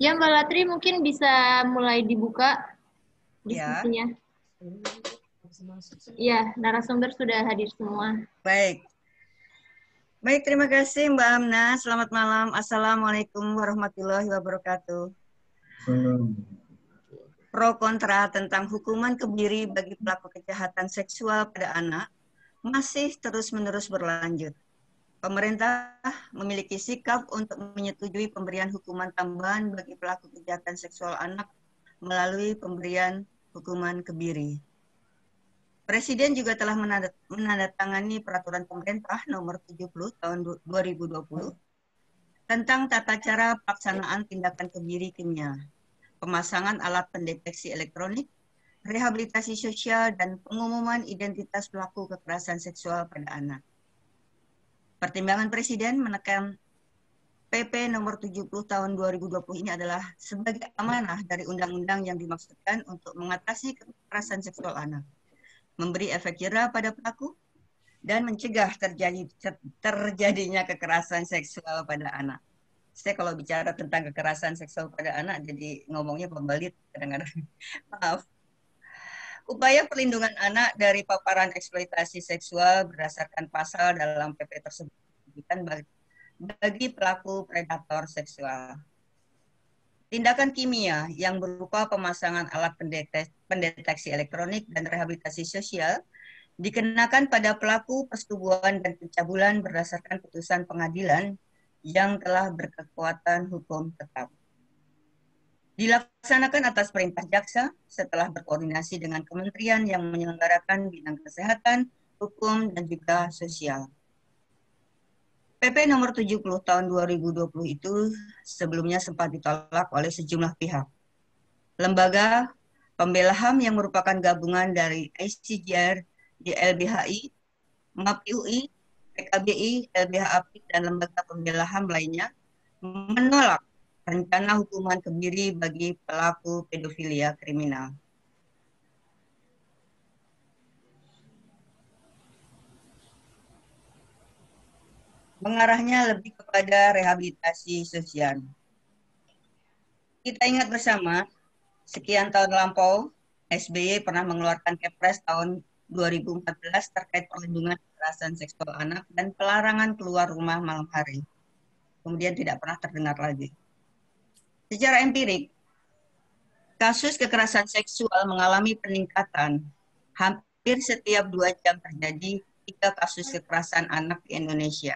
Ya Mbak Latri mungkin bisa mulai dibuka diskusinya. Ya. ya, narasumber sudah hadir semua. Baik. Baik, terima kasih Mbak Amna. Selamat malam. Assalamualaikum warahmatullahi wabarakatuh. Hmm. Pro kontra tentang hukuman kebiri bagi pelaku kejahatan seksual pada anak masih terus-menerus berlanjut. Pemerintah memiliki sikap untuk menyetujui pemberian hukuman tambahan bagi pelaku kejahatan seksual anak melalui pemberian hukuman kebiri. Presiden juga telah menandatangani peraturan pemerintah nomor 70 tahun 2020 tentang tata cara pelaksanaan tindakan kebiri kimia, pemasangan alat pendeteksi elektronik, rehabilitasi sosial, dan pengumuman identitas pelaku kekerasan seksual pada anak. Pertimbangan Presiden menekan PP nomor 70 tahun 2020 ini adalah sebagai amanah dari undang-undang yang dimaksudkan untuk mengatasi kekerasan seksual anak, memberi efek jerah pada pelaku, dan mencegah terjadi terjadinya kekerasan seksual pada anak. Saya kalau bicara tentang kekerasan seksual pada anak jadi ngomongnya pembalit kadang-kadang. Maaf. Upaya perlindungan anak dari paparan eksploitasi seksual berdasarkan pasal dalam PP tersebut bagi, bagi pelaku predator seksual. Tindakan kimia yang berupa pemasangan alat pendeteksi, pendeteksi elektronik dan rehabilitasi sosial dikenakan pada pelaku persetubuhan dan pencabulan berdasarkan putusan pengadilan yang telah berkekuatan hukum tetap dilaksanakan atas perintah jaksa setelah berkoordinasi dengan kementerian yang menyelenggarakan bidang kesehatan, hukum, dan juga sosial. PP nomor 70 tahun 2020 itu sebelumnya sempat ditolak oleh sejumlah pihak. Lembaga Pembela HAM yang merupakan gabungan dari ICJR, JLBHI, MAP UI, PKBI, LBH API, dan lembaga pembela HAM lainnya menolak rencana hukuman kebiri bagi pelaku pedofilia kriminal. Mengarahnya lebih kepada rehabilitasi sosial. Kita ingat bersama, sekian tahun lampau, SBY pernah mengeluarkan Kepres tahun 2014 terkait perlindungan kekerasan seksual anak dan pelarangan keluar rumah malam hari. Kemudian tidak pernah terdengar lagi. Secara empirik, kasus kekerasan seksual mengalami peningkatan. Hampir setiap dua jam terjadi tiga kasus kekerasan anak di Indonesia.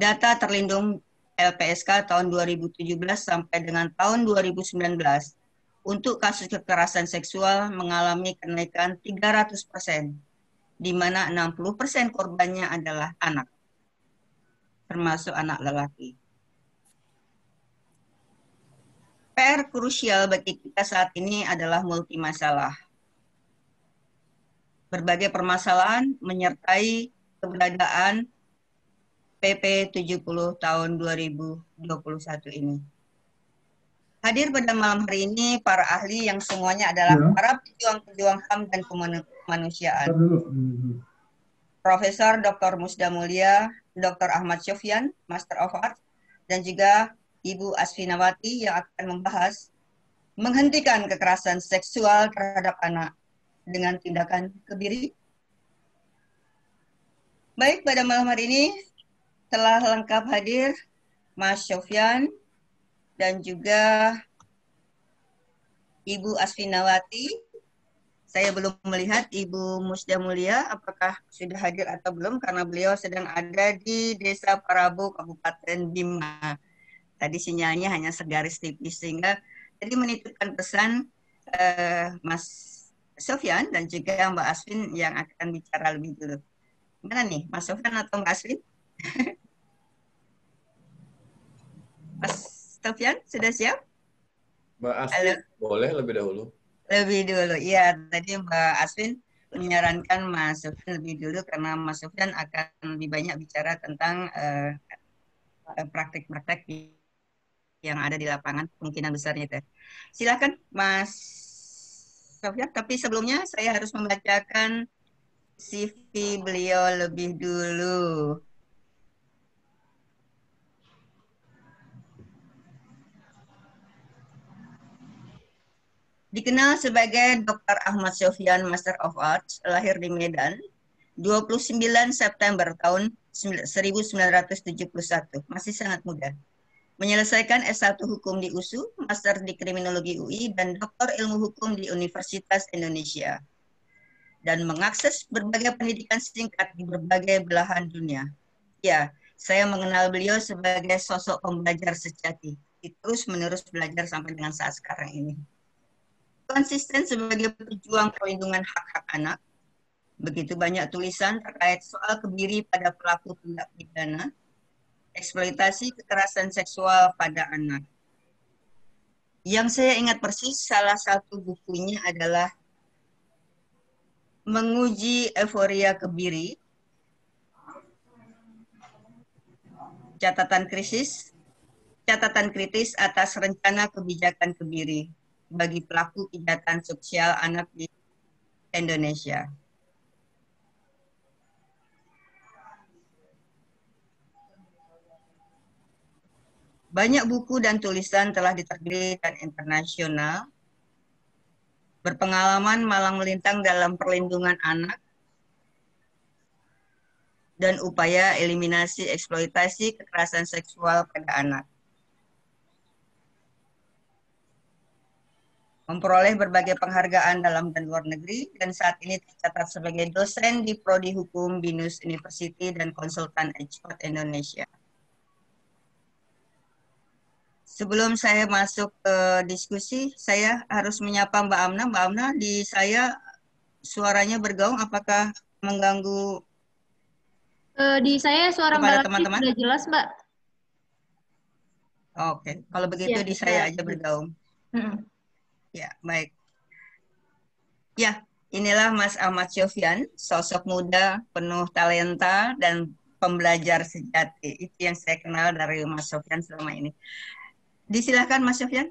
Data terlindung LPSK tahun 2017 sampai dengan tahun 2019 untuk kasus kekerasan seksual mengalami kenaikan 300 persen, di mana 60 persen korbannya adalah anak, termasuk anak lelaki. PR krusial bagi kita saat ini adalah multi masalah. Berbagai permasalahan menyertai keberadaan PP 70 tahun 2021 ini. Hadir pada malam hari ini para ahli yang semuanya adalah ya. para pejuang-pejuang HAM dan kemanusiaan. Mhm. Profesor Dr. Musda Mulia, Dr. Ahmad Sofyan, Master of Arts, dan juga Ibu Asfinawati yang akan membahas menghentikan kekerasan seksual terhadap anak dengan tindakan kebiri. Baik, pada malam hari ini telah lengkap hadir Mas Sofyan dan juga Ibu Asfinawati. Saya belum melihat Ibu Musda Mulia apakah sudah hadir atau belum karena beliau sedang ada di Desa Parabu, Kabupaten Bima. Tadi sinyalnya hanya segaris tipis sehingga tadi menitipkan pesan uh, Mas Sofian dan juga Mbak Aswin yang akan bicara lebih dulu. Mana nih, Mas Sofian atau Mbak Aswin? Mas Sofian sudah siap? Mbak Aswin, Halo. boleh lebih dahulu? Lebih dulu, iya. Tadi Mbak Aswin menyarankan Mas Sofian lebih dulu karena Mas Sofian akan lebih banyak bicara tentang praktik eh, -praktik yang ada di lapangan kemungkinan besarnya teh. Ya. Silakan Mas Sofian, tapi sebelumnya saya harus membacakan CV beliau lebih dulu. Dikenal sebagai Dr. Ahmad Sofyan Master of Arts, lahir di Medan, 29 September tahun 1971, masih sangat muda menyelesaikan S1 Hukum di USU, Master di Kriminologi UI, dan Doktor Ilmu Hukum di Universitas Indonesia, dan mengakses berbagai pendidikan singkat di berbagai belahan dunia. Ya, saya mengenal beliau sebagai sosok pembelajar sejati, terus menerus belajar sampai dengan saat sekarang ini. Konsisten sebagai pejuang perlindungan hak-hak anak, begitu banyak tulisan terkait soal kebiri pada pelaku tindak pidana, eksploitasi kekerasan seksual pada anak. Yang saya ingat persis salah satu bukunya adalah Menguji Euforia Kebiri, catatan krisis, catatan kritis atas rencana kebijakan Kebiri bagi pelaku kejahatan sosial anak di Indonesia. Banyak buku dan tulisan telah diterbitkan internasional, berpengalaman malang melintang dalam perlindungan anak, dan upaya eliminasi eksploitasi kekerasan seksual pada anak. Memperoleh berbagai penghargaan dalam dan luar negeri, dan saat ini tercatat sebagai dosen di Prodi Hukum Binus University dan konsultan expert Indonesia. Sebelum saya masuk ke eh, diskusi, saya harus menyapa Mbak Amna. Mbak Amna, di saya suaranya bergaung, apakah mengganggu? Eh, di saya suara Mbak teman-teman sudah jelas, Mbak. Oke, kalau begitu ya, di saya aja bergaung. Hmm. Ya, baik. Ya, inilah Mas Ahmad Sofian, sosok muda penuh talenta dan pembelajar sejati. Itu yang saya kenal dari Mas Sofian selama ini. Disilahkan Mas Sofyan.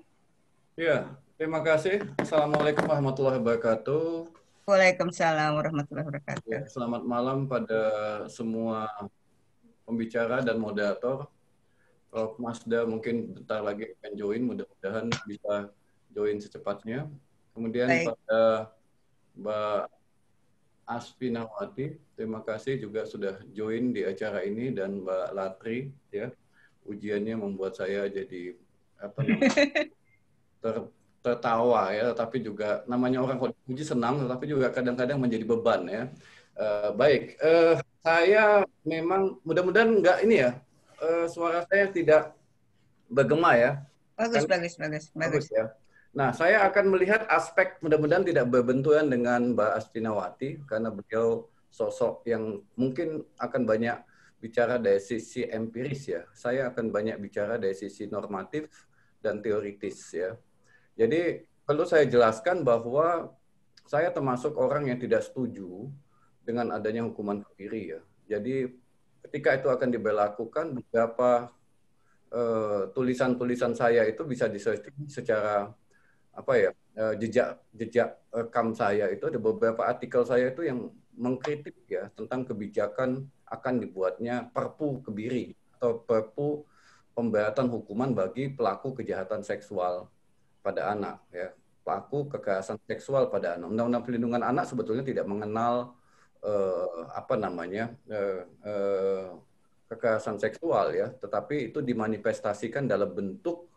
Ya, terima kasih. Assalamualaikum warahmatullahi wabarakatuh. Waalaikumsalam warahmatullahi wabarakatuh. Ya, selamat malam pada semua pembicara dan moderator. Prof. Masda mungkin bentar lagi akan join, mudah-mudahan bisa join secepatnya. Kemudian Baik. pada Mbak Aspi Nawati, terima kasih juga sudah join di acara ini dan Mbak Latri ya. Ujiannya membuat saya jadi apa ter, tertawa ya, tapi juga namanya orang kalau dipuji senang, tapi juga kadang-kadang menjadi beban ya. Uh, baik, uh, saya memang mudah-mudahan nggak ini ya, uh, suara saya tidak bergema ya. Bagus, kan, bagus, bagus, bagus, bagus ya. Nah, saya akan melihat aspek mudah-mudahan tidak berbenturan dengan Mbak Astinawati karena beliau sosok yang mungkin akan banyak bicara dari sisi empiris ya. Saya akan banyak bicara dari sisi normatif dan teoritis ya. Jadi perlu saya jelaskan bahwa saya termasuk orang yang tidak setuju dengan adanya hukuman kebiri ya. Jadi ketika itu akan diberlakukan beberapa eh, tulisan-tulisan uh, saya itu bisa disertifikasi secara apa ya uh, jejak jejak rekam saya itu ada beberapa artikel saya itu yang mengkritik ya tentang kebijakan akan dibuatnya perpu kebiri atau perpu pemberatan hukuman bagi pelaku kejahatan seksual pada anak ya pelaku kekerasan seksual pada anak undang-undang perlindungan anak sebetulnya tidak mengenal eh, apa namanya eh, eh, kekerasan seksual ya tetapi itu dimanifestasikan dalam bentuk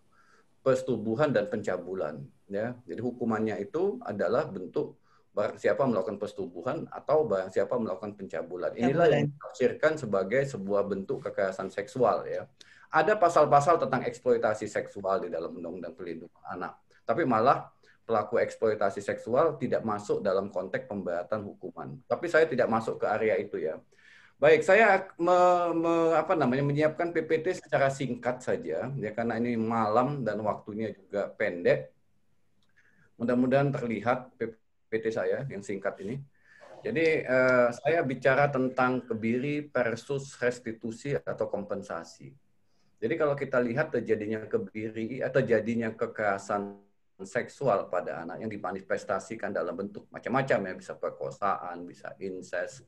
persetubuhan dan pencabulan ya jadi hukumannya itu adalah bentuk siapa melakukan persetubuhan atau siapa melakukan pencabulan inilah yang ditafsirkan sebagai sebuah bentuk kekerasan seksual ya ada pasal-pasal tentang eksploitasi seksual di dalam Undang-Undang Pelindungan Anak. Tapi malah pelaku eksploitasi seksual tidak masuk dalam konteks pemberatan hukuman. Tapi saya tidak masuk ke area itu ya. Baik, saya me, me, apa namanya menyiapkan PPT secara singkat saja ya karena ini malam dan waktunya juga pendek. Mudah-mudahan terlihat PPT saya yang singkat ini. Jadi eh, saya bicara tentang kebiri versus restitusi atau kompensasi. Jadi kalau kita lihat terjadinya kebiri atau jadinya kekerasan seksual pada anak yang dimanifestasikan dalam bentuk macam-macam ya bisa perkosaan, bisa inses,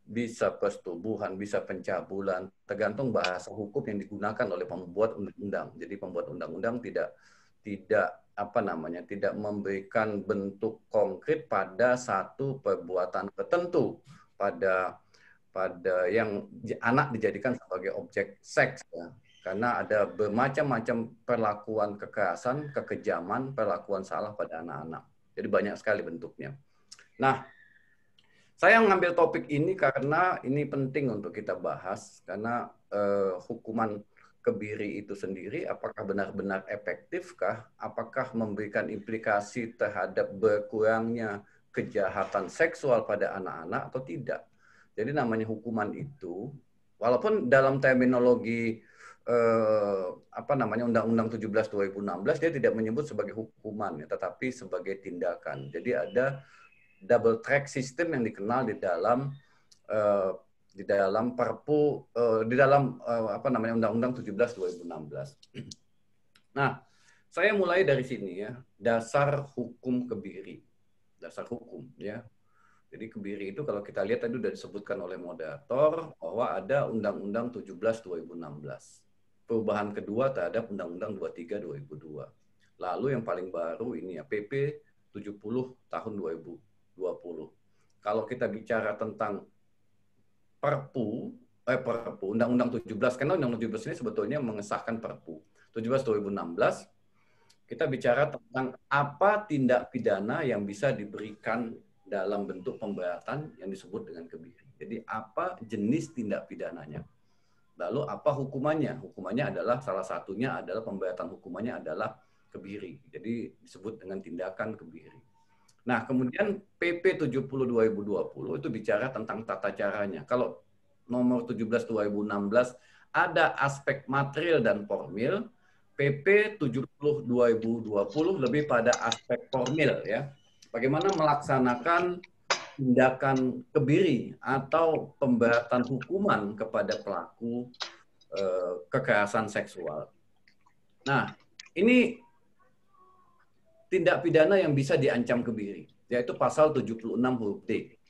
bisa persetubuhan, bisa pencabulan, tergantung bahasa hukum yang digunakan oleh pembuat undang-undang. Jadi pembuat undang-undang tidak tidak apa namanya tidak memberikan bentuk konkret pada satu perbuatan tertentu pada pada yang anak dijadikan sebagai objek seks ya karena ada bermacam-macam perlakuan kekerasan, kekejaman, perlakuan salah pada anak-anak. Jadi banyak sekali bentuknya. Nah, saya mengambil topik ini karena ini penting untuk kita bahas karena eh, hukuman kebiri itu sendiri apakah benar-benar efektifkah? Apakah memberikan implikasi terhadap berkurangnya kejahatan seksual pada anak-anak atau tidak? Jadi namanya hukuman itu walaupun dalam terminologi eh, apa namanya Undang-Undang 17 2016 dia tidak menyebut sebagai hukuman ya, tetapi sebagai tindakan. Jadi ada double track system yang dikenal di dalam eh, di dalam Perpu eh, di dalam eh, apa namanya Undang-Undang 17 2016. Nah, saya mulai dari sini ya, dasar hukum kebiri. Dasar hukum ya. Jadi kebiri itu kalau kita lihat tadi sudah disebutkan oleh moderator bahwa ada Undang-Undang 17 2016 perubahan kedua terhadap Undang-Undang 23 2002. Lalu yang paling baru ini ya PP 70 tahun 2020. Kalau kita bicara tentang Perpu eh Perpu Undang-Undang 17 karena Undang-Undang 17 ini sebetulnya mengesahkan Perpu 17 2016 kita bicara tentang apa tindak pidana yang bisa diberikan dalam bentuk pemberatan yang disebut dengan kebiri. Jadi apa jenis tindak pidananya? Lalu apa hukumannya? Hukumannya adalah salah satunya adalah pembayaran hukumannya adalah kebiri. Jadi disebut dengan tindakan kebiri. Nah, kemudian PP 70 2020 itu bicara tentang tata caranya. Kalau nomor 17 2016 ada aspek material dan formil, PP 70 2020 lebih pada aspek formil ya. Bagaimana melaksanakan tindakan kebiri atau pemberatan hukuman kepada pelaku eh, kekerasan seksual. Nah, ini tindak pidana yang bisa diancam kebiri, yaitu pasal 76 huruf D.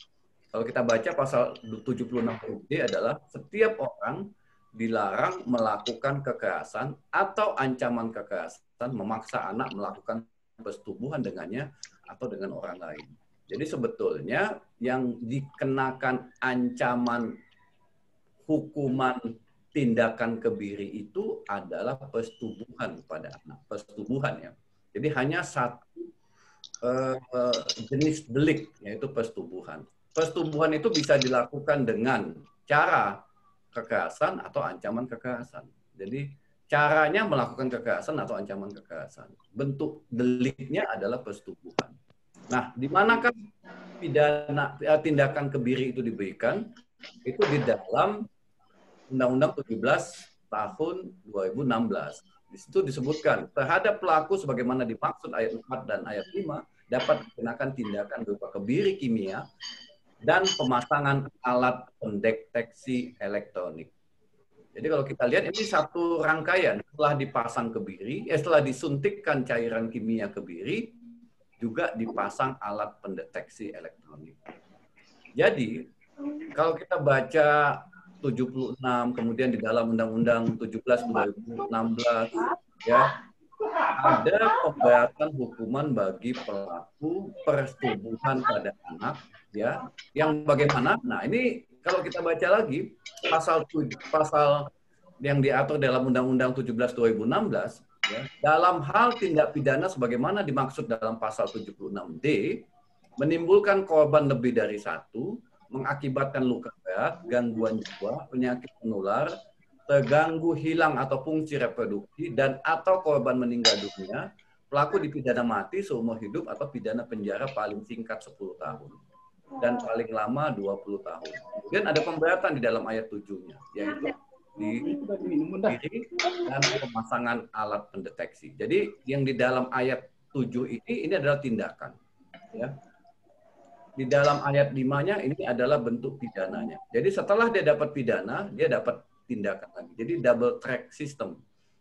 Kalau kita baca pasal 76 huruf D adalah setiap orang dilarang melakukan kekerasan atau ancaman kekerasan memaksa anak melakukan persetubuhan dengannya atau dengan orang lain. Jadi sebetulnya yang dikenakan ancaman hukuman tindakan kebiri itu adalah persetubuhan pada anak, persetubuhan ya. Jadi hanya satu uh, jenis delik yaitu persetubuhan. Persetubuhan itu bisa dilakukan dengan cara kekerasan atau ancaman kekerasan. Jadi caranya melakukan kekerasan atau ancaman kekerasan. Bentuk deliknya adalah persetubuhan. Nah, di manakah pidana eh, tindakan kebiri itu diberikan? Itu di dalam Undang-Undang 17 tahun 2016. Di situ disebutkan terhadap pelaku sebagaimana dimaksud ayat 4 dan ayat 5 dapat dikenakan tindakan berupa kebiri kimia dan pemasangan alat pendeteksi elektronik. Jadi kalau kita lihat ini satu rangkaian setelah dipasang kebiri, eh, setelah disuntikkan cairan kimia kebiri, juga dipasang alat pendeteksi elektronik. Jadi, kalau kita baca 76 kemudian di dalam Undang-Undang 17 2016 ya ada pembayaran hukuman bagi pelaku persetubuhan pada anak ya yang bagaimana nah ini kalau kita baca lagi pasal pasal yang diatur dalam Undang-Undang 17 2016 Ya. dalam hal tindak pidana sebagaimana dimaksud dalam pasal 76D menimbulkan korban lebih dari satu, mengakibatkan luka berat, gangguan jiwa, penyakit menular, terganggu hilang atau fungsi reproduksi dan atau korban meninggal dunia, pelaku dipidana mati seumur hidup atau pidana penjara paling singkat 10 tahun dan paling lama 20 tahun. Kemudian ada pemberatan di dalam ayat tujuhnya yaitu nah, di diri dan pemasangan alat pendeteksi. Jadi yang di dalam ayat 7 ini ini adalah tindakan. Ya. Di dalam ayat 5-nya ini adalah bentuk pidananya. Jadi setelah dia dapat pidana, dia dapat tindakan lagi. Jadi double track system.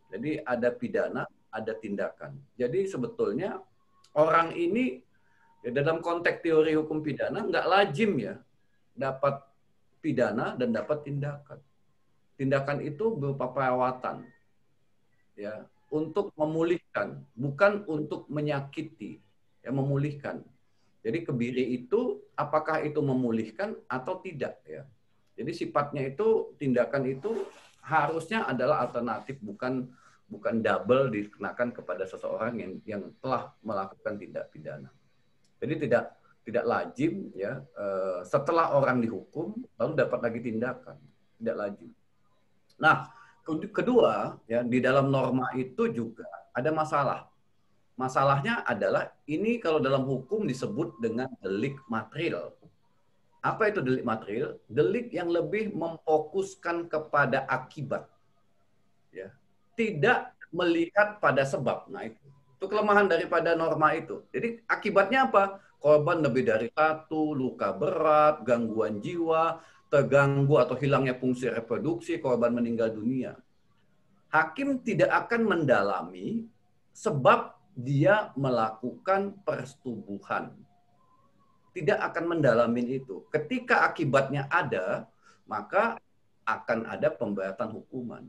Jadi ada pidana, ada tindakan. Jadi sebetulnya orang ini ya dalam konteks teori hukum pidana nggak lazim ya dapat pidana dan dapat tindakan. Tindakan itu berupa perawatan. Ya, untuk memulihkan, bukan untuk menyakiti. Ya, memulihkan. Jadi kebiri itu apakah itu memulihkan atau tidak ya. Jadi sifatnya itu tindakan itu harusnya adalah alternatif bukan bukan double dikenakan kepada seseorang yang yang telah melakukan tindak pidana. Jadi tidak tidak lazim ya eh, setelah orang dihukum lalu dapat lagi tindakan tidak lazim. Nah, kedua, ya di dalam norma itu juga ada masalah. Masalahnya adalah ini kalau dalam hukum disebut dengan delik material. Apa itu delik material? Delik yang lebih memfokuskan kepada akibat. Ya. Tidak melihat pada sebab. Nah, itu. Itu kelemahan daripada norma itu. Jadi akibatnya apa? Korban lebih dari satu, luka berat, gangguan jiwa, terganggu atau hilangnya fungsi reproduksi, korban meninggal dunia. Hakim tidak akan mendalami sebab dia melakukan persetubuhan. Tidak akan mendalami itu. Ketika akibatnya ada, maka akan ada pemberatan hukuman.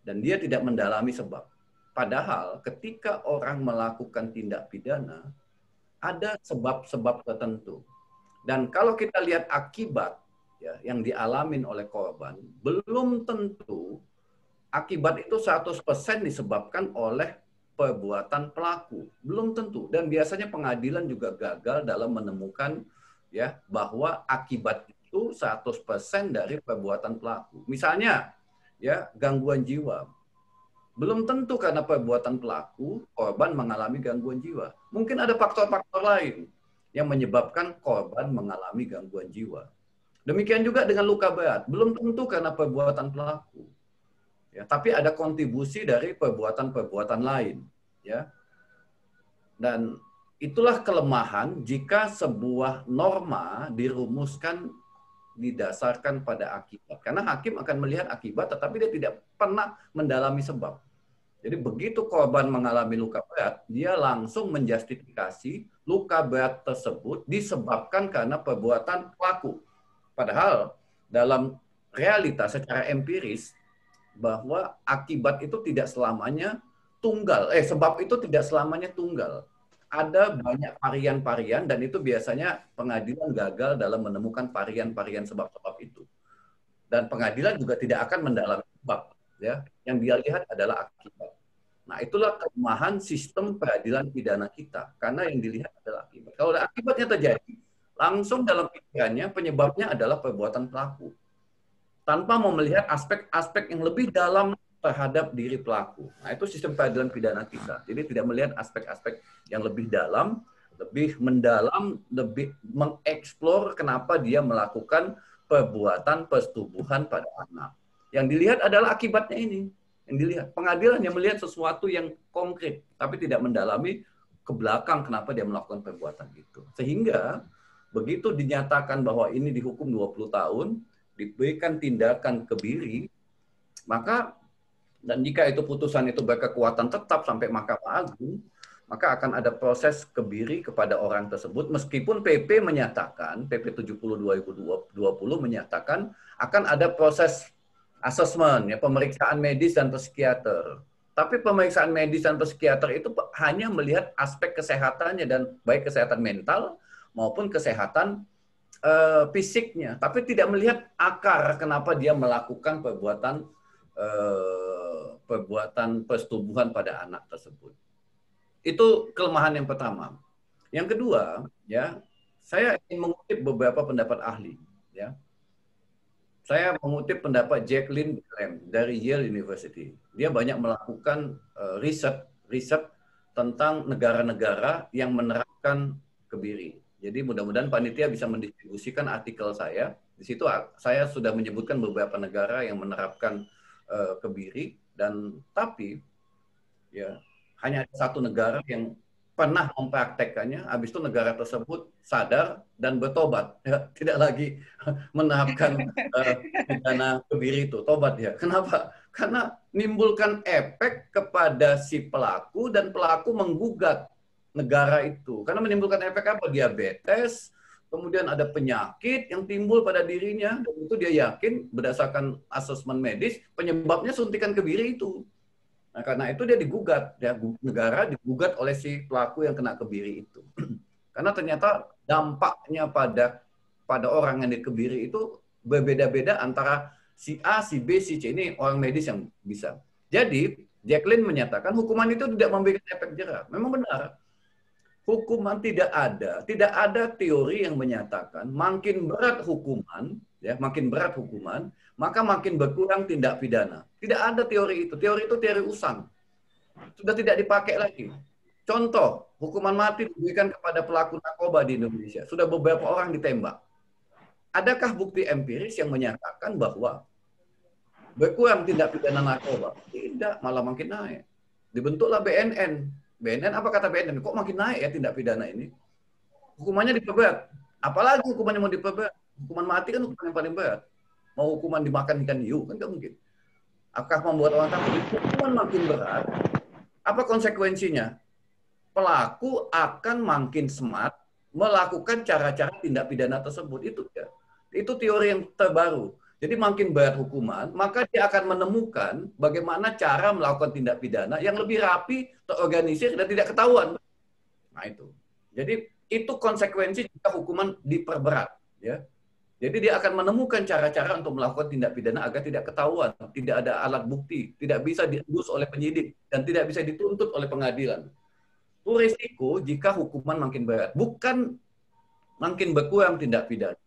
Dan dia tidak mendalami sebab. Padahal ketika orang melakukan tindak pidana, ada sebab-sebab tertentu. Dan kalau kita lihat akibat ya, yang dialamin oleh korban belum tentu akibat itu 100% disebabkan oleh perbuatan pelaku. Belum tentu. Dan biasanya pengadilan juga gagal dalam menemukan ya bahwa akibat itu 100% dari perbuatan pelaku. Misalnya ya gangguan jiwa. Belum tentu karena perbuatan pelaku korban mengalami gangguan jiwa. Mungkin ada faktor-faktor lain yang menyebabkan korban mengalami gangguan jiwa. Demikian juga dengan luka berat, belum tentu karena perbuatan pelaku. Ya, tapi ada kontribusi dari perbuatan-perbuatan lain, ya. Dan itulah kelemahan jika sebuah norma dirumuskan didasarkan pada akibat. Karena hakim akan melihat akibat tetapi dia tidak pernah mendalami sebab. Jadi begitu korban mengalami luka berat, dia langsung menjustifikasi luka berat tersebut disebabkan karena perbuatan pelaku. Padahal dalam realitas secara empiris bahwa akibat itu tidak selamanya tunggal. Eh, sebab itu tidak selamanya tunggal. Ada banyak varian-varian dan itu biasanya pengadilan gagal dalam menemukan varian-varian sebab-sebab itu. Dan pengadilan juga tidak akan mendalami sebab. Ya. Yang dia lihat adalah akibat. Nah, itulah kelemahan sistem peradilan pidana kita. Karena yang dilihat adalah akibat. Kalau akibatnya terjadi, Langsung dalam pikirannya penyebabnya adalah perbuatan pelaku. Tanpa mau melihat aspek-aspek yang lebih dalam terhadap diri pelaku. Nah, itu sistem peradilan pidana kita. Jadi tidak melihat aspek-aspek yang lebih dalam, lebih mendalam, lebih mengeksplor kenapa dia melakukan perbuatan persetubuhan pada anak. Yang dilihat adalah akibatnya ini. Yang dilihat pengadilan yang melihat sesuatu yang konkret tapi tidak mendalami ke belakang kenapa dia melakukan perbuatan itu. Sehingga Begitu dinyatakan bahwa ini dihukum 20 tahun, diberikan tindakan kebiri, maka dan jika itu putusan itu berkekuatan tetap sampai Mahkamah Agung, maka akan ada proses kebiri kepada orang tersebut meskipun PP menyatakan PP 70 2020 menyatakan akan ada proses asesmen ya pemeriksaan medis dan psikiater. Tapi pemeriksaan medis dan psikiater itu hanya melihat aspek kesehatannya dan baik kesehatan mental maupun kesehatan e, fisiknya, tapi tidak melihat akar kenapa dia melakukan perbuatan e, perbuatan persetubuhan pada anak tersebut. Itu kelemahan yang pertama. Yang kedua, ya, saya ingin mengutip beberapa pendapat ahli, ya. Saya mengutip pendapat Jacqueline Graham dari Yale University. Dia banyak melakukan riset eh, riset riset tentang negara-negara yang menerapkan kebiri jadi mudah-mudahan panitia bisa mendistribusikan artikel saya. Di situ ah, saya sudah menyebutkan beberapa negara yang menerapkan uh, kebiri dan tapi ya hanya ada satu negara yang pernah mempraktekkannya. Habis itu negara tersebut sadar dan bertobat, ya, tidak lagi menerapkan uh, kebiri itu, tobat ya. Kenapa? Karena menimbulkan efek kepada si pelaku dan pelaku menggugat negara itu. Karena menimbulkan efek apa? Diabetes, kemudian ada penyakit yang timbul pada dirinya, dan itu dia yakin berdasarkan asesmen medis, penyebabnya suntikan kebiri itu. Nah, karena itu dia digugat, ya, negara digugat oleh si pelaku yang kena kebiri itu. karena ternyata dampaknya pada pada orang yang dikebiri itu berbeda-beda antara si A, si B, si C. Ini orang medis yang bisa. Jadi, Jacqueline menyatakan hukuman itu tidak memberikan efek jerah. Memang benar hukuman tidak ada, tidak ada teori yang menyatakan makin berat hukuman, ya makin berat hukuman, maka makin berkurang tindak pidana. Tidak ada teori itu. Teori itu teori usang. Sudah tidak dipakai lagi. Contoh, hukuman mati diberikan kepada pelaku narkoba di Indonesia. Sudah beberapa orang ditembak. Adakah bukti empiris yang menyatakan bahwa berkurang tindak pidana narkoba? Tidak, malah makin naik. Dibentuklah BNN, BNN apa kata BNN? Kok makin naik ya tindak pidana ini? Hukumannya diperberat. Apalagi hukumannya mau diperberat. Hukuman mati kan hukuman yang paling berat. Mau hukuman dimakan ikan hiu kan nggak mungkin. Apakah membuat orang takut? Hukuman makin berat. Apa konsekuensinya? Pelaku akan makin smart melakukan cara-cara tindak pidana tersebut itu ya. Itu teori yang terbaru. Jadi makin banyak hukuman, maka dia akan menemukan bagaimana cara melakukan tindak pidana yang lebih rapi, terorganisir, dan tidak ketahuan. Nah itu. Jadi itu konsekuensi jika hukuman diperberat. ya. Jadi dia akan menemukan cara-cara untuk melakukan tindak pidana agar tidak ketahuan, tidak ada alat bukti, tidak bisa diendus oleh penyidik, dan tidak bisa dituntut oleh pengadilan. Itu risiko jika hukuman makin berat. Bukan makin berkurang tindak pidana,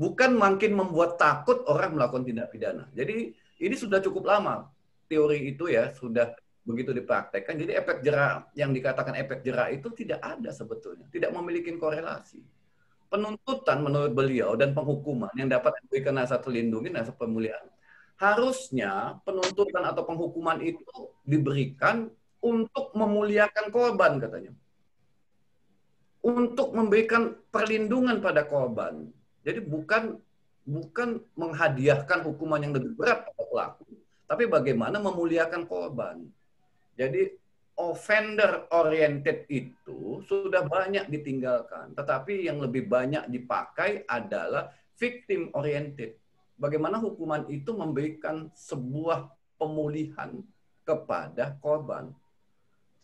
bukan makin membuat takut orang melakukan tindak pidana. Jadi ini sudah cukup lama teori itu ya sudah begitu dipraktekkan. Jadi efek jerah yang dikatakan efek jerah itu tidak ada sebetulnya, tidak memiliki korelasi. Penuntutan menurut beliau dan penghukuman yang dapat diberikan nasihat terlindungi nasihat pemulihan harusnya penuntutan atau penghukuman itu diberikan untuk memuliakan korban katanya. Untuk memberikan perlindungan pada korban. Jadi bukan bukan menghadiahkan hukuman yang lebih berat pada pelaku, tapi bagaimana memuliakan korban. Jadi offender oriented itu sudah banyak ditinggalkan, tetapi yang lebih banyak dipakai adalah victim oriented. Bagaimana hukuman itu memberikan sebuah pemulihan kepada korban.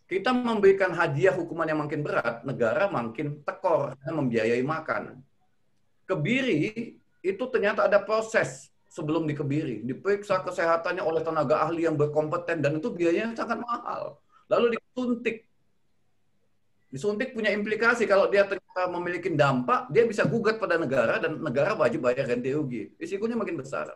Kita memberikan hadiah hukuman yang makin berat, negara makin tekor dan membiayai makan. Kebiri itu ternyata ada proses sebelum dikebiri, Diperiksa kesehatannya oleh tenaga ahli yang berkompeten dan itu biayanya sangat mahal. Lalu disuntik. Disuntik punya implikasi kalau dia ternyata memiliki dampak, dia bisa gugat pada negara dan negara wajib bayar ganti rugi. Risikonya makin besar.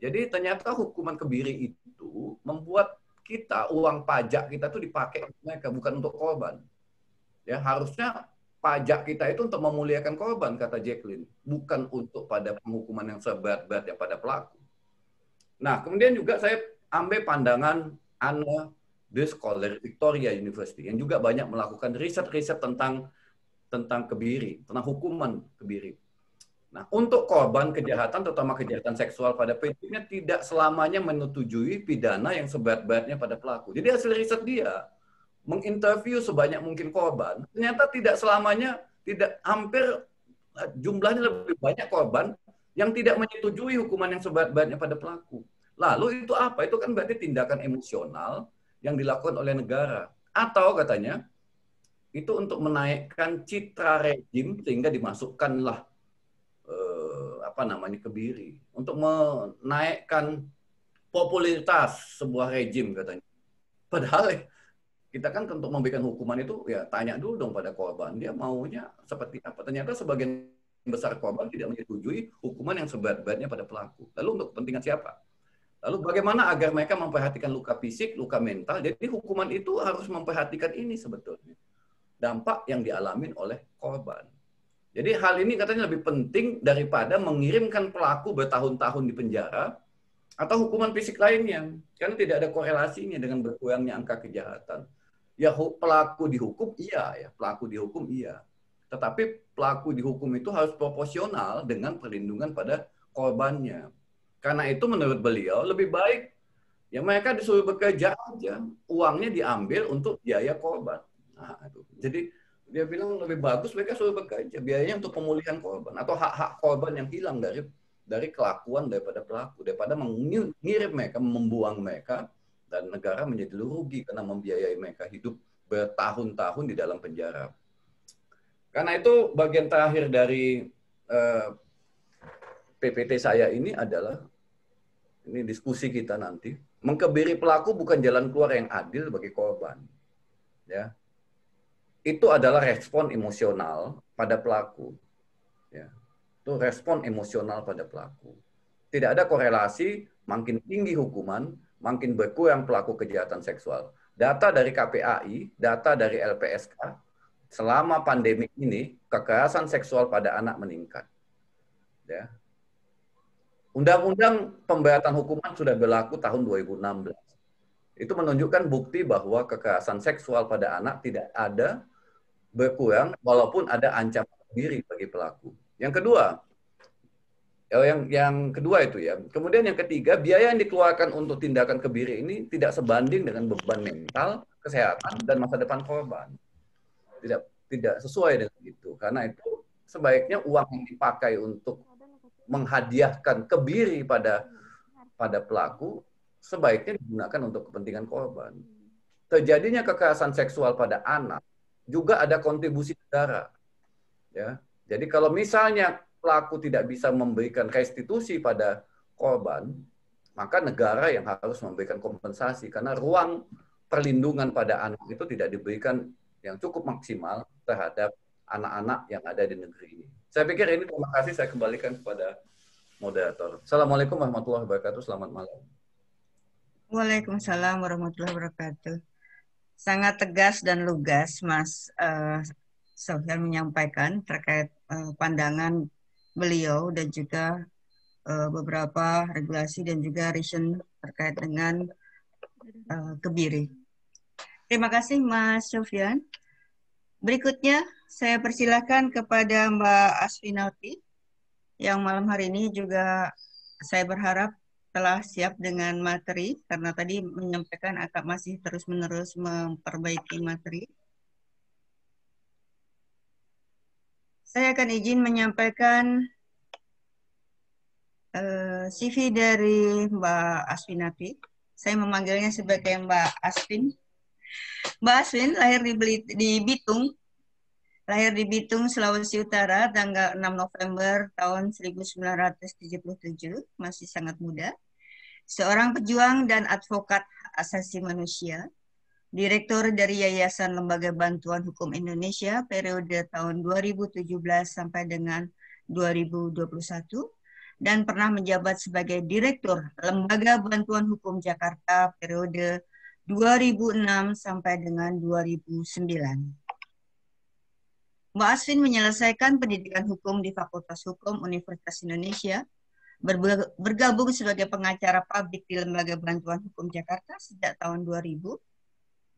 Jadi ternyata hukuman Kebiri itu membuat kita uang pajak kita tuh dipakai mereka bukan untuk korban. Ya harusnya pajak kita itu untuk memuliakan korban, kata Jacqueline, bukan untuk pada penghukuman yang seberat-beratnya pada pelaku. Nah, kemudian juga saya ambil pandangan Anna the Scholar Victoria University yang juga banyak melakukan riset-riset tentang tentang kebiri, tentang hukuman kebiri. Nah, untuk korban kejahatan, terutama kejahatan seksual pada prinsipnya tidak selamanya menutujui pidana yang seberat-beratnya pada pelaku. Jadi hasil riset dia, menginterview sebanyak mungkin korban, ternyata tidak selamanya, tidak hampir eh, jumlahnya lebih banyak korban yang tidak menyetujui hukuman yang seberat-beratnya pada pelaku. Lalu itu apa? Itu kan berarti tindakan emosional yang dilakukan oleh negara. Atau katanya, itu untuk menaikkan citra rejim sehingga dimasukkanlah eh, apa namanya kebiri untuk menaikkan popularitas sebuah rejim katanya. Padahal kita kan untuk memberikan hukuman itu ya tanya dulu dong pada korban dia maunya seperti apa ternyata sebagian besar korban tidak menyetujui hukuman yang seberat-beratnya pada pelaku lalu untuk kepentingan siapa lalu bagaimana agar mereka memperhatikan luka fisik luka mental jadi hukuman itu harus memperhatikan ini sebetulnya dampak yang dialami oleh korban jadi hal ini katanya lebih penting daripada mengirimkan pelaku bertahun-tahun di penjara atau hukuman fisik lainnya kan tidak ada korelasinya dengan berkurangnya angka kejahatan ya pelaku dihukum iya ya pelaku dihukum iya tetapi pelaku dihukum itu harus proporsional dengan perlindungan pada korbannya karena itu menurut beliau lebih baik ya mereka disuruh bekerja aja uangnya diambil untuk biaya korban nah, itu. jadi dia bilang lebih bagus mereka suruh bekerja biayanya untuk pemulihan korban atau hak-hak korban yang hilang dari dari kelakuan daripada pelaku daripada mengirim mereka membuang mereka dan negara menjadi rugi karena membiayai mereka hidup bertahun-tahun di dalam penjara. Karena itu bagian terakhir dari eh, PPT saya ini adalah ini diskusi kita nanti mengkebiri pelaku bukan jalan keluar yang adil bagi korban. Ya. Itu adalah respon emosional pada pelaku. Ya itu respon emosional pada pelaku. Tidak ada korelasi makin tinggi hukuman, makin berkurang pelaku kejahatan seksual. Data dari KPAI, data dari LPSK, selama pandemi ini kekerasan seksual pada anak meningkat. Ya. Undang-undang pemberatan hukuman sudah berlaku tahun 2016. Itu menunjukkan bukti bahwa kekerasan seksual pada anak tidak ada berkurang walaupun ada ancaman diri bagi pelaku yang kedua, eh, yang yang kedua itu ya. Kemudian yang ketiga, biaya yang dikeluarkan untuk tindakan kebiri ini tidak sebanding dengan beban mental, kesehatan dan masa depan korban. Tidak tidak sesuai dengan itu. Karena itu sebaiknya uang yang dipakai untuk menghadiahkan kebiri pada pada pelaku sebaiknya digunakan untuk kepentingan korban. Terjadinya kekerasan seksual pada anak juga ada kontribusi negara. Ya, jadi kalau misalnya pelaku tidak bisa memberikan restitusi pada korban, maka negara yang harus memberikan kompensasi karena ruang perlindungan pada anak itu tidak diberikan yang cukup maksimal terhadap anak-anak yang ada di negeri ini. Saya pikir ini terima kasih saya kembalikan kepada moderator. Assalamualaikum warahmatullahi wabarakatuh. Selamat malam. Waalaikumsalam warahmatullahi wabarakatuh. Sangat tegas dan lugas Mas uh, eh, Sofyan menyampaikan terkait Eh, pandangan beliau dan juga uh, beberapa regulasi dan juga reason terkait dengan uh, kebiri. Terima kasih Mas Sofian. Berikutnya saya persilahkan kepada Mbak Asfinauti yang malam hari ini juga saya berharap telah siap dengan materi karena tadi menyampaikan akan masih terus-menerus memperbaiki materi. Saya akan izin menyampaikan uh, eh, CV dari Mbak Aswinati. Saya memanggilnya sebagai Mbak Aswin. Mbak Aswin lahir di, Belit di Bitung, lahir di Bitung, Sulawesi Utara, tanggal 6 November tahun 1977, masih sangat muda. Seorang pejuang dan advokat asasi manusia, Direktur dari Yayasan Lembaga Bantuan Hukum Indonesia periode tahun 2017 sampai dengan 2021 dan pernah menjabat sebagai Direktur Lembaga Bantuan Hukum Jakarta periode 2006 sampai dengan 2009. Mbak Asvin menyelesaikan pendidikan hukum di Fakultas Hukum Universitas Indonesia bergabung sebagai pengacara publik di Lembaga Bantuan Hukum Jakarta sejak tahun 2000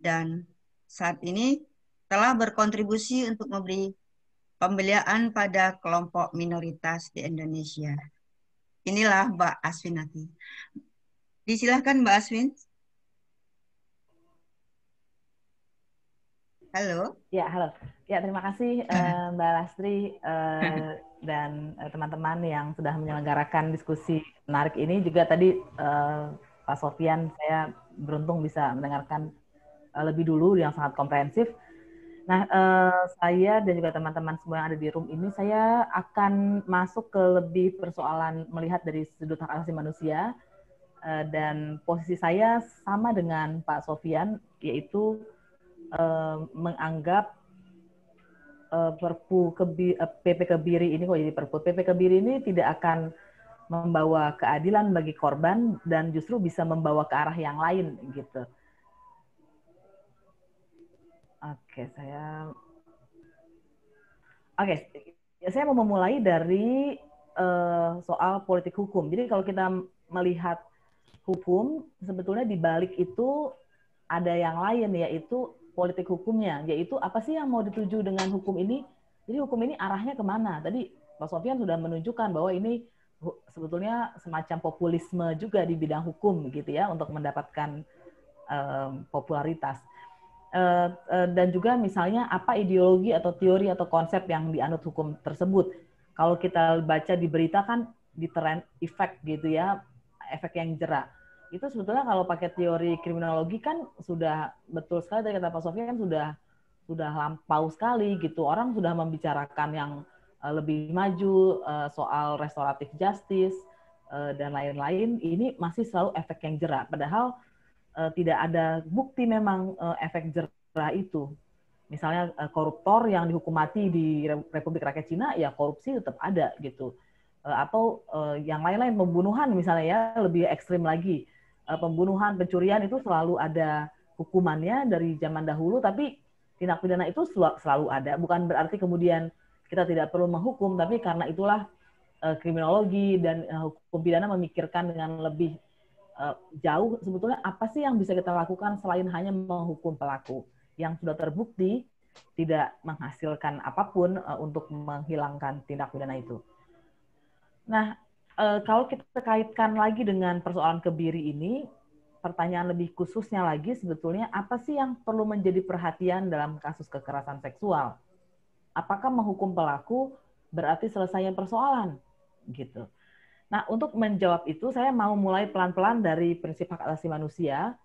dan saat ini telah berkontribusi untuk memberi pembelian pada kelompok minoritas di Indonesia. Inilah Mbak Aswin nanti. Disilahkan Mbak Aswin. Halo. Ya, halo. Ya, terima kasih eh, Mbak Lastri eh, dan eh, teman-teman yang sudah menyelenggarakan diskusi menarik ini. Juga tadi Pak Sofian, saya beruntung bisa mendengarkan Eh, lebih dulu yang sangat komprehensif. Nah, eh, saya dan juga teman-teman semua yang ada di room ini, saya akan masuk ke lebih persoalan melihat dari sudut hak asasi manusia eh, dan posisi saya sama dengan Pak Sofian, yaitu menganggap Perpu PP Kebiri ini kok jadi Perpu PP Kebiri ini tidak akan membawa keadilan bagi korban dan justru bisa membawa ke arah yang lain gitu Oke, saya Oke, okay. saya mau memulai dari uh, soal politik hukum. Jadi kalau kita melihat hukum, sebetulnya di balik itu ada yang lain yaitu politik hukumnya, yaitu apa sih yang mau dituju dengan hukum ini? Jadi hukum ini arahnya kemana? Tadi Pak Sofian sudah menunjukkan bahwa ini sebetulnya semacam populisme juga di bidang hukum gitu ya untuk mendapatkan um, popularitas. Eh, eh, dan juga misalnya apa ideologi atau teori atau konsep yang dianut hukum tersebut. Kalau kita baca di berita kan di trend efek gitu ya, efek yang jerak. Itu sebetulnya kalau pakai teori kriminologi kan sudah betul sekali dari kata Pak Sofia kan sudah sudah lampau sekali gitu. Orang sudah membicarakan yang eh, lebih maju soal restoratif justice dan lain-lain. Ini masih selalu efek yang jerak. Padahal uh, tidak ada bukti memang uh, efek jerah itu. Misalnya uh, koruptor yang dihukum mati di Republik Rakyat Cina, ya korupsi tetap ada gitu. Uh, atau uh, yang lain-lain pembunuhan misalnya ya lebih ekstrim lagi. Uh, pembunuhan, pencurian itu selalu ada hukumannya dari zaman dahulu, tapi tindak pidana itu selalu, ada. Bukan berarti kemudian kita tidak perlu menghukum, tapi karena itulah kriminologi dan hukum pidana memikirkan dengan lebih Eh, jauh sebetulnya apa sih yang bisa kita lakukan selain hanya menghukum pelaku yang sudah terbukti tidak menghasilkan apapun uh, untuk menghilangkan tindak pidana itu. Nah, uh, kalau kita kaitkan lagi dengan persoalan kebiri ini, pertanyaan lebih khususnya lagi sebetulnya apa sih yang perlu menjadi perhatian dalam kasus kekerasan seksual? Apakah menghukum pelaku berarti selesainya persoalan? Gitu. Nah, untuk menjawab itu, saya mau mulai pelan-pelan dari prinsip hak asasi manusia.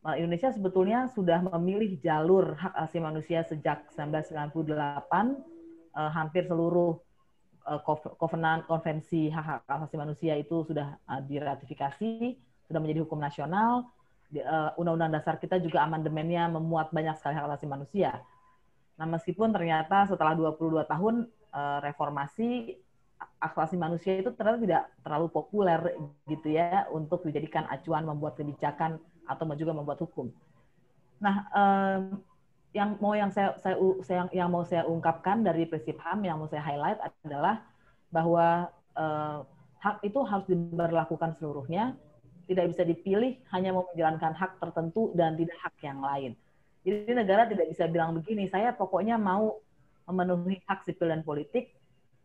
Nah, Indonesia sebetulnya sudah memilih jalur hak asasi manusia sejak 1998, eh, hampir seluruh eh, kovenan konvensi hak, asasi manusia itu sudah eh, diratifikasi, sudah menjadi hukum nasional. Eh, undang-undang dasar kita juga amandemennya memuat banyak sekali hak asasi manusia. Nah, meskipun ternyata setelah 22 tahun reformasi akselerasi manusia itu ternyata tidak terlalu populer gitu ya untuk dijadikan acuan membuat kebijakan atau juga membuat hukum. Nah, eh, yang mau yang saya, saya, saya yang mau saya ungkapkan dari prinsip HAM yang mau saya highlight adalah bahwa eh, hak itu harus diberlakukan seluruhnya, tidak bisa dipilih hanya mau menjalankan hak tertentu dan tidak hak yang lain. Jadi negara tidak bisa bilang begini, saya pokoknya mau memenuhi hak sipil dan politik,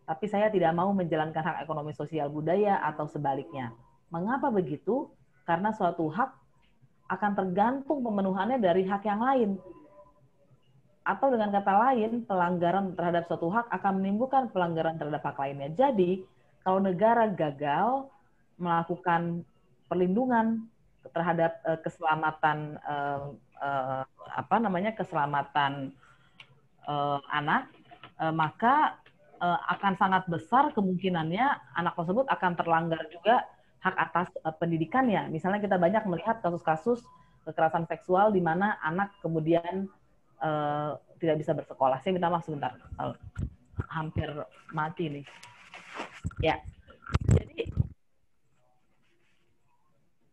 tapi saya tidak mau menjalankan hak ekonomi sosial budaya atau sebaliknya. Mengapa begitu? Karena suatu hak akan tergantung pemenuhannya dari hak yang lain. Atau dengan kata lain, pelanggaran terhadap suatu hak akan menimbulkan pelanggaran terhadap hak lainnya. Jadi, kalau negara gagal melakukan perlindungan terhadap eh, keselamatan eh, eh, apa namanya keselamatan anak, maka Eh, akan sangat besar kemungkinannya anak tersebut akan terlanggar juga hak atas uh, pendidikannya. Misalnya kita banyak melihat kasus-kasus kekerasan seksual di mana anak kemudian uh, tidak bisa bersekolah. Saya minta maaf sebentar, uh, hampir mati nih. Ya, jadi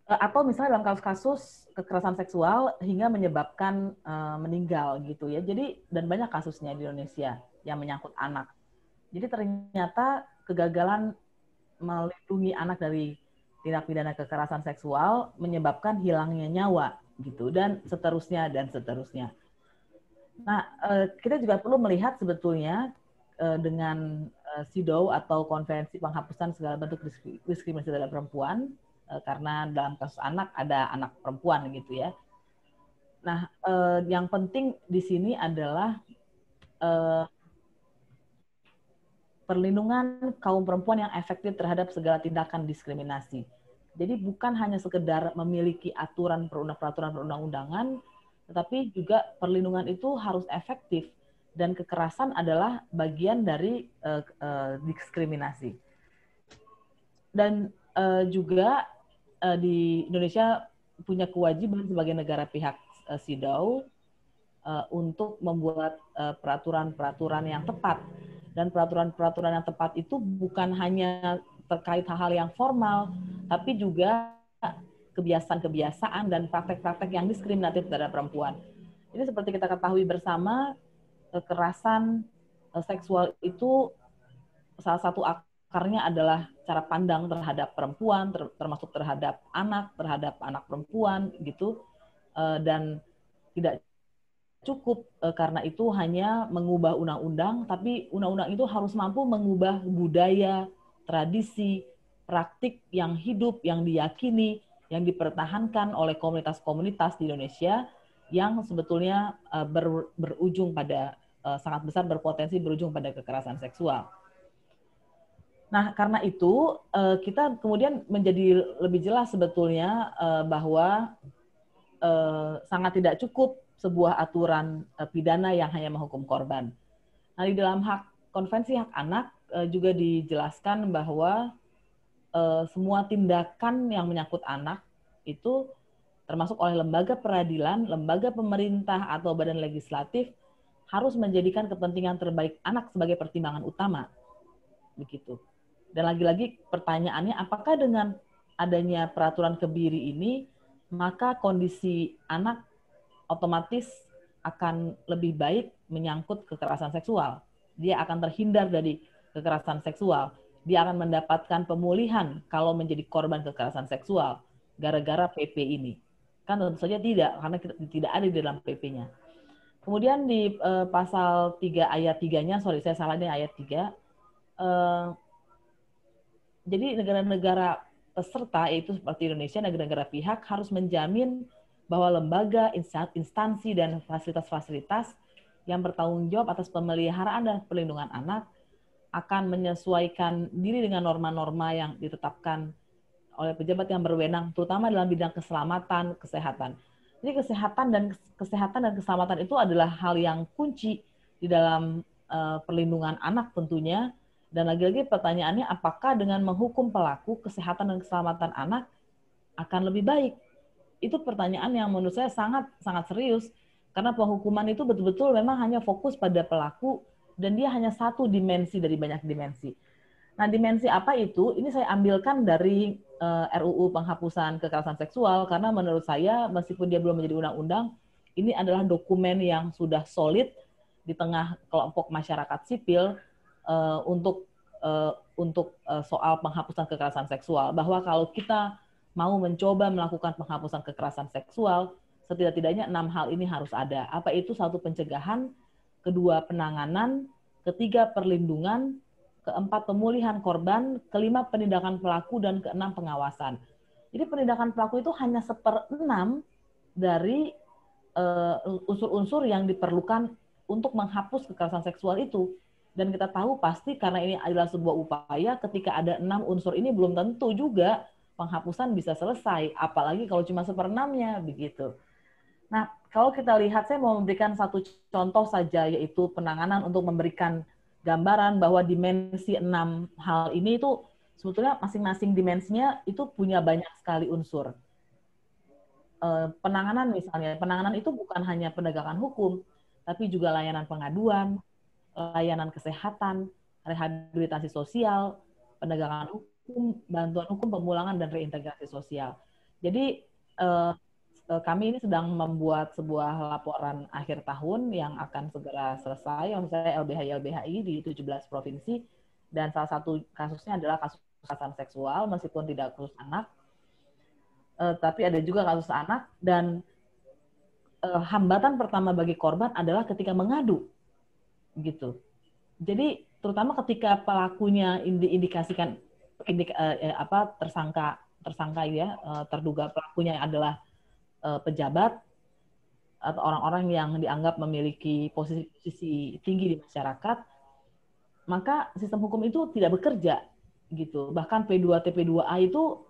atau misalnya dalam kasus-kasus kekerasan seksual hingga menyebabkan uh, meninggal gitu ya. Jadi dan banyak kasusnya di Indonesia yang menyangkut anak. Jadi ternyata kegagalan melindungi anak dari tindak pidana kekerasan seksual menyebabkan hilangnya nyawa gitu dan seterusnya dan seterusnya. Nah, eh, kita juga perlu melihat sebetulnya eh, dengan eh, SIDO atau Konvensi Penghapusan Segala Bentuk Diskriminasi Terhadap Perempuan karena dalam kasus anak ada anak perempuan gitu ya. Nah, yang penting di sini adalah perlindungan kaum perempuan yang efektif terhadap segala tindakan diskriminasi. Jadi bukan hanya sekedar memiliki aturan peraturan perundang-undangan, tetapi juga perlindungan itu harus efektif dan kekerasan adalah bagian dari uh, uh, diskriminasi. Dan uh, juga uh, di Indonesia punya kewajiban sebagai negara pihak uh, SIDAW uh, untuk membuat peraturan-peraturan uh, yang tepat dan peraturan-peraturan yang tepat itu bukan hanya terkait hal-hal yang formal, tapi juga kebiasaan-kebiasaan dan praktek-praktek yang diskriminatif terhadap perempuan. Ini seperti kita ketahui bersama, kekerasan eh, seksual itu salah satu akarnya adalah cara pandang terhadap perempuan, termasuk terhadap anak, terhadap anak perempuan gitu, eh, dan tidak cukup uh, karena itu hanya mengubah undang-undang, tapi undang-undang itu harus mampu mengubah budaya, tradisi, praktik yang hidup, yang diyakini, yang dipertahankan oleh komunitas-komunitas di Indonesia yang sebetulnya uh, ber, berujung pada uh, sangat besar berpotensi berujung pada kekerasan seksual. Nah, karena itu kita kemudian menjadi lebih jelas sebetulnya bahwa sangat tidak cukup sebuah aturan eh, pidana yang hanya menghukum korban. Nah, di dalam hak konvensi hak anak eh, juga dijelaskan bahwa eh, semua tindakan yang menyangkut anak itu termasuk oleh lembaga peradilan, lembaga pemerintah atau badan legislatif harus menjadikan kepentingan terbaik anak sebagai pertimbangan utama. Begitu. Dan lagi-lagi pertanyaannya apakah dengan adanya peraturan kebiri ini maka kondisi anak otomatis akan lebih baik menyangkut kekerasan seksual. Dia akan terhindar dari kekerasan seksual. Dia akan mendapatkan pemulihan kalau menjadi korban kekerasan seksual gara-gara PP ini. Kan tentu saja tidak, karena tidak ada di dalam PP-nya. Kemudian di uh, pasal 3 ayat 3-nya, sorry saya salahnya ayat 3, uh, eh, jadi negara-negara peserta, yaitu seperti Indonesia, negara-negara pihak harus menjamin bahwa lembaga, instansi, dan fasilitas-fasilitas yang bertanggung jawab atas pemeliharaan dan perlindungan anak akan menyesuaikan diri dengan norma-norma yang ditetapkan oleh pejabat yang berwenang, terutama dalam bidang keselamatan, kesehatan. Jadi kesehatan dan kesehatan dan keselamatan itu adalah hal yang kunci di dalam uh, perlindungan anak tentunya. Dan lagi-lagi pertanyaannya apakah dengan menghukum pelaku kesehatan dan keselamatan anak akan lebih baik? itu pertanyaan yang menurut saya sangat sangat serius karena penghukuman itu betul-betul memang hanya fokus pada pelaku dan dia hanya satu dimensi dari banyak dimensi. Nah, dimensi apa itu? Ini saya ambilkan dari uh, eh, RUU penghapusan kekerasan seksual karena menurut saya meskipun dia belum menjadi undang-undang, ini adalah dokumen yang sudah solid di tengah kelompok masyarakat sipil uh, untuk uh, untuk uh, soal penghapusan kekerasan seksual bahwa kalau kita mau mencoba melakukan penghapusan kekerasan seksual, setidak-tidaknya enam hal ini harus ada. Apa itu satu pencegahan, kedua penanganan, ketiga perlindungan, keempat pemulihan korban, kelima penindakan pelaku dan keenam pengawasan. Jadi penindakan pelaku itu hanya seperenam dari eh, unsur-unsur uh, yang diperlukan untuk menghapus kekerasan seksual itu. Dan kita tahu pasti karena ini adalah sebuah upaya ketika ada enam unsur ini belum tentu juga penghapusan bisa selesai, apalagi kalau cuma seperenamnya begitu. Nah, kalau kita lihat, saya mau memberikan satu contoh saja, yaitu penanganan untuk memberikan gambaran bahwa dimensi enam hal ini itu sebetulnya masing-masing dimensinya itu punya banyak sekali unsur. Eh, penanganan misalnya, penanganan itu bukan hanya penegakan hukum, tapi juga layanan pengaduan, layanan kesehatan, rehabilitasi sosial, penegakan hukum, hukum, bantuan hukum pemulangan dan reintegrasi sosial. Jadi eh, eh, kami ini sedang membuat sebuah laporan akhir tahun yang akan segera selesai, misalnya LBH LBHI di 17 provinsi dan salah satu kasusnya adalah kasus kekerasan seksual meskipun tidak kasus anak, eh, tapi ada juga kasus anak dan eh, hambatan pertama bagi korban adalah ketika mengadu, gitu. Jadi terutama ketika pelakunya diindikasikan indik uh, eh, eh, apa tersangka tersangka ya uh, terduga pelakunya adalah uh, pejabat atau orang-orang yang dianggap memiliki posisi-posisi tinggi di masyarakat, maka sistem hukum itu tidak bekerja gitu. Bahkan P2T P2A itu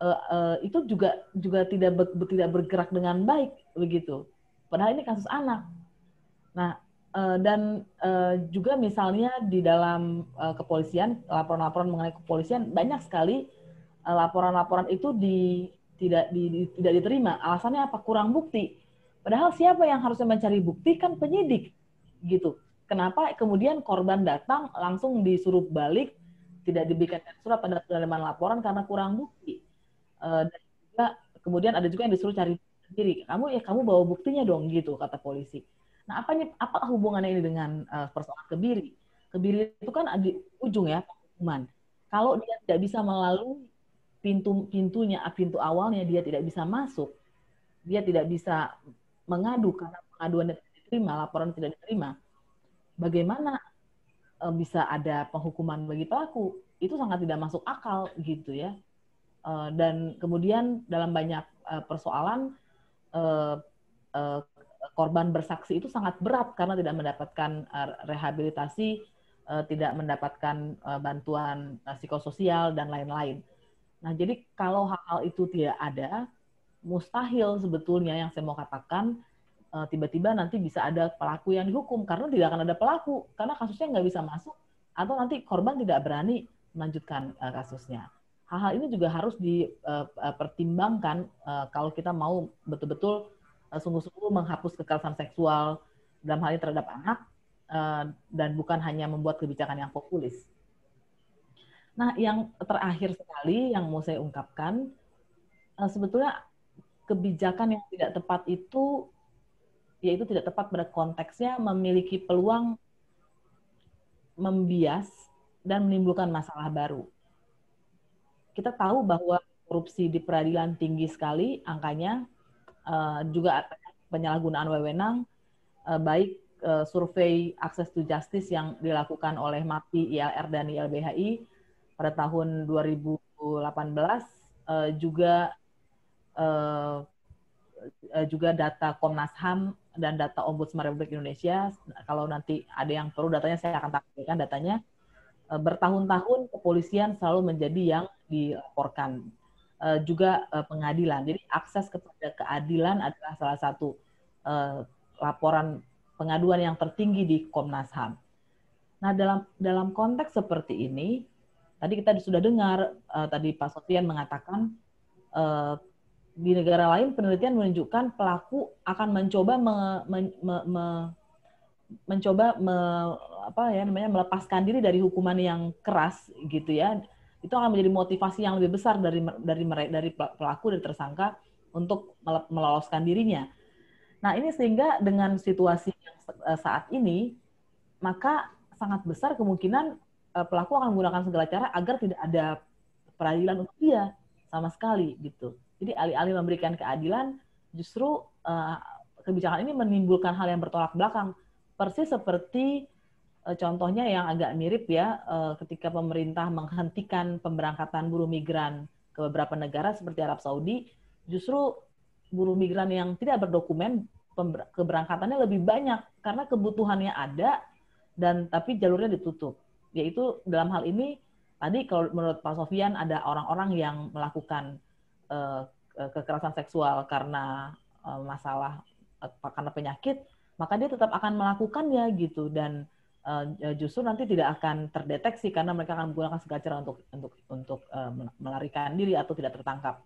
uh, uh, itu juga juga tidak be, tidak bergerak dengan baik begitu. Padahal ini kasus anak. Nah, Eh, dan uh, juga misalnya di dalam uh, kepolisian laporan-laporan mengenai kepolisian banyak sekali laporan-laporan uh, itu di, tidak di, di, tidak diterima alasannya apa kurang bukti padahal siapa yang harusnya mencari bukti kan penyidik gitu kenapa kemudian korban datang langsung disuruh balik tidak diberikan surat tanda penerimaan laporan karena kurang bukti uh, dan juga kemudian ada juga yang disuruh cari sendiri kamu ya kamu bawa buktinya dong gitu kata polisi Nah, apa apa hubungannya ini dengan uh, persoalan kebiri? Kebiri itu kan di ujung ya penghukuman. Kalau dia tidak bisa melalui pintu pintunya pintu awalnya dia tidak bisa masuk, dia tidak bisa mengadu karena pengaduan tidak diterima, laporan tidak diterima. Bagaimana uh, bisa ada penghukuman bagi pelaku? Itu sangat tidak masuk akal gitu ya. Uh, dan kemudian dalam banyak uh, persoalan uh, uh, korban bersaksi itu sangat berat karena tidak mendapatkan eh, rehabilitasi, eh, tidak mendapatkan eh, bantuan psikososial dan lain-lain. Nah, jadi kalau hal-hal itu tidak ada, mustahil sebetulnya yang saya mau katakan tiba-tiba nanti bisa ada pelaku yang dihukum karena tidak akan ada pelaku karena kasusnya nggak bisa masuk atau nanti korban tidak berani melanjutkan kasusnya. Hal-hal ini juga harus dipertimbangkan kalau kita mau betul-betul Eh, sungguh-sungguh menghapus kekerasan seksual dalam hal ini terhadap anak eh, dan bukan hanya membuat kebijakan yang populis. Nah, yang terakhir sekali yang mau saya ungkapkan, eh, sebetulnya kebijakan yang tidak tepat itu, yaitu tidak tepat pada konteksnya, memiliki peluang membias dan menimbulkan masalah baru. Kita tahu bahwa korupsi di peradilan tinggi sekali angkanya, Eh, juga penyalahgunaan wewenang uh, baik uh, survei akses to justice yang dilakukan oleh MAPI, ILR dan ILBHI pada tahun 2018 uh, juga uh, juga data Komnas HAM dan data Ombudsman Republik Indonesia kalau nanti ada yang perlu datanya saya akan tampilkan datanya bertahun-tahun kepolisian selalu menjadi yang dilaporkan Eh, juga eh, pengadilan. Jadi akses kepada keadilan adalah salah satu eh, laporan pengaduan yang tertinggi di Komnas HAM. Nah, dalam dalam konteks seperti ini, tadi kita sudah dengar uh, tadi Pak Sofian mengatakan uh, di negara lain penelitian menunjukkan pelaku akan mencoba me, me, me, me, mencoba me, apa ya namanya melepaskan diri dari hukuman yang keras gitu ya itu akan menjadi motivasi yang lebih besar dari dari dari pelaku dari tersangka untuk meloloskan dirinya. Nah, ini sehingga dengan situasi yang eh, saat ini maka sangat besar kemungkinan eh, pelaku akan menggunakan segala cara agar tidak ada peradilan untuk dia sama sekali gitu. Jadi alih-alih memberikan keadilan justru eh, kebijakan ini menimbulkan hal yang bertolak belakang persis seperti Eh, contohnya yang agak mirip ya eh, ketika pemerintah menghentikan pemberangkatan buruh migran ke beberapa negara seperti Arab Saudi justru buruh migran yang tidak berdokumen keberangkatannya lebih banyak karena kebutuhannya ada dan tapi jalurnya ditutup yaitu dalam hal ini tadi kalau menurut Pak Sofian ada orang-orang yang melakukan eh, kekerasan seksual karena masalah karena penyakit maka dia tetap akan melakukannya gitu dan uh, justru nanti tidak akan terdeteksi karena mereka akan menggunakan segala cara untuk untuk untuk uh, melarikan diri atau tidak tertangkap.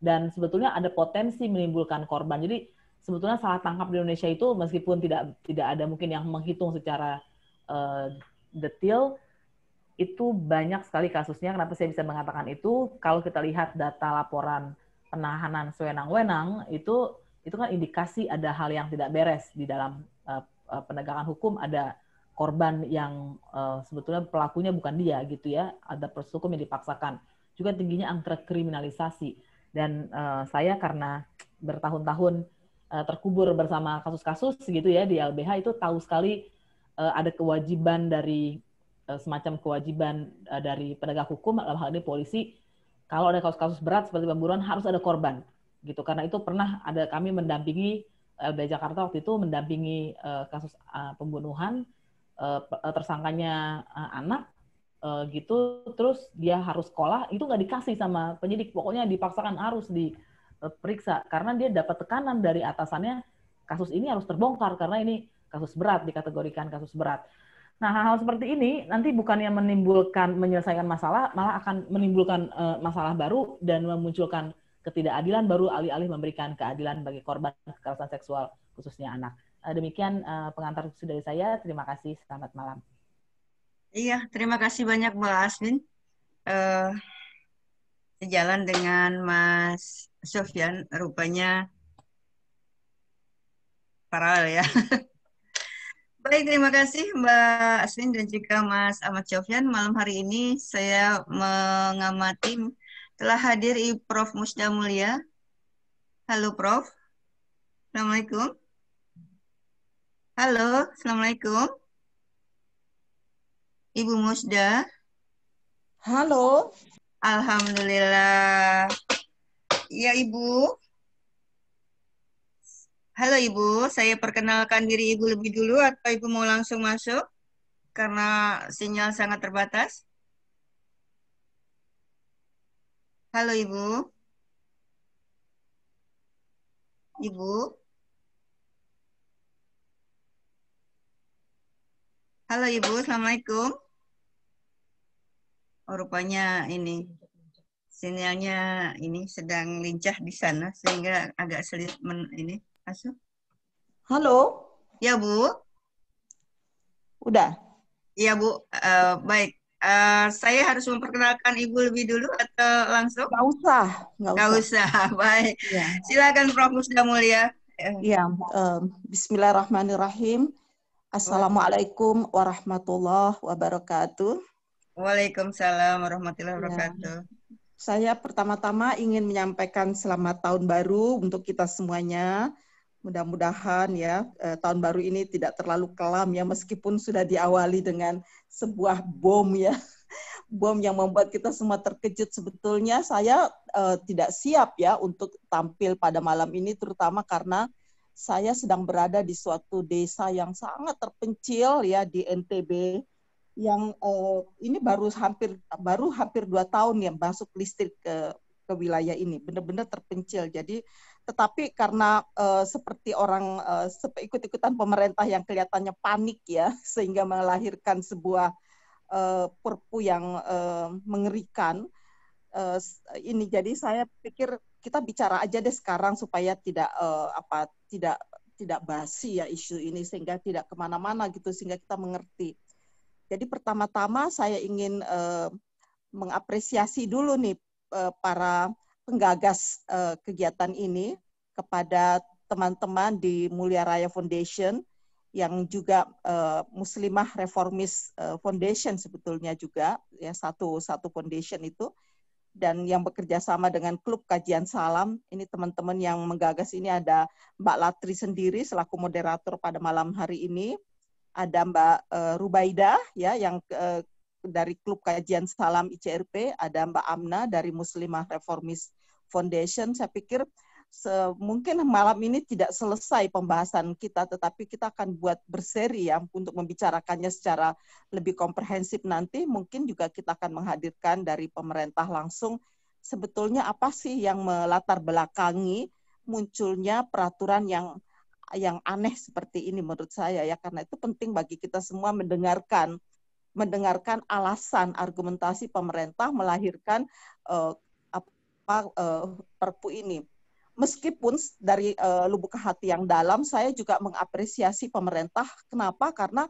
Dan sebetulnya ada potensi menimbulkan korban. Jadi sebetulnya salah tangkap di Indonesia itu meskipun tidak tidak ada mungkin yang menghitung secara uh, detail itu banyak sekali kasusnya. Kenapa saya bisa mengatakan itu? Kalau kita lihat data laporan penahanan sewenang-wenang itu itu kan indikasi ada hal yang tidak beres di dalam uh, penegakan hukum ada korban yang uh, sebetulnya pelakunya bukan dia gitu ya ada proses hukum yang dipaksakan juga tingginya angka kriminalisasi dan uh, saya karena bertahun-tahun uh, terkubur bersama kasus-kasus gitu ya di LBH itu tahu sekali uh, ada kewajiban dari uh, semacam kewajiban uh, dari penegak hukum dalam hal ini polisi kalau ada kasus-kasus berat seperti pemburuan harus ada korban gitu karena itu pernah ada kami mendampingi LBH Jakarta waktu itu mendampingi uh, kasus uh, pembunuhan uh, tersangkanya uh, anak uh, gitu terus dia harus sekolah itu nggak dikasih sama penyidik pokoknya dipaksakan harus diperiksa karena dia dapat tekanan dari atasannya kasus ini harus terbongkar karena ini kasus berat dikategorikan kasus berat nah hal-hal seperti ini nanti bukannya menimbulkan menyelesaikan masalah malah akan menimbulkan uh, masalah baru dan memunculkan ketidakadilan baru alih-alih memberikan keadilan bagi korban kekerasan seksual khususnya anak Eh, demikian eh, pengantar khusus dari saya. Terima kasih. Selamat malam. Iya, terima kasih banyak Mbak Asmin. Uh, sejalan dengan Mas Sofyan, rupanya paralel ya. Baik, terima kasih Mbak Asmin dan juga Mas Ahmad Sofyan. Malam hari ini saya mengamati telah hadir Prof. Musda Mulia. Halo Prof. Assalamualaikum. Halo, Assalamualaikum. Ibu Musda. Halo. Alhamdulillah. Ya, Ibu. Halo, Ibu. Saya perkenalkan diri Ibu lebih dulu atau Ibu mau langsung masuk? Karena sinyal sangat terbatas. Halo, Ibu. Ibu. Halo Ibu, Assalamualaikum. Oh, rupanya ini sinyalnya ini sedang lincah di sana sehingga agak sulit men, ini masuk. Halo. Ya Bu. Udah. Iya Bu, uh, baik. Uh, saya harus memperkenalkan Ibu lebih dulu atau langsung? Gak usah. Gak, usah. usah, baik. Ya. Silakan Prof. Musda Mulia. Ya, Uh, Bismillahirrahmanirrahim. Assalamualaikum warahmatullahi wabarakatuh. Waalaikumsalam warahmatullahi ya. wabarakatuh. Saya pertama-tama ingin menyampaikan selamat tahun baru untuk kita semuanya. Mudah-mudahan ya eh, tahun baru ini tidak terlalu kelam ya meskipun sudah diawali dengan sebuah bom ya. Bom yang membuat kita semua terkejut sebetulnya saya eh, tidak siap ya untuk tampil pada malam ini terutama karena saya sedang berada di suatu desa yang sangat terpencil ya di NTB yang eh, ini baru hampir baru hampir dua tahun yang masuk listrik ke ke wilayah ini benar-benar terpencil jadi tetapi karena eh, seperti orang eh, ikut-ikutan pemerintah yang kelihatannya panik ya sehingga melahirkan sebuah eh, perpu yang eh, mengerikan eh, ini jadi saya pikir kita bicara aja deh sekarang supaya tidak uh, apa tidak tidak basi ya isu ini sehingga tidak kemana-mana gitu sehingga kita mengerti. Jadi pertama-tama saya ingin eh, mengapresiasi dulu nih eh, para penggagas eh, kegiatan ini kepada teman-teman di Mulia Raya Foundation yang juga eh, Muslimah Reformis eh, Foundation sebetulnya juga ya satu satu foundation itu dan yang bekerja sama dengan klub kajian salam. Ini teman-teman yang menggagas ini ada Mbak Latri sendiri selaku moderator pada malam hari ini. Ada Mbak uh, Rubaida ya yang uh, dari klub kajian salam ICRP, ada Mbak Amna dari Muslimah Reformis Foundation. Saya pikir mungkin malam ini tidak selesai pembahasan kita, tetapi kita akan buat berseri ya untuk membicarakannya secara lebih komprehensif nanti. Mungkin juga kita akan menghadirkan dari pemerintah langsung sebetulnya apa sih yang melatar belakangi munculnya peraturan yang yang aneh seperti ini menurut saya ya karena itu penting bagi kita semua mendengarkan mendengarkan alasan argumentasi pemerintah melahirkan uh, apa uh, perpu ini meskipun dari uh, lubuk hati yang dalam saya juga mengapresiasi pemerintah kenapa karena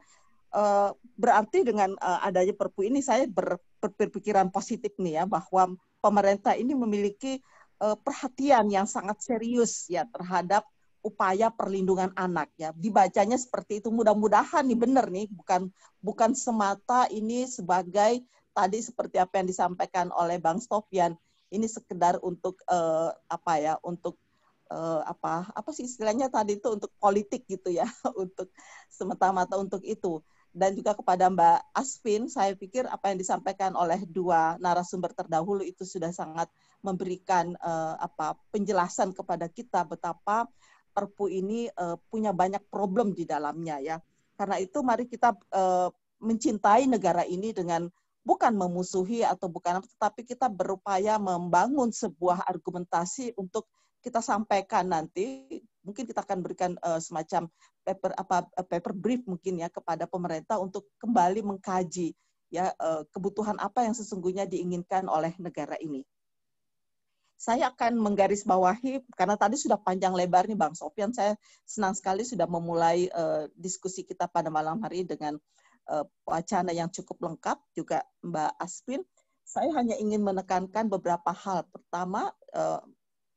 uh, berarti dengan uh, adanya Perpu ini saya ber, berpikiran positif nih ya bahwa pemerintah ini memiliki uh, perhatian yang sangat serius ya terhadap upaya perlindungan anak ya dibacanya seperti itu mudah-mudahan nih benar nih bukan bukan semata ini sebagai tadi seperti apa yang disampaikan oleh Bang Sofian ini sekedar untuk uh, apa ya untuk uh, apa apa sih istilahnya tadi itu untuk politik gitu ya untuk semata-mata untuk itu dan juga kepada Mbak Asvin saya pikir apa yang disampaikan oleh dua narasumber terdahulu itu sudah sangat memberikan uh, apa penjelasan kepada kita betapa Perpu ini uh, punya banyak problem di dalamnya ya karena itu mari kita uh, mencintai negara ini dengan bukan memusuhi atau bukan tetapi kita berupaya membangun sebuah argumentasi untuk kita sampaikan nanti mungkin kita akan berikan uh, semacam paper apa eh, paper brief mungkin ya kepada pemerintah untuk kembali mengkaji ya uh, kebutuhan apa yang sesungguhnya diinginkan oleh negara ini. Saya akan menggarisbawahi karena tadi sudah panjang lebar nih Bang Sofian saya senang sekali sudah memulai uh, diskusi kita pada malam hari dengan Eh, wacana yang cukup lengkap juga Mbak Aspin. Saya hanya ingin menekankan beberapa hal. Pertama, eh,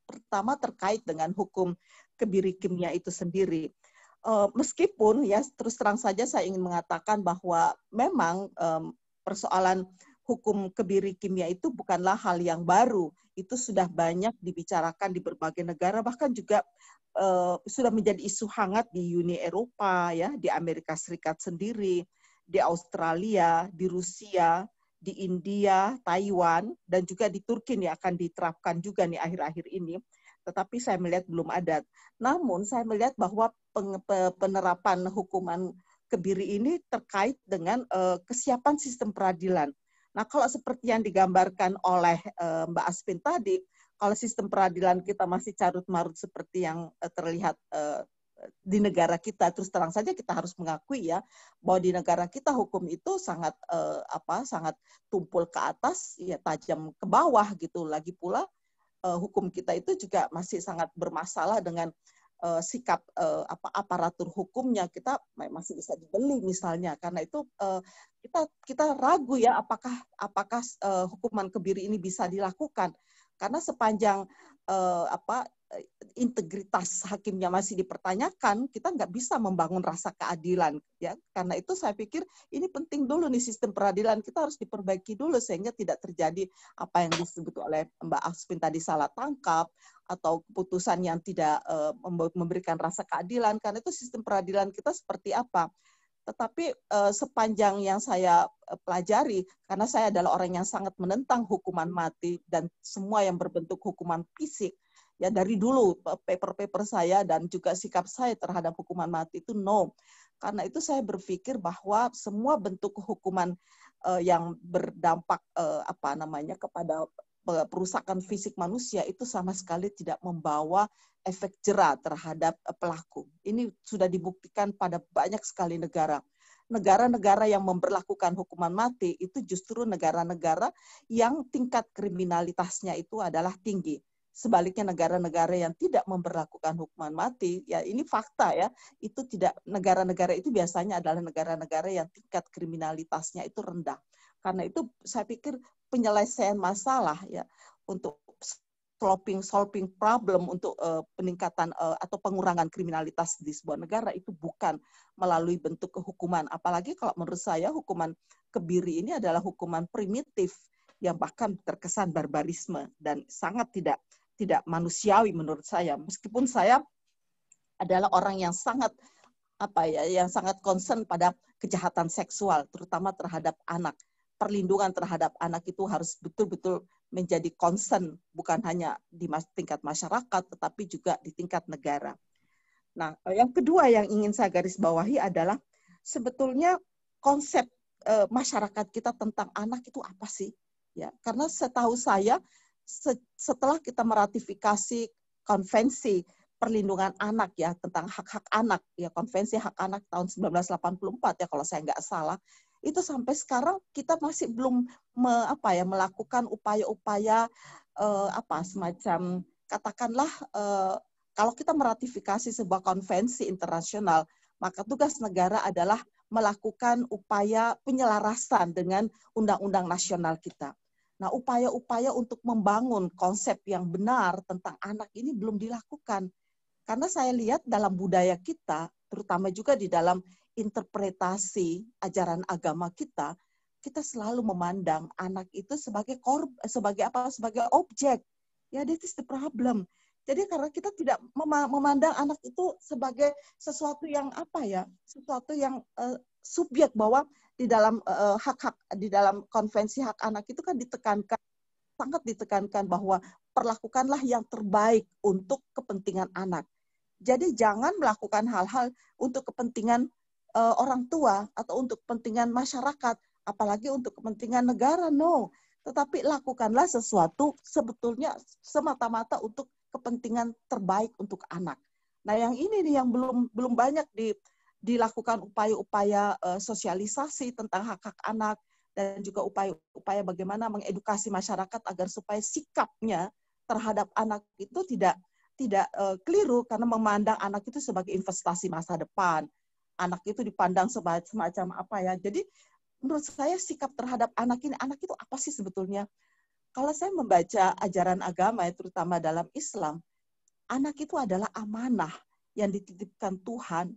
pertama terkait dengan hukum kebiri kimia itu sendiri. Eh, meskipun ya terus terang saja saya ingin mengatakan bahwa memang persoalan hukum kebiri kimia itu bukanlah hal yang baru. Itu sudah banyak dibicarakan di berbagai negara, bahkan juga sudah menjadi isu hangat di Uni Eropa ya di Amerika Serikat sendiri di Australia, di Rusia, di India, Taiwan, dan juga di Turki nih akan diterapkan juga nih akhir-akhir ini. Tetapi saya melihat belum ada. Namun saya melihat bahwa penerapan hukuman kebiri ini terkait dengan uh, kesiapan sistem peradilan. Nah, kalau seperti yang digambarkan oleh uh, Mbak Aspin tadi, kalau sistem peradilan kita masih carut marut seperti yang uh, terlihat uh, di negara kita terus terang saja kita harus mengakui ya bahwa di negara kita hukum itu sangat eh, apa sangat tumpul ke atas ya tajam ke bawah gitu lagi pula eh, hukum kita itu juga masih sangat bermasalah dengan eh, sikap eh, apa aparatur hukumnya kita masih bisa dibeli misalnya karena itu eh, kita kita ragu ya apakah apakah eh, hukuman kebiri ini bisa dilakukan karena sepanjang eh, apa integritas hakimnya masih dipertanyakan, kita nggak bisa membangun rasa keadilan. Ya, karena itu saya pikir ini penting dulu nih sistem peradilan kita harus diperbaiki dulu sehingga tidak terjadi apa yang disebut oleh Mbak Aspin tadi salah tangkap atau keputusan yang tidak eh, memberikan rasa keadilan. Karena itu sistem peradilan kita seperti apa? tetapi eh, sepanjang yang saya eh, pelajari karena saya adalah orang yang sangat menentang hukuman mati dan semua yang berbentuk hukuman fisik ya dari dulu paper-paper saya dan juga sikap saya terhadap hukuman mati itu no. Karena itu saya berpikir bahwa semua bentuk hukuman uh, yang berdampak uh, apa namanya kepada eh, perusakan fisik manusia itu sama sekali tidak membawa efek jerah terhadap pelaku. Ini sudah dibuktikan pada banyak sekali negara negara-negara yang memperlakukan hukuman mati itu justru negara-negara yang tingkat kriminalitasnya itu adalah tinggi sebaliknya negara-negara yang tidak memperlakukan hukuman mati, ya ini fakta ya, itu tidak negara-negara itu biasanya adalah negara-negara yang tingkat kriminalitasnya itu rendah. Karena itu saya pikir penyelesaian masalah ya untuk solving solving problem untuk uh, peningkatan uh, atau pengurangan kriminalitas di sebuah negara itu bukan melalui bentuk kehukuman. Apalagi kalau menurut saya hukuman kebiri ini adalah hukuman primitif yang bahkan terkesan barbarisme dan sangat tidak tidak manusiawi menurut saya. Meskipun saya adalah orang yang sangat apa ya, yang sangat concern pada kejahatan seksual, terutama terhadap anak. Perlindungan terhadap anak itu harus betul-betul menjadi concern bukan hanya di tingkat masyarakat tetapi juga di tingkat negara. Nah, yang kedua yang ingin saya garis bawahi adalah sebetulnya konsep e, masyarakat kita tentang anak itu apa sih? Ya, karena setahu saya setelah kita meratifikasi konvensi perlindungan anak ya tentang hak-hak anak ya konvensi hak anak tahun 1984 ya kalau saya nggak salah itu sampai sekarang kita masih belum me, apa ya melakukan upaya-upaya eh, apa semacam katakanlah eh, kalau kita meratifikasi sebuah konvensi internasional maka tugas negara adalah melakukan upaya penyelarasan dengan undang-undang nasional kita. Nah, upaya-upaya untuk membangun konsep yang benar tentang anak ini belum dilakukan. Karena saya lihat dalam budaya kita, terutama juga di dalam interpretasi ajaran agama kita, kita selalu memandang anak itu sebagai korb, sebagai apa? Sebagai objek. Ya, yeah, this is the problem. Jadi karena kita tidak memandang anak itu sebagai sesuatu yang apa ya, sesuatu yang uh, subjek bahwa di dalam hak-hak eh, eh, uh, di dalam konvensi hak anak itu kan ditekankan sangat ditekankan bahwa perlakukanlah yang terbaik untuk kepentingan anak. Jadi jangan melakukan hal-hal untuk kepentingan uh, orang tua atau untuk kepentingan masyarakat, apalagi untuk kepentingan negara, no. Tetapi lakukanlah sesuatu sebetulnya semata-mata untuk kepentingan terbaik untuk anak. Nah, yang ini nih yang belum belum banyak di dilakukan upaya-upaya eh, sosialisasi tentang hak-hak anak dan juga upaya-upaya bagaimana mengedukasi masyarakat agar supaya sikapnya terhadap anak itu tidak tidak eh, keliru karena memandang anak itu sebagai investasi masa depan. Anak itu dipandang semacam apa ya. Jadi menurut saya sikap terhadap anak ini anak itu apa sih sebetulnya? Kalau saya membaca ajaran agama ya, terutama dalam Islam, anak itu adalah amanah yang dititipkan Tuhan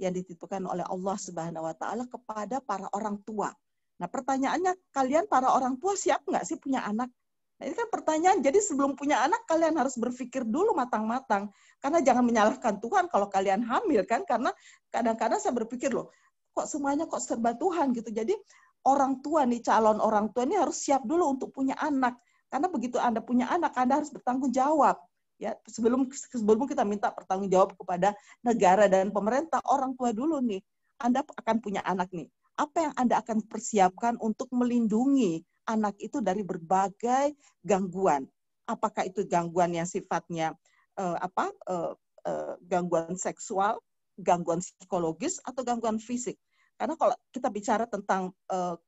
yang dititipkan oleh Allah Subhanahu wa taala kepada para orang tua. Nah, pertanyaannya kalian para orang tua siap nggak sih punya anak? Nah, ini kan pertanyaan. Jadi sebelum punya anak kalian harus berpikir dulu matang-matang karena jangan menyalahkan Tuhan kalau kalian hamil kan karena kadang-kadang saya berpikir loh, kok semuanya kok serba Tuhan gitu. Jadi orang tua nih calon orang tua ini harus siap dulu untuk punya anak. Karena begitu Anda punya anak, Anda harus bertanggung jawab ya sebelum sebelum kita minta pertanggung jawab kepada negara dan pemerintah orang tua dulu nih anda akan punya anak nih apa yang anda akan persiapkan untuk melindungi anak itu dari berbagai gangguan apakah itu gangguan yang sifatnya uh, apa uh, uh, gangguan seksual gangguan psikologis atau gangguan fisik karena kalau kita bicara tentang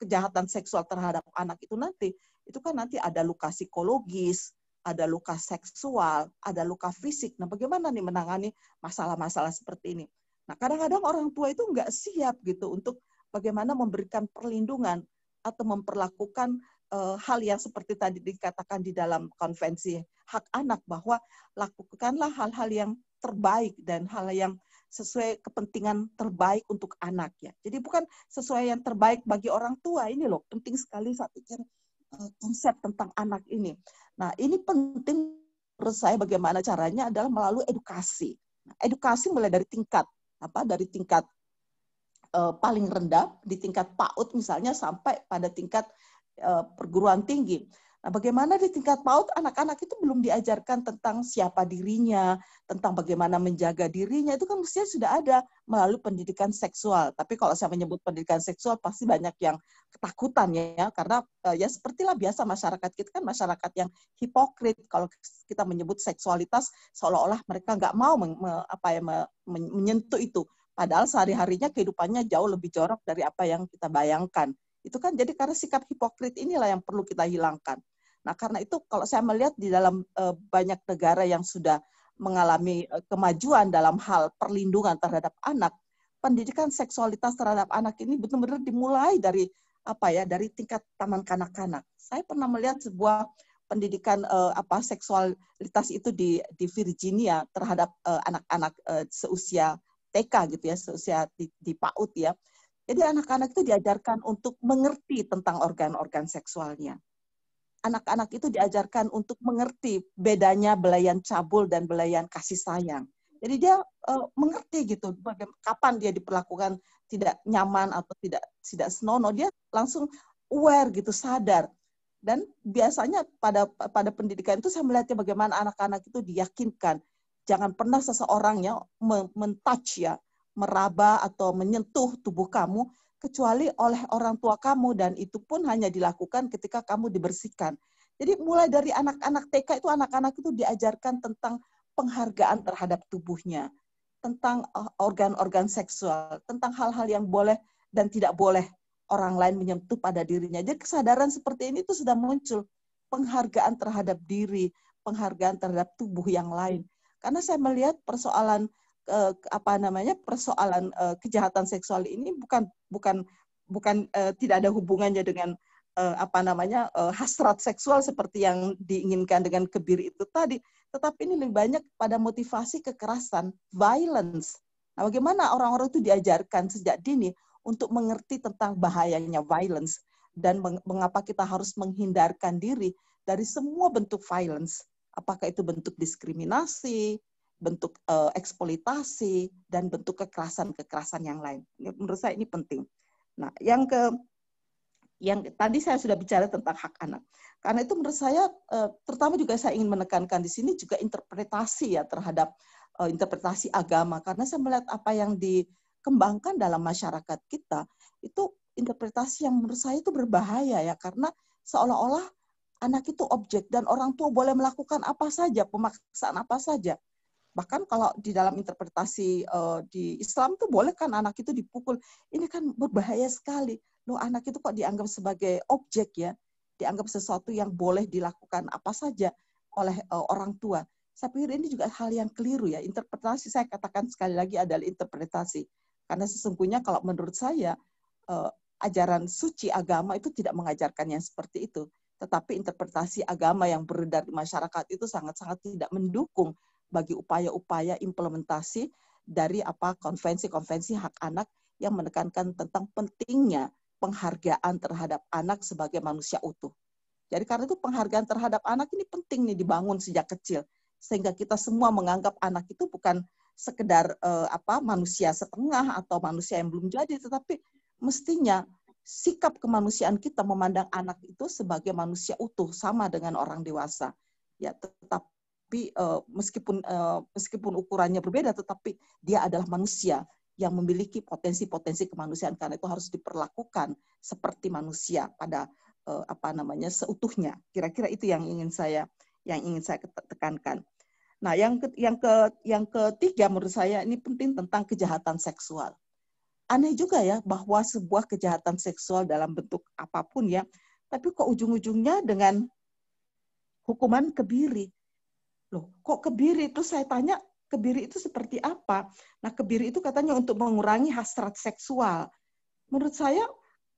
kejahatan seksual terhadap anak itu nanti itu kan nanti ada luka psikologis ada luka seksual, ada luka fisik. Nah, bagaimana nih menangani masalah-masalah seperti ini? Nah, kadang-kadang orang tua itu nggak siap gitu untuk bagaimana memberikan perlindungan atau memperlakukan uh, hal yang seperti tadi dikatakan di dalam konvensi hak anak bahwa lakukanlah hal-hal yang terbaik dan hal yang sesuai kepentingan terbaik untuk anak ya. Jadi bukan sesuai yang terbaik bagi orang tua ini loh penting sekali saya pikir eh, konsep tentang anak ini. Nah, ini penting menurut saya bagaimana caranya adalah melalui edukasi. Nah, edukasi mulai dari tingkat apa dari tingkat e, paling rendah di tingkat PAUD misalnya sampai pada tingkat e, perguruan tinggi. Nah, bagaimana di tingkat PAUD anak-anak itu belum diajarkan tentang siapa dirinya, tentang bagaimana menjaga dirinya itu kan mestinya sudah ada melalui pendidikan seksual. Tapi kalau saya menyebut pendidikan seksual pasti banyak yang ketakutan ya karena eh, ya sepertilah biasa masyarakat kita kan masyarakat yang hipokrit kalau kita menyebut seksualitas seolah-olah mereka nggak mau men, me, apa ya me, menyentuh itu. Padahal sehari-harinya kehidupannya jauh lebih jorok dari apa yang kita bayangkan. Itu kan jadi karena sikap hipokrit inilah yang perlu kita hilangkan. Nah, karena itu kalau saya melihat di dalam uh, banyak negara yang sudah mengalami uh, kemajuan dalam hal perlindungan terhadap anak, pendidikan seksualitas terhadap anak ini benar-benar dimulai dari apa ya, dari tingkat taman kanak-kanak. Saya pernah melihat sebuah pendidikan uh, apa seksualitas itu di di Virginia terhadap anak-anak uh, uh, seusia TK gitu ya, seusia di, di PAUD ya. Jadi anak-anak itu diajarkan untuk mengerti tentang organ-organ seksualnya anak-anak itu diajarkan untuk mengerti bedanya belayan cabul dan belayan kasih sayang. Jadi dia e, mengerti gitu kapan dia diperlakukan tidak nyaman atau tidak tidak senono dia langsung aware gitu sadar dan biasanya pada pada pendidikan itu saya melihatnya bagaimana anak-anak itu diyakinkan jangan pernah seseorang ya mentouch ya meraba atau menyentuh tubuh kamu kecuali oleh orang tua kamu dan itu pun hanya dilakukan ketika kamu dibersihkan. Jadi mulai dari anak-anak TK itu anak-anak itu diajarkan tentang penghargaan terhadap tubuhnya, tentang eh, organ-organ seksual, tentang hal-hal yang boleh dan tidak boleh orang lain menyentuh pada dirinya. Jadi kesadaran seperti ini itu sudah muncul penghargaan terhadap diri, penghargaan terhadap tubuh yang lain. Karena saya melihat persoalan uh, apa namanya persoalan uh, kejahatan seksual ini bukan bukan bukan uh, tidak ada hubungannya dengan uh, apa namanya uh, hasrat seksual seperti yang diinginkan dengan kebir itu tadi, tetapi ini lebih banyak pada motivasi kekerasan, violence. Nah, bagaimana orang-orang itu diajarkan sejak dini untuk mengerti tentang bahayanya violence dan mengapa kita harus menghindarkan diri dari semua bentuk violence, apakah itu bentuk diskriminasi, bentuk uh, eksploitasi dan bentuk kekerasan-kekerasan yang lain. Menurut saya ini penting. Nah, yang ke yang tadi saya sudah bicara tentang hak anak. Karena itu menurut saya uh, terutama juga saya ingin menekankan di sini juga interpretasi ya terhadap uh, interpretasi agama karena saya melihat apa yang dikembangkan dalam masyarakat kita itu interpretasi yang menurut saya itu berbahaya ya karena seolah-olah anak itu objek dan orang tua boleh melakukan apa saja, pemaksaan apa saja. Bahkan kalau di dalam interpretasi uh, di Islam tuh boleh kan anak itu dipukul. Ini kan berbahaya sekali. Loh anak itu kok dianggap sebagai objek ya? Dianggap sesuatu yang boleh dilakukan apa saja oleh uh, orang tua. Saya pikir ini juga hal yang keliru ya. Interpretasi saya katakan sekali lagi adalah interpretasi. Karena sesungguhnya kalau menurut saya uh, ajaran suci agama itu tidak mengajarkan yang seperti itu. Tetapi interpretasi agama yang beredar di masyarakat itu sangat-sangat tidak mendukung bagi upaya-upaya implementasi dari apa konvensi-konvensi hak anak yang menekankan tentang pentingnya penghargaan terhadap anak sebagai manusia utuh. Jadi karena itu penghargaan terhadap anak ini penting nih dibangun sejak kecil sehingga kita semua menganggap anak itu bukan sekedar eh, apa manusia setengah atau manusia yang belum jadi tetapi mestinya sikap kemanusiaan kita memandang anak itu sebagai manusia utuh sama dengan orang dewasa. Ya, tetap tetapi uh, eh, meskipun uh, meskipun ukurannya berbeda, tetapi dia adalah manusia yang memiliki potensi-potensi kemanusiaan karena itu harus diperlakukan seperti manusia pada uh, apa namanya seutuhnya. Kira-kira itu yang ingin saya yang ingin saya tekankan. Nah, yang ke, yang ke yang ketiga menurut saya ini penting tentang kejahatan seksual. Aneh juga ya bahwa sebuah kejahatan seksual dalam bentuk apapun ya, tapi kok ujung-ujungnya dengan hukuman kebiri loh kok kebiri? itu saya tanya, kebiri itu seperti apa? Nah, kebiri itu katanya untuk mengurangi hasrat seksual. Menurut saya,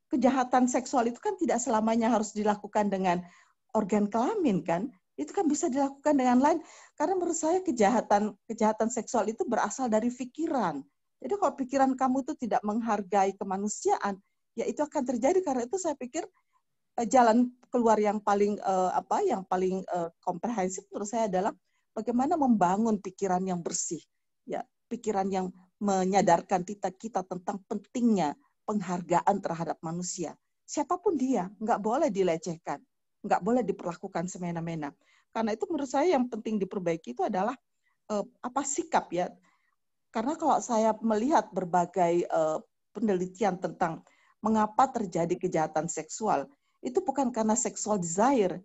kejahatan seksual itu kan tidak selamanya harus dilakukan dengan organ kelamin kan? Itu kan bisa dilakukan dengan lain. Karena menurut saya kejahatan kejahatan seksual itu berasal dari pikiran. Jadi kalau pikiran kamu itu tidak menghargai kemanusiaan, ya itu akan terjadi karena itu saya pikir eh, jalan keluar yang paling uh, apa yang paling uh, komprehensif menurut saya adalah bagaimana membangun pikiran yang bersih ya pikiran yang menyadarkan kita kita tentang pentingnya penghargaan terhadap manusia siapapun dia nggak boleh dilecehkan nggak boleh diperlakukan semena-mena karena itu menurut saya yang penting diperbaiki itu adalah uh, apa sikap ya karena kalau saya melihat berbagai uh, penelitian tentang mengapa terjadi kejahatan seksual itu bukan karena sexual desire,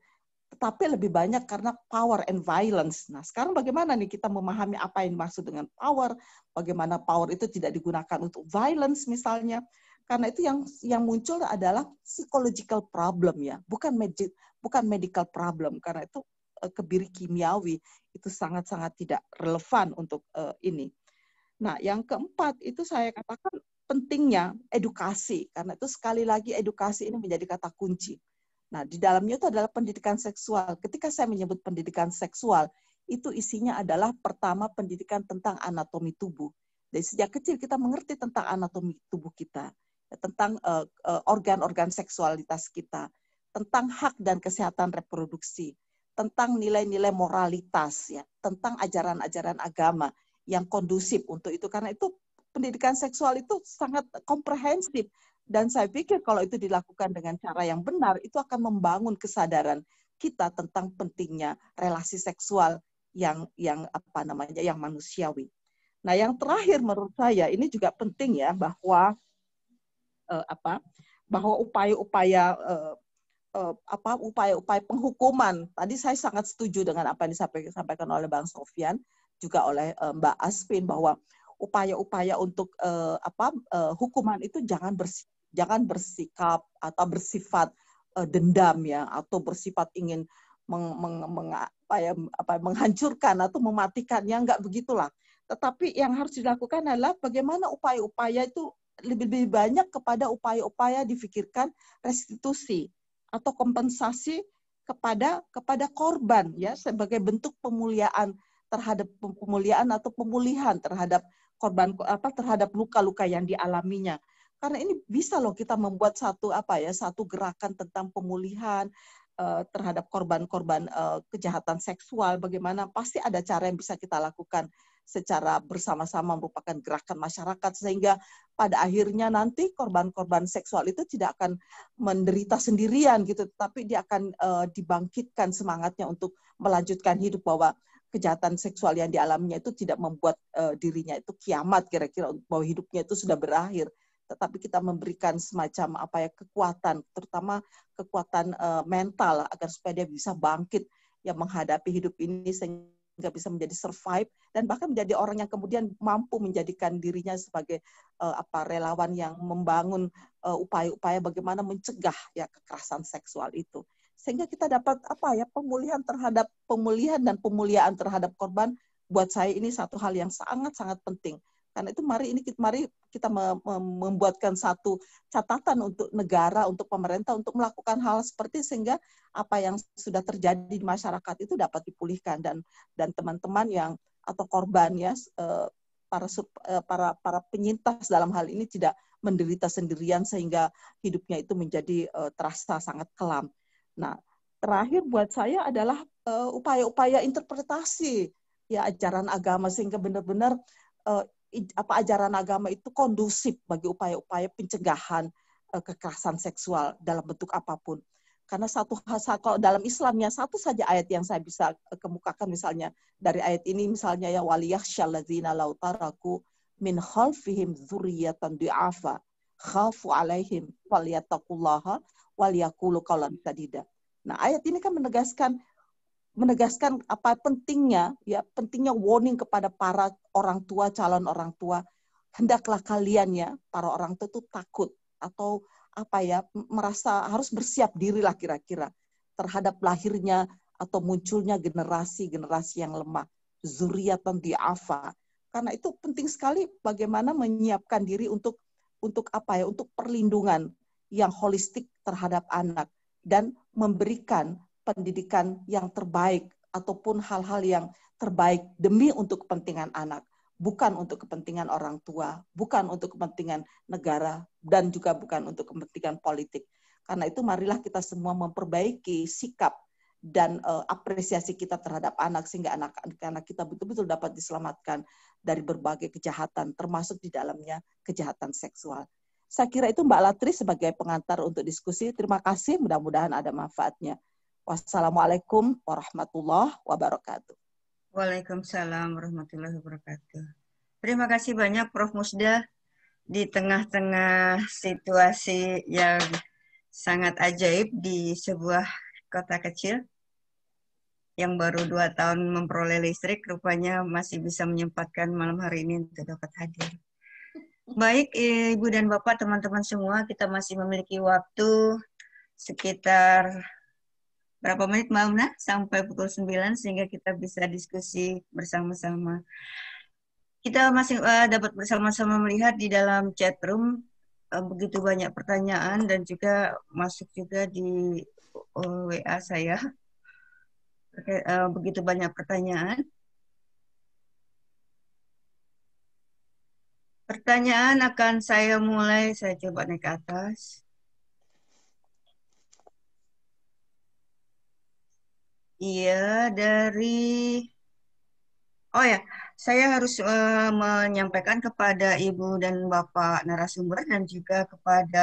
tetapi lebih banyak karena power and violence. Nah, sekarang bagaimana nih kita memahami apa yang dimaksud dengan power, bagaimana power itu tidak digunakan untuk violence misalnya. Karena itu yang yang muncul adalah psychological problem ya, bukan medik bukan medical problem karena itu eh, kebiri kimiawi itu sangat-sangat tidak relevan untuk uh, ini. Nah, yang keempat itu saya katakan pentingnya edukasi karena itu sekali lagi edukasi ini menjadi kata kunci. Nah, di dalamnya itu adalah pendidikan seksual. Ketika saya menyebut pendidikan seksual, itu isinya adalah pertama pendidikan tentang anatomi tubuh. Dari sejak kecil kita mengerti tentang anatomi tubuh kita, ya, tentang eh, eh, organ-organ seksualitas kita, tentang hak dan kesehatan reproduksi, tentang nilai-nilai moralitas ya, tentang ajaran-ajaran agama yang kondusif untuk itu karena itu pendidikan seksual itu sangat komprehensif dan saya pikir kalau itu dilakukan dengan cara yang benar itu akan membangun kesadaran kita tentang pentingnya relasi seksual yang yang apa namanya yang manusiawi. Nah, yang terakhir menurut saya ini juga penting ya bahwa eh, apa bahwa upaya-upaya eh, eh apa upaya-upaya penghukuman. Tadi saya sangat setuju dengan apa yang disampaikan oleh Bang Sofian juga oleh eh, Mbak Aspin bahwa upaya-upaya untuk uh, apa uh, hukuman itu jangan bersi jangan bersikap atau bersifat uh, dendam ya atau bersifat ingin meng, meng, meng, apa ya, apa, menghancurkan atau mematikannya nggak begitulah tetapi yang harus dilakukan adalah bagaimana upaya-upaya itu lebih, lebih banyak kepada upaya-upaya difikirkan restitusi atau kompensasi kepada kepada korban ya sebagai bentuk pemuliaan terhadap pemuliaan atau pemulihan terhadap korban apa terhadap luka-luka yang dialaminya karena ini bisa loh kita membuat satu apa ya satu gerakan tentang pemulihan eh, terhadap korban-korban eh, kejahatan seksual bagaimana pasti ada cara yang bisa kita lakukan secara bersama-sama merupakan gerakan masyarakat sehingga pada akhirnya nanti korban-korban seksual itu tidak akan menderita sendirian gitu tapi dia akan eh, dibangkitkan semangatnya untuk melanjutkan hidup bahwa kejahatan seksual yang dialaminya itu tidak membuat uh, dirinya itu kiamat kira-kira bahwa hidupnya itu sudah berakhir tetapi kita memberikan semacam apa ya kekuatan terutama kekuatan uh, mental agar supaya dia bisa bangkit yang menghadapi hidup ini sehingga bisa menjadi survive dan bahkan menjadi orang yang kemudian mampu menjadikan dirinya sebagai uh, apa relawan yang membangun upaya-upaya uh, bagaimana mencegah ya kekerasan seksual itu sehingga kita dapat apa ya pemulihan terhadap pemulihan dan pemuliaan terhadap korban buat saya ini satu hal yang sangat sangat penting karena itu mari ini mari kita membuatkan satu catatan untuk negara untuk pemerintah untuk melakukan hal seperti sehingga apa yang sudah terjadi di masyarakat itu dapat dipulihkan dan dan teman-teman yang atau korban ya e, para e, para para penyintas dalam hal ini tidak menderita sendirian sehingga hidupnya itu menjadi e, terasa sangat kelam Nah, terakhir buat saya adalah uh, upaya-upaya interpretasi ya ajaran agama sehingga benar-benar uh, apa ajaran agama itu kondusif bagi upaya-upaya pencegahan uh, kekerasan seksual dalam bentuk apapun. Karena satu kalau dalam Islamnya satu saja ayat yang saya bisa kemukakan misalnya dari ayat ini misalnya ya waliyah syalazina lautaraku min khalfihim zuriyatan du'afa khafu alaihim waliyatakullaha waliyakulu kaulan hmm. tidak. Nah, ayat ini kan menegaskan menegaskan apa pentingnya ya pentingnya warning kepada para orang tua calon orang tua hendaklah kalian ya para orang tua itu takut atau apa ya merasa harus bersiap diri dirilah kira-kira terhadap lahirnya atau munculnya generasi-generasi yang lemah zuriatan di Afa karena itu penting sekali bagaimana menyiapkan diri untuk untuk apa ya untuk perlindungan yang holistik terhadap anak dan memberikan pendidikan yang terbaik ataupun hal-hal yang terbaik demi untuk kepentingan anak, bukan untuk kepentingan orang tua, bukan untuk kepentingan negara, dan juga bukan untuk kepentingan politik. Karena itu marilah kita semua memperbaiki sikap dan uh, apresiasi kita terhadap anak sehingga anak-anak kita betul-betul dapat diselamatkan dari berbagai kejahatan termasuk di dalamnya kejahatan seksual. Saya kira itu Mbak Latri sebagai pengantar untuk diskusi. Terima kasih, mudah-mudahan ada manfaatnya. Wassalamualaikum warahmatullahi wabarakatuh. Waalaikumsalam warahmatullahi wabarakatuh. Terima kasih banyak Prof. Musda di tengah-tengah situasi yang sangat ajaib di sebuah kota kecil yang baru dua tahun memperoleh listrik rupanya masih bisa menyempatkan malam hari ini untuk dapat hadir. Baik, eh, Ibu dan Bapak, teman-teman semua, kita masih memiliki waktu sekitar berapa menit, Mbak Sampai pukul 9, sehingga kita bisa diskusi bersama-sama. Kita masih uh, dapat bersama-sama melihat di dalam chat room uh, begitu banyak pertanyaan dan juga masuk juga di WA saya. begitu banyak pertanyaan. Pertanyaan akan saya mulai, saya coba naik ke atas. Iya, dari Oh ya, saya harus uh, menyampaikan kepada Ibu dan Bapak narasumber dan juga kepada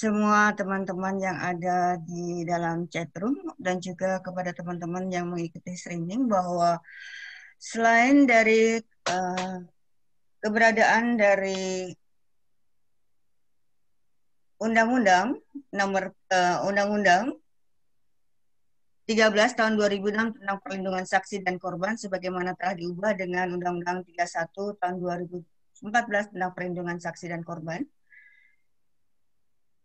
semua teman-teman yang ada di dalam chat room dan juga kepada teman-teman yang mengikuti streaming bahwa selain dari uh, keberadaan dari Undang-Undang nomor undang eh, Undang-Undang 13 tahun 2006 tentang perlindungan saksi dan korban sebagaimana telah diubah dengan Undang-Undang 31 tahun 2014 tentang perlindungan saksi dan korban.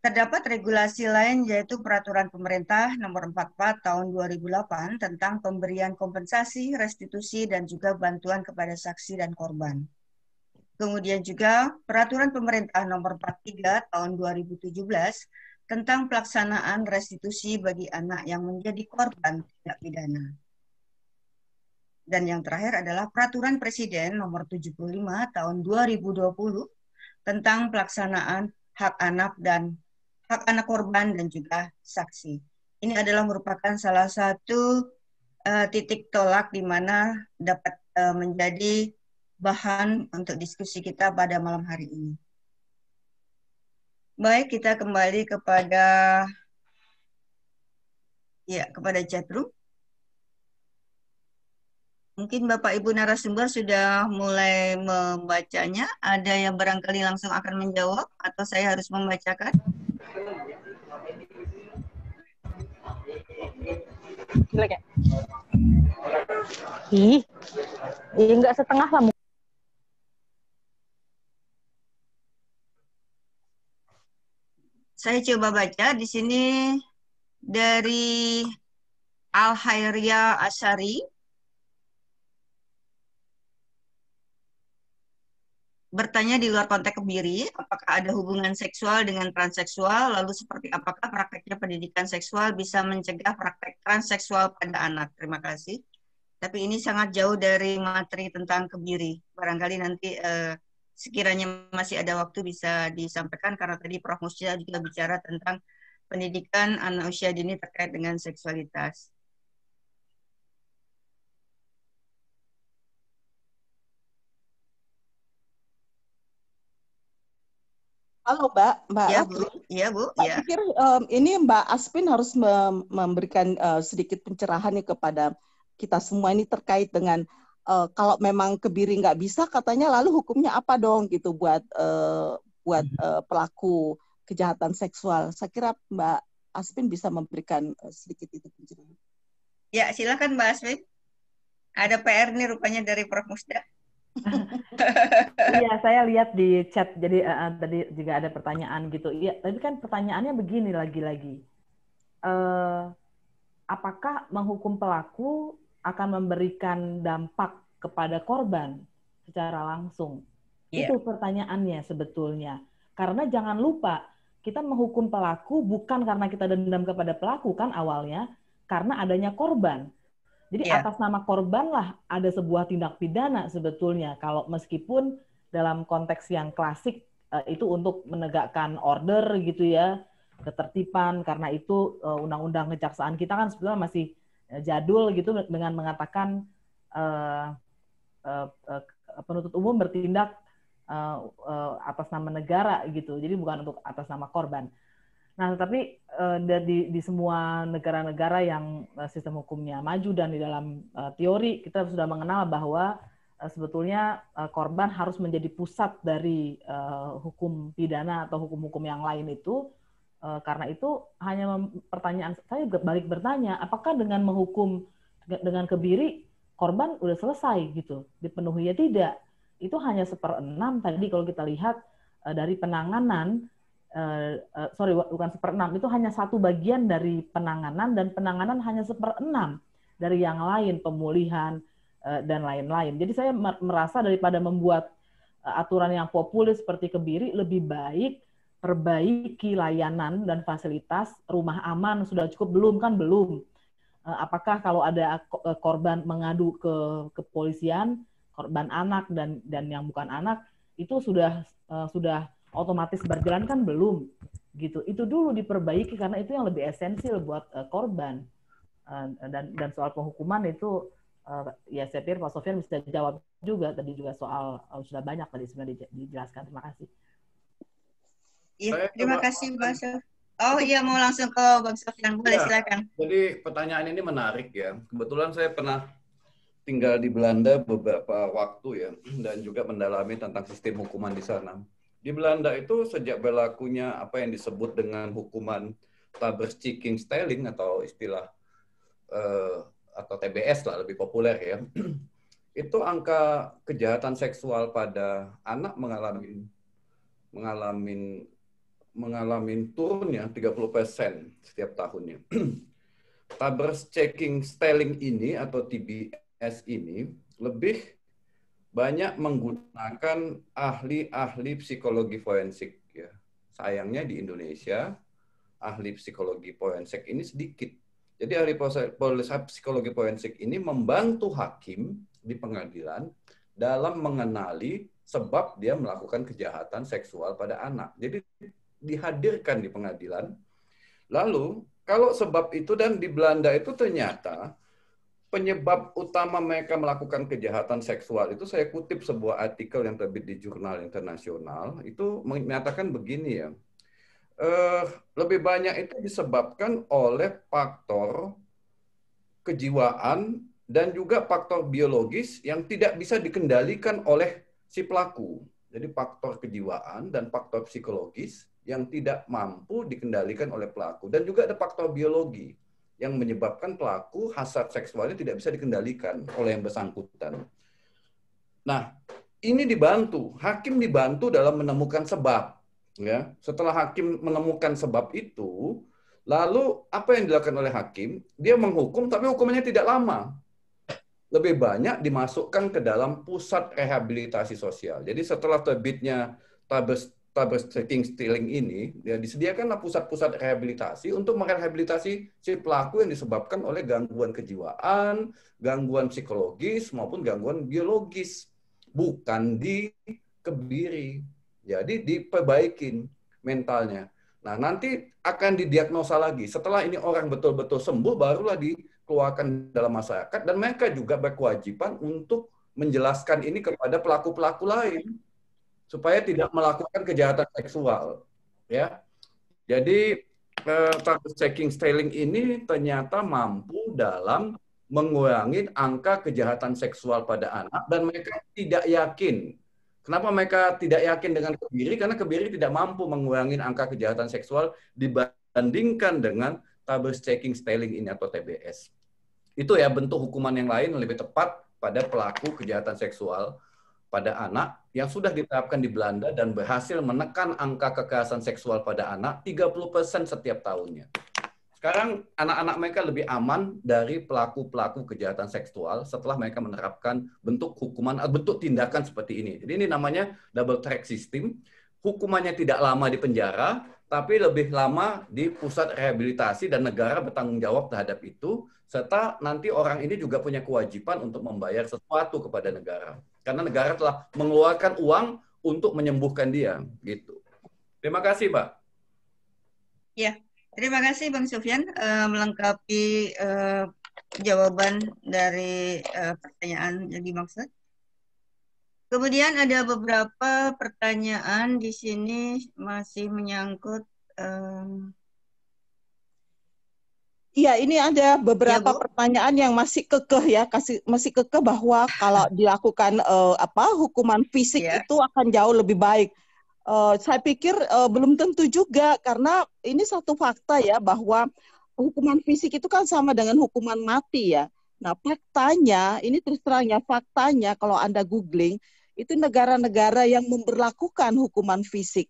Terdapat regulasi lain yaitu peraturan pemerintah nomor 44 tahun 2008 tentang pemberian kompensasi, restitusi dan juga bantuan kepada saksi dan korban. Kemudian juga Peraturan Pemerintah Nomor 43 Tahun 2017 tentang pelaksanaan restitusi bagi anak yang menjadi korban tindak pidana. Dan yang terakhir adalah Peraturan Presiden Nomor 75 Tahun 2020 tentang pelaksanaan hak anak dan hak anak korban dan juga saksi. Ini adalah merupakan salah satu uh, titik tolak di mana dapat uh, menjadi bahan untuk diskusi kita pada malam hari ini. Baik, kita kembali kepada ya kepada chat Mungkin Bapak Ibu narasumber sudah mulai membacanya. Ada yang barangkali langsung akan menjawab atau saya harus membacakan? Ih, enggak ya, setengah lah. Saya coba baca di sini dari Al Hayria Asari. Bertanya di luar konteks kebiri, apakah ada hubungan seksual dengan transseksual, lalu seperti apakah prakteknya pendidikan seksual bisa mencegah praktek transseksual pada anak? Terima kasih. Tapi ini sangat jauh dari materi tentang kebiri. Barangkali nanti eh, sekiranya masih ada waktu bisa disampaikan karena tadi Prof. Musya juga bicara tentang pendidikan anak usia dini terkait dengan seksualitas. Halo Mbak, Mbak. Ya Bu, ya Bu. ya. pikir um, ini Mbak Aspin harus memberikan uh, sedikit pencerahan kepada kita semua ini terkait dengan uh, kalau memang kebiri nggak bisa katanya lalu hukumnya apa dong gitu buat uh, buat uh, pelaku kejahatan seksual. Saya kira Mbak Aspin bisa memberikan sedikit itu penjelasan. Ya, silakan Mbak Aspin. Ada PR nih rupanya dari Prof Musda. Iya, saya lihat di chat. Jadi uh, tadi juga ada pertanyaan gitu. Iya, tapi kan pertanyaannya begini lagi-lagi. Uh, apakah menghukum pelaku akan memberikan dampak kepada korban secara langsung. Yeah. Itu pertanyaannya sebetulnya. Karena jangan lupa kita menghukum pelaku bukan karena kita dendam kepada pelaku kan awalnya, karena adanya korban. Jadi yeah. atas nama korbanlah ada sebuah tindak pidana sebetulnya. Kalau meskipun dalam konteks yang klasik eh, itu untuk menegakkan order gitu ya, ketertiban karena itu eh, undang-undang kejaksaan kita kan sebetulnya masih Eh, jadul gitu dengan mengatakan uh, uh, uh, penuntut umum bertindak uh, uh, atas nama negara gitu. Jadi bukan untuk atas nama korban. Nah, tapi uh, di, di semua negara-negara yang uh, sistem hukumnya maju dan di dalam uh, teori kita sudah mengenal bahwa uh, sebetulnya uh, korban harus menjadi pusat dari uh, hukum pidana atau hukum-hukum yang lain itu Eh, karena itu hanya pertanyaan saya balik bertanya, apakah dengan menghukum dengan kebiri korban udah selesai gitu dipenuhi ya tidak itu hanya seperenam tadi kalau kita lihat eh, dari penanganan eh, sorry bukan seperenam itu hanya satu bagian dari penanganan dan penanganan hanya seperenam dari yang lain pemulihan dan lain-lain jadi saya merasa daripada membuat aturan yang populis seperti kebiri lebih baik perbaiki layanan dan fasilitas rumah aman sudah cukup belum kan belum eh, apakah kalau ada eh, korban mengadu ke kepolisian korban anak dan dan yang bukan anak itu sudah eh, sudah otomatis berjalan kan belum gitu itu dulu diperbaiki karena itu yang lebih esensial buat korban dan dan soal penghukuman itu ya saya pikir Pak Sofian bisa jawab juga tadi juga soal sudah banyak tadi sebenarnya dijelaskan terima kasih Ya, terima kasih kasih Bang Oh iya mau langsung ke Bang Sofian boleh ya, silakan. Jadi pertanyaan ini menarik ya. Kebetulan saya pernah tinggal di Belanda beberapa waktu ya dan juga mendalami tentang sistem hukuman di sana. Di Belanda itu sejak berlakunya apa yang disebut dengan hukuman taberstiking styling atau istilah eh, atau TBS lah lebih populer ya. itu angka kejahatan seksual pada anak mengalami mengalami mengalami turunnya 30% setiap tahunnya. tabers checking styling ini atau TBS ini lebih banyak menggunakan ahli-ahli psikologi forensik ya. Sayangnya di Indonesia ahli psikologi forensik ini sedikit. Jadi ahli psikologi forensik ini membantu hakim di pengadilan dalam mengenali sebab dia melakukan kejahatan seksual pada anak. Jadi dihadirkan di pengadilan. Lalu kalau sebab itu dan di Belanda itu ternyata penyebab utama mereka melakukan kejahatan seksual itu saya kutip sebuah artikel yang terbit di jurnal internasional itu menyatakan begini ya eh, lebih banyak itu disebabkan oleh faktor kejiwaan dan juga faktor biologis yang tidak bisa dikendalikan oleh si pelaku jadi faktor kejiwaan dan faktor psikologis yang tidak mampu dikendalikan oleh pelaku. Dan juga ada faktor biologi yang menyebabkan pelaku hasrat seksualnya tidak bisa dikendalikan oleh yang bersangkutan. Nah, ini dibantu, hakim dibantu dalam menemukan sebab. Ya, setelah hakim menemukan sebab itu, lalu apa yang dilakukan oleh hakim? Dia menghukum, tapi hukumannya tidak lama. Lebih banyak dimasukkan ke dalam pusat rehabilitasi sosial. Jadi setelah terbitnya Tabes cyber stealing ini ya, disediakanlah pusat-pusat rehabilitasi untuk merehabilitasi si pelaku yang disebabkan oleh gangguan kejiwaan, gangguan psikologis maupun gangguan biologis, bukan di kebiri. Jadi diperbaikin mentalnya. Nah, nanti akan didiagnosa lagi. Setelah ini orang betul-betul sembuh barulah dikeluarkan dalam masyarakat dan mereka juga berkewajiban untuk menjelaskan ini kepada pelaku-pelaku lain supaya tidak melakukan kejahatan seksual ya jadi target eh, checking styling ini ternyata mampu dalam mengurangi angka kejahatan seksual pada anak dan mereka tidak yakin kenapa mereka tidak yakin dengan kebiri karena kebiri tidak mampu mengurangi angka kejahatan seksual dibandingkan dengan tabus checking styling ini atau TBS itu ya bentuk hukuman yang lain lebih tepat pada pelaku kejahatan seksual pada anak yang sudah diterapkan di Belanda dan berhasil menekan angka kekerasan seksual pada anak 30% setiap tahunnya. Sekarang anak-anak mereka lebih aman dari pelaku-pelaku kejahatan seksual setelah mereka menerapkan bentuk hukuman atau eh, bentuk tindakan seperti ini. Jadi ini namanya double track system. Hukumannya tidak lama di penjara, tapi lebih lama di pusat rehabilitasi dan negara bertanggung jawab terhadap itu serta nanti orang ini juga punya kewajiban untuk membayar sesuatu kepada negara karena negara telah mengeluarkan uang untuk menyembuhkan dia gitu. Terima kasih, Mbak. Ya, terima kasih Bang Sofian uh, eh, melengkapi uh, jawaban dari uh, pertanyaan yang dimaksud. Kemudian ada beberapa pertanyaan di sini masih menyangkut uh, Iya, ini ada beberapa ya, pertanyaan yang masih kekeh ya, kasih masih kekeh bahwa kalau dilakukan uh, apa hukuman fisik ya. itu akan jauh lebih baik. Uh, saya pikir uh, belum tentu juga karena ini satu fakta ya bahwa hukuman fisik itu kan sama dengan hukuman mati ya. Nah, faktanya ini terus terang ya, faktanya kalau Anda googling itu negara-negara yang memperlakukan hukuman fisik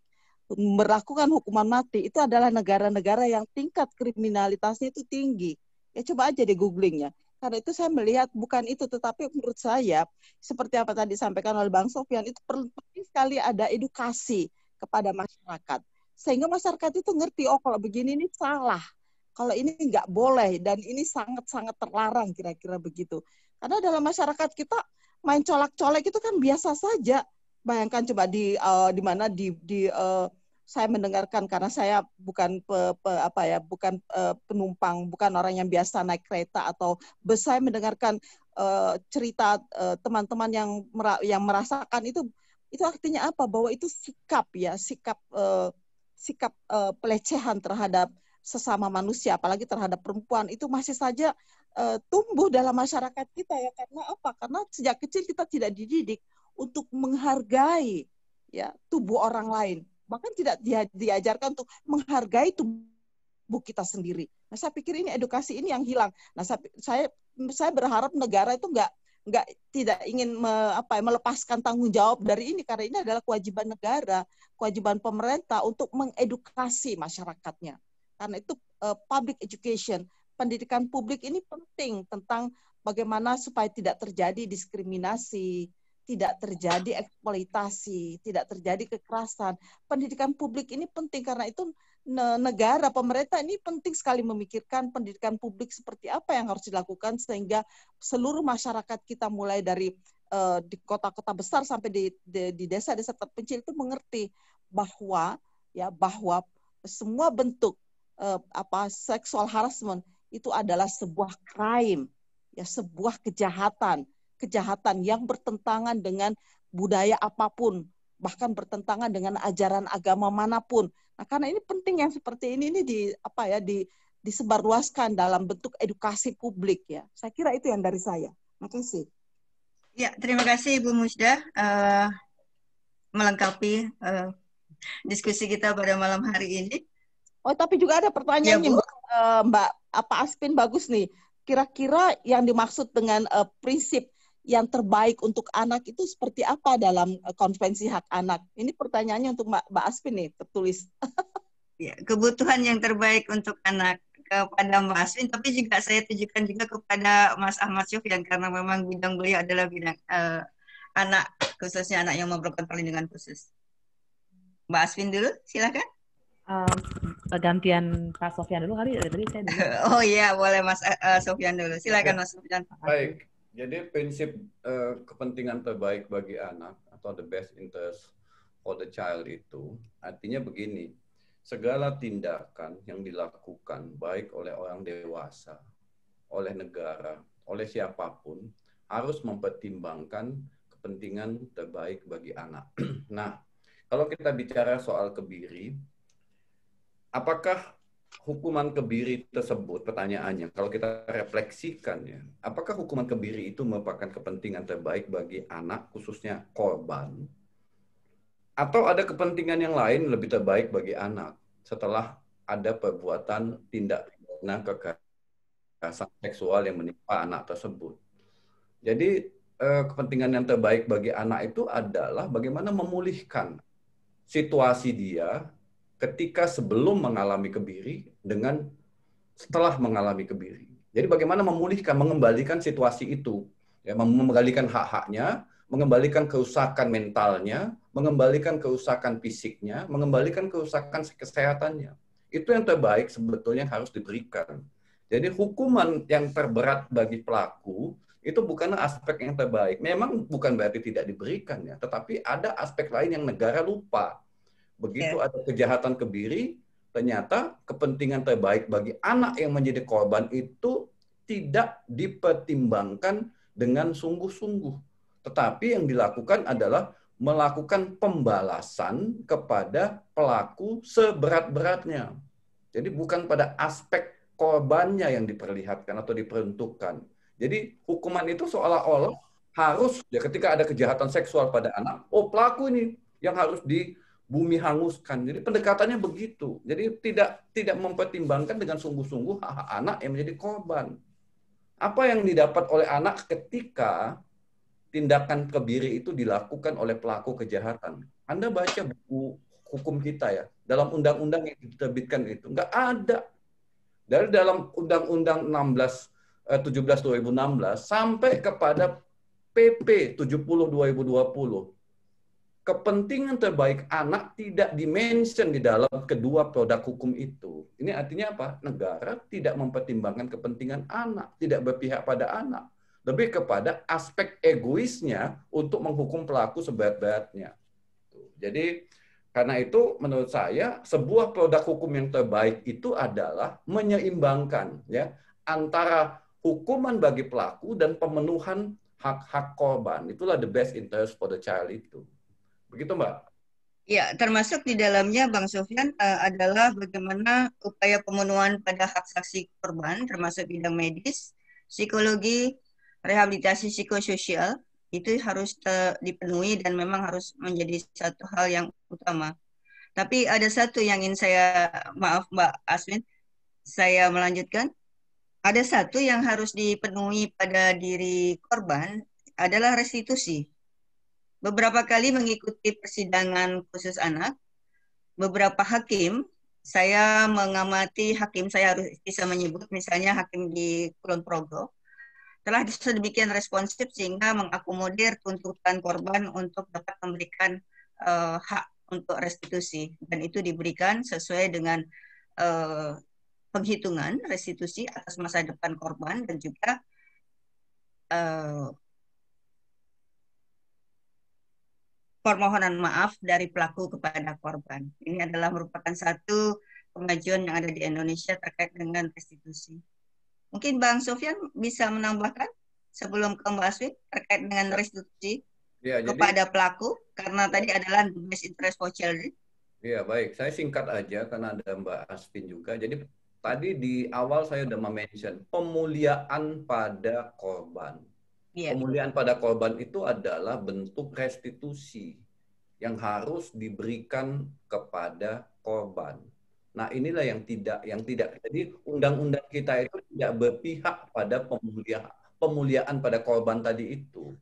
melakukan hukuman mati itu adalah negara-negara yang tingkat kriminalitasnya itu tinggi. Ya coba aja di googlingnya. Karena itu saya melihat bukan itu, tetapi menurut saya seperti apa tadi disampaikan oleh Bang Sofian itu penting sekali ada edukasi kepada masyarakat sehingga masyarakat itu ngerti oh kalau begini ini salah, kalau ini nggak boleh dan ini sangat-sangat terlarang kira-kira begitu. Karena dalam masyarakat kita main colak-colek itu kan biasa saja. Bayangkan coba di uh, di mana di di uh, saya mendengarkan karena saya bukan pe, pe, apa ya bukan uh, penumpang bukan orang yang biasa naik kereta atau bus saya mendengarkan uh, cerita e, teman-teman uh, yang mer yang merasakan itu itu artinya apa bahwa itu sikap ya sikap uh, sikap uh, pelecehan terhadap sesama manusia apalagi terhadap perempuan itu masih saja uh, tumbuh dalam masyarakat kita ya karena apa karena sejak kecil kita tidak dididik untuk menghargai ya tubuh orang lain maka tidak diajarkan untuk menghargai tubuh kita sendiri. Nah, saya pikir ini edukasi ini yang hilang. Nah, saya saya, berharap negara itu nggak nggak tidak ingin me, apa ya, melepaskan tanggung jawab dari ini karena ini adalah kewajiban negara, kewajiban pemerintah untuk mengedukasi masyarakatnya. Karena itu uh, public education, pendidikan publik ini penting tentang bagaimana supaya tidak terjadi diskriminasi, tidak terjadi eksploitasi, tidak terjadi kekerasan. Pendidikan publik ini penting karena itu negara pemerintah ini penting sekali memikirkan pendidikan publik seperti apa yang harus dilakukan sehingga seluruh masyarakat kita mulai dari uh, di kota-kota besar sampai di di desa-desa terpencil itu mengerti bahwa ya bahwa semua bentuk uh, apa seksual harassment itu adalah sebuah crime ya sebuah kejahatan kejahatan yang bertentangan dengan budaya apapun, bahkan bertentangan dengan ajaran agama manapun. Nah, karena ini penting yang seperti ini ini di apa ya di disebarluaskan dalam bentuk edukasi publik ya. Saya kira itu yang dari saya. Makasih. Ya, terima kasih Ibu Musda uh, melengkapi uh, diskusi kita pada malam hari ini. Oh, tapi juga ada pertanyaan ya, Bu. Eh, Mbak apa Aspin bagus nih. Kira-kira yang dimaksud dengan uh, prinsip yang terbaik untuk anak itu seperti apa dalam e, konvensi hak anak? Ini pertanyaannya untuk Mbak, Mbak Aspin nih, tertulis. ya, kebutuhan yang terbaik untuk anak kepada Mbak Aspin, tapi juga saya tujukan juga kepada Mas Ahmad Sufyan karena memang bidang beliau adalah bidang uh, anak, khususnya anak yang memerlukan perlindungan khusus. Mbak Aswin dulu, silakan. Uh, gantian Pak Sofian dulu kali, tadi saya dulu. oh iya, boleh Mas uh, Sofian dulu. Silakan Mas Sofian. Baik, jadi prinsip uh, kepentingan terbaik bagi anak atau the best interest for the child itu artinya begini, segala tindakan yang dilakukan baik oleh orang dewasa, oleh negara, oleh siapapun harus mempertimbangkan kepentingan terbaik bagi anak. nah, kalau kita bicara soal kebiri, apakah hukuman kebiri tersebut, pertanyaannya, kalau kita refleksikan ya, apakah hukuman kebiri itu merupakan kepentingan terbaik bagi anak, khususnya korban? Atau ada kepentingan yang lain lebih terbaik bagi anak setelah ada perbuatan tindak pidana kekerasan seksual yang menimpa anak tersebut? Jadi eh, kepentingan yang terbaik bagi anak itu adalah bagaimana memulihkan situasi dia ketika sebelum mengalami kebiri dengan setelah mengalami kebiri. Jadi bagaimana memulihkan, mengembalikan situasi itu, ya, mengembalikan hak-haknya, mengembalikan kerusakan mentalnya, mengembalikan kerusakan fisiknya, mengembalikan kerusakan kesehatannya. Itu yang terbaik sebetulnya yang harus diberikan. Jadi hukuman yang terberat bagi pelaku itu bukanlah aspek yang terbaik. Memang bukan berarti tidak diberikan ya, tetapi ada aspek lain yang negara lupa. Begitu yeah. ada kejahatan kebiri, ternyata kepentingan terbaik bagi anak yang menjadi korban itu tidak dipertimbangkan dengan sungguh-sungguh. Tetapi yang dilakukan adalah melakukan pembalasan kepada pelaku seberat-beratnya. Jadi bukan pada aspek korbannya yang diperlihatkan atau diperuntukkan. Jadi hukuman itu seolah-olah harus ya ketika ada kejahatan seksual pada anak, oh pelaku ini yang harus di bumi hanguskan. Jadi pendekatannya begitu. Jadi tidak tidak mempertimbangkan dengan sungguh-sungguh hak anak yang menjadi korban. Apa yang didapat oleh anak ketika tindakan kebiri itu dilakukan oleh pelaku kejahatan? Anda baca buku hukum kita ya, dalam undang-undang yang diterbitkan itu nggak ada. Dari dalam undang-undang 16 17 2016 sampai kepada PP 70 2020 kepentingan terbaik anak tidak dimention di dalam kedua produk hukum itu. Ini artinya apa? Negara tidak mempertimbangkan kepentingan anak, tidak berpihak pada anak. Lebih kepada aspek egoisnya untuk menghukum pelaku seberat-beratnya. Jadi karena itu menurut saya sebuah produk hukum yang terbaik itu adalah menyeimbangkan ya antara hukuman bagi pelaku dan pemenuhan hak-hak korban. Itulah the best interest for the child itu. Begitu Mbak? Ya, termasuk di dalamnya Bang Sofyan uh, adalah bagaimana upaya pemenuhan pada hak saksi korban, termasuk bidang medis, psikologi, rehabilitasi psikososial, itu harus dipenuhi dan memang harus menjadi satu hal yang utama. Tapi ada satu yang ingin saya, maaf Mbak Asmin, saya melanjutkan. Ada satu yang harus dipenuhi pada diri korban adalah restitusi Beberapa kali mengikuti persidangan khusus anak, beberapa hakim, saya mengamati hakim, saya harus bisa menyebut misalnya hakim di Kulon Progo, telah sedemikian responsif sehingga mengakomodir tuntutan korban untuk dapat memberikan uh, hak untuk restitusi dan itu diberikan sesuai dengan uh, penghitungan restitusi atas masa depan korban dan juga uh, permohonan maaf dari pelaku kepada korban. Ini adalah merupakan satu pengajuan yang ada di Indonesia terkait dengan restitusi. Mungkin Bang Sofian bisa menambahkan sebelum ke Mbak Aswin terkait dengan restitusi ya, kepada jadi, pelaku karena tadi adalah best interest for children. Iya baik, saya singkat aja karena ada Mbak Aswin juga. Jadi tadi di awal saya sudah mention pemuliaan pada korban. Yeah. Pemulihan pada korban itu adalah bentuk restitusi yang harus diberikan kepada korban. Nah, inilah yang tidak yang tidak. Jadi undang-undang kita itu tidak berpihak pada pemulihan pemuliaan pada korban tadi itu.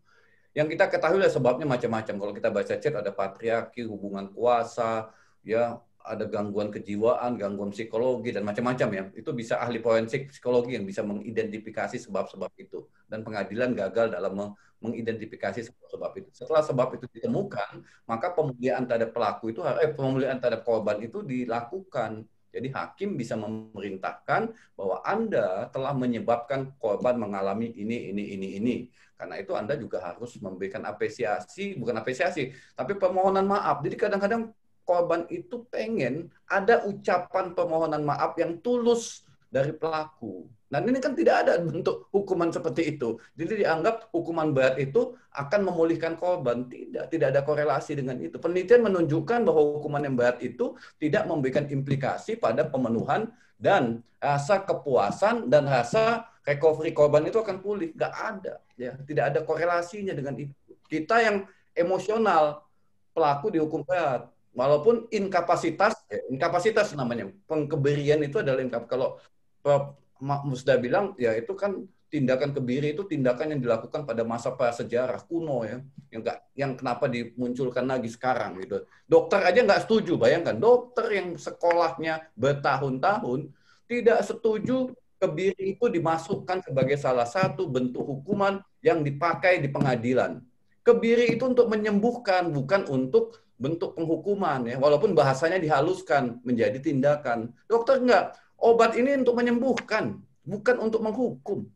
Yang kita ketahui lah sebabnya macam-macam. Kalau kita baca chat ada patriarki, hubungan kuasa, ya ada gangguan kejiwaan, gangguan psikologi dan macam-macam ya. Itu bisa ahli forensik psikologi yang bisa mengidentifikasi sebab-sebab itu dan pengadilan gagal dalam mengidentifikasi sebab-sebab itu. Setelah sebab itu ditemukan, maka pemulihan terhadap pelaku itu eh pemulihan terhadap korban itu dilakukan. Jadi hakim bisa memerintahkan bahwa Anda telah menyebabkan korban mengalami ini, ini, ini, ini. Karena itu Anda juga harus memberikan apresiasi, bukan apresiasi, tapi permohonan maaf. Jadi kadang-kadang korban itu pengen ada ucapan permohonan maaf yang tulus dari pelaku. Nah ini kan tidak ada bentuk hukuman seperti itu. Jadi dianggap hukuman berat itu akan memulihkan korban. Tidak, tidak ada korelasi dengan itu. Penelitian menunjukkan bahwa hukuman yang berat itu tidak memberikan implikasi pada pemenuhan dan rasa kepuasan dan rasa recovery korban itu akan pulih. Tidak ada. ya Tidak ada korelasinya dengan itu. Kita yang emosional, pelaku dihukum berat walaupun inkapasitas ya, inkapasitas namanya pengkeberian itu adalah inkap kalau Prof. Musda bilang ya itu kan tindakan kebiri itu tindakan yang dilakukan pada masa prasejarah kuno ya yang gak, yang kenapa dimunculkan lagi sekarang gitu dokter aja nggak setuju bayangkan dokter yang sekolahnya bertahun-tahun tidak setuju kebiri itu dimasukkan sebagai salah satu bentuk hukuman yang dipakai di pengadilan kebiri itu untuk menyembuhkan bukan untuk bentuk penghukuman ya, walaupun bahasanya dihaluskan menjadi tindakan. Dokter enggak, obat ini untuk menyembuhkan, bukan untuk menghukum.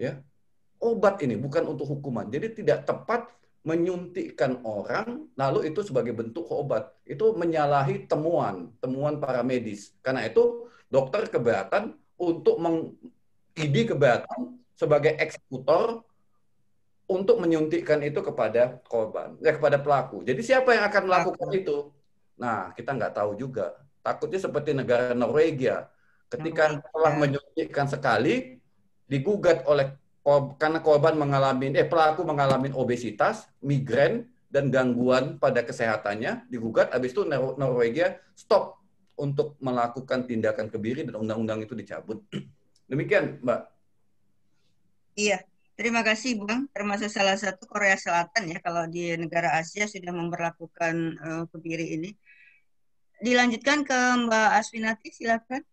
Ya. Obat ini bukan untuk hukuman. Jadi tidak tepat menyuntikkan orang lalu itu sebagai bentuk obat. Itu menyalahi temuan, temuan para medis. Karena itu dokter keberatan untuk mengidi keberatan sebagai eksekutor untuk menyuntikkan itu kepada korban, ya kepada pelaku. Jadi siapa yang akan melakukan itu? Nah, kita nggak tahu juga. Takutnya seperti negara Norwegia, ketika telah menyuntikkan sekali, digugat oleh karena korban mengalami, eh pelaku mengalami obesitas, migrain, dan gangguan pada kesehatannya, digugat. Habis itu Norwegia stop untuk melakukan tindakan kebiri dan undang-undang itu dicabut. Demikian, Mbak. Iya, Terima kasih Bang, termasuk salah satu Korea Selatan ya kalau di negara Asia sudah memperlakukan uh, kebiri ini. Dilanjutkan ke Mbak Aswinati, silakan.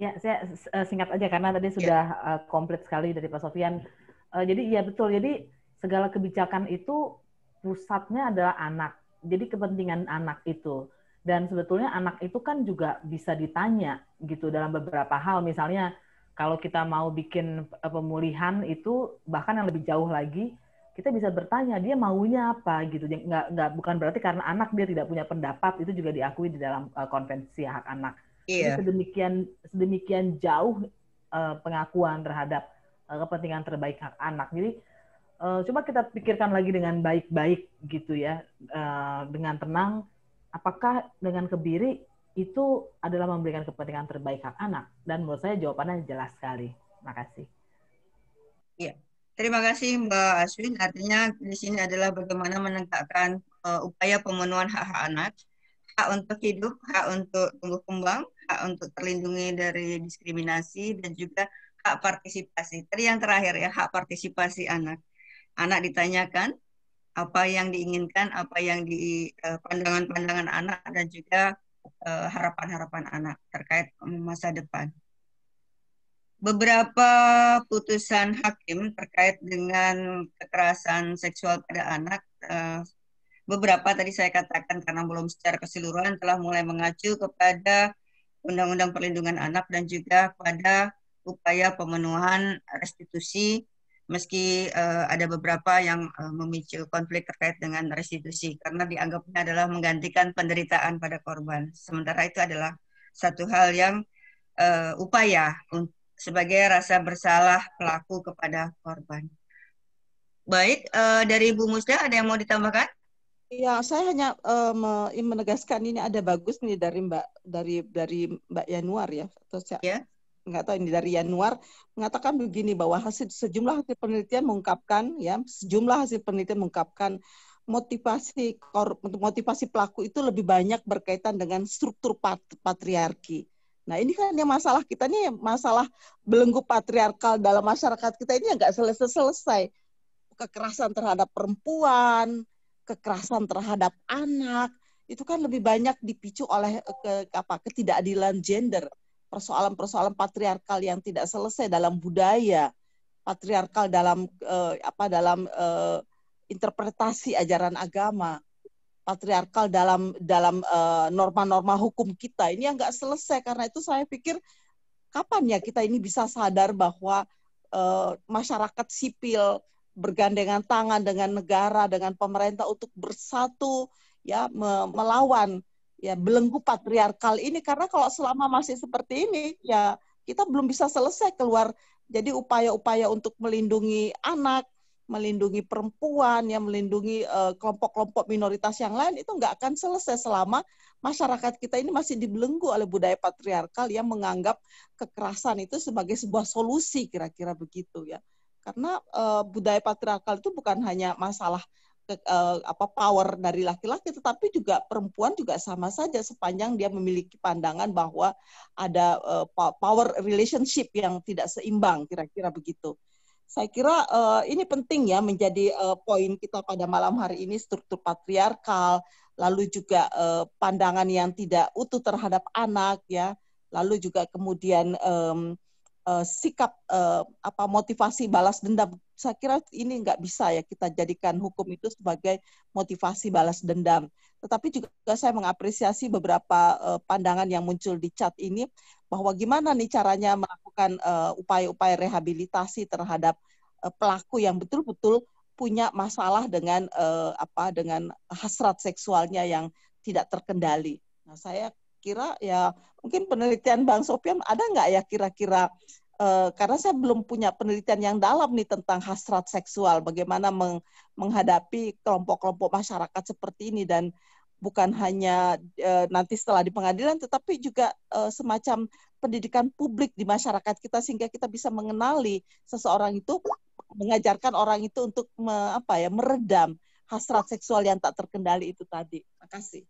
Ya, saya eh, singkat aja karena tadi ya. sudah ya. komplit sekali dari Pak Sofian. Uh, jadi ya betul, jadi segala kebijakan itu pusatnya adalah anak. Jadi kepentingan anak itu. Dan sebetulnya anak itu kan juga bisa ditanya gitu dalam beberapa hal. Misalnya kalau kita mau bikin eh, pemulihan itu bahkan yang lebih jauh lagi, kita bisa bertanya dia maunya apa gitu. Nggak, nggak bukan berarti karena anak dia tidak punya pendapat itu juga diakui di dalam uh, konvensi hak anak. yeah. Jadi iya. sedemikian sedemikian jauh uh, pengakuan terhadap uh, kepentingan terbaik hak anak. Jadi coba kita pikirkan lagi dengan baik-baik gitu ya, dengan tenang. Apakah dengan kebiri itu adalah memberikan kepentingan terbaik hak anak. Dan menurut saya jawabannya jelas sekali. Terima kasih. Iya. Terima kasih Mbak Aswin. Artinya di sini adalah bagaimana menegakkan uh, upaya pemenuhan hak-hak anak, hak untuk hidup, hak untuk tumbuh kembang, hak untuk terlindungi dari diskriminasi, dan juga hak partisipasi. Tadi yang terakhir ya, hak partisipasi anak. Anak ditanyakan apa yang diinginkan, apa yang di eh, pandangan-pandangan uh, anak, dan juga Eh, harapan-harapan uh, anak terkait masa depan. Beberapa putusan hakim terkait dengan kekerasan seksual pada anak, eh, beberapa tadi saya katakan karena belum secara keseluruhan telah mulai mengacu kepada Undang-Undang Perlindungan Anak dan juga pada upaya pemenuhan restitusi meski uh, ada beberapa yang uh, memicu konflik terkait dengan restitusi karena dianggapnya adalah menggantikan penderitaan pada korban. Sementara itu adalah satu hal yang uh, upaya sebagai rasa bersalah pelaku kepada korban. Baik, uh, dari Bu Musda ada yang mau ditambahkan? Ya, saya hanya uh, menegaskan ini ada bagus nih dari Mbak dari dari Mbak Yanuar ya. atau ya. Yeah nggak tahu ini dari Yanuar mengatakan begini bahwa hasil sejumlah hasil penelitian mengungkapkan ya sejumlah hasil penelitian mengungkapkan motivasi kor, motivasi pelaku itu lebih banyak berkaitan dengan struktur patriarki. Nah ini kan yang masalah kita nih masalah belenggu patriarkal dalam masyarakat kita ini nggak selesai-selesai. Kekerasan terhadap perempuan, kekerasan terhadap anak itu kan lebih banyak dipicu oleh ke, apa ketidakadilan gender persoalan-persoalan patriarkal yang tidak selesai dalam budaya, patriarkal dalam eh, apa dalam eh, interpretasi ajaran agama, patriarkal dalam dalam eh, norma-norma eh, hukum kita. Ini yang nggak selesai karena itu saya pikir kapan ya kita ini bisa sadar bahwa eh, masyarakat sipil bergandengan tangan dengan negara, dengan pemerintah untuk bersatu ya melawan ya belenggu patriarkal ini karena kalau selama masih seperti ini ya kita belum bisa selesai keluar jadi upaya-upaya untuk melindungi anak melindungi perempuan ya melindungi eh, kelompok-kelompok uh, minoritas yang lain itu nggak akan selesai selama masyarakat kita ini masih dibelenggu oleh budaya patriarkal yang menganggap kekerasan itu sebagai sebuah solusi kira-kira begitu ya karena uh, budaya patriarkal itu bukan hanya masalah uh, apa power dari laki-laki tetapi juga perempuan juga sama saja sepanjang dia memiliki pandangan bahwa ada uh, power relationship yang tidak seimbang kira-kira begitu. Saya kira uh, ini penting ya menjadi uh, poin kita pada malam hari ini struktur patriarkal lalu juga uh, pandangan yang tidak utuh terhadap anak ya lalu juga kemudian um, Eh, sikap uh, apa motivasi balas dendam saya kira ini nggak bisa ya kita jadikan hukum itu sebagai motivasi balas dendam tetapi juga saya mengapresiasi beberapa uh, pandangan yang muncul di chat ini bahwa gimana nih caranya melakukan upaya upaya-upaya rehabilitasi terhadap uh, pelaku yang betul-betul punya masalah dengan uh, apa dengan hasrat seksualnya yang tidak terkendali. Nah, saya kira ya mungkin penelitian Bang Sopian ada nggak ya kira-kira Eh, karena saya belum punya penelitian yang dalam nih tentang hasrat seksual, bagaimana meng menghadapi kelompok-kelompok masyarakat seperti ini dan bukan hanya uh, nanti setelah di pengadilan, tetapi juga uh, semacam pendidikan publik di masyarakat kita sehingga kita bisa mengenali seseorang itu, mengajarkan orang itu untuk me apa ya meredam hasrat seksual yang tak terkendali itu tadi. Terima kasih.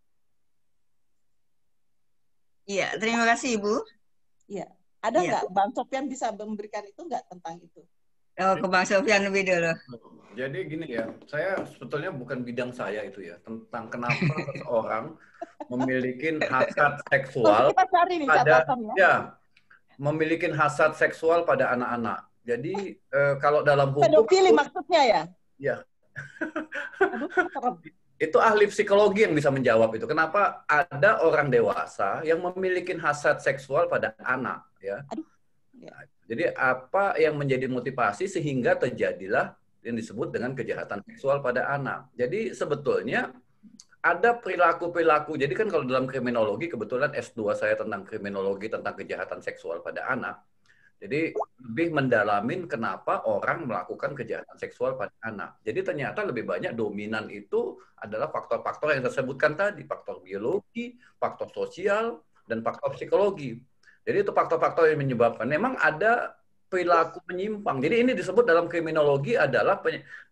Iya, terima kasih Ibu. Iya. Ada iya. nggak Bang Sofian bisa memberikan itu nggak tentang itu? Oh, ke Bang Sofian lebih dulu. Jadi gini ya, saya sebetulnya bukan bidang saya itu ya, tentang kenapa seseorang memiliki hasad seksual kita cari nih, pada ya. ya memiliki hasad seksual pada anak-anak. Jadi eh, kalau dalam hukum pedofili maksudnya ya? Ya. Aduh, itu ahli psikologi yang bisa menjawab itu. Kenapa ada orang dewasa yang memiliki hasrat seksual pada anak, ya? ya. Jadi apa yang menjadi motivasi sehingga terjadilah yang disebut dengan kejahatan seksual pada anak. Jadi sebetulnya ada perilaku-perilaku. Jadi kan kalau dalam kriminologi kebetulan S2 saya tentang kriminologi tentang kejahatan seksual pada anak jadi lebih mendalamin kenapa orang melakukan kejahatan seksual pada anak. Jadi ternyata lebih banyak dominan itu adalah faktor-faktor yang saya sebutkan tadi, faktor biologi, faktor sosial, dan faktor psikologi. Jadi itu faktor-faktor yang menyebabkan. Memang ada perilaku menyimpang. Jadi ini disebut dalam kriminologi adalah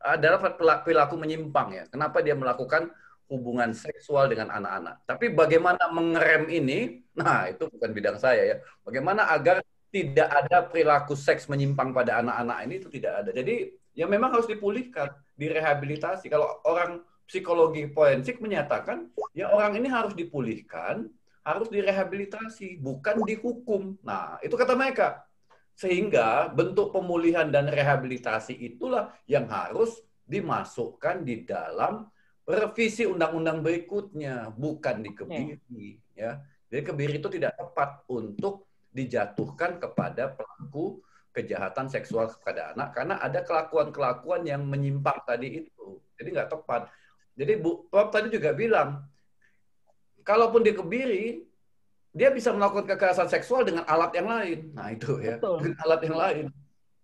adalah perilaku menyimpang ya. Kenapa dia melakukan hubungan seksual dengan anak-anak. Tapi bagaimana mengerem ini, nah itu bukan bidang saya ya. Bagaimana agar tidak ada perilaku seks menyimpang pada anak-anak ini itu tidak ada. Jadi ya memang harus dipulihkan, direhabilitasi. Kalau orang psikologi forensik menyatakan ya orang ini harus dipulihkan, harus direhabilitasi, bukan dihukum. Nah, itu kata mereka. Sehingga bentuk pemulihan dan rehabilitasi itulah yang harus dimasukkan di dalam revisi undang-undang berikutnya, bukan di kebiri. Ya. Jadi kebiri itu tidak tepat untuk dijatuhkan kepada pelaku kejahatan seksual kepada anak karena ada kelakuan-kelakuan yang menyimpang tadi itu. Jadi nggak tepat. Jadi Bu Prof tadi juga bilang, kalaupun kebiri dia bisa melakukan kekerasan seksual dengan alat yang lain. Nah itu ya, Betul. dengan alat yang lain.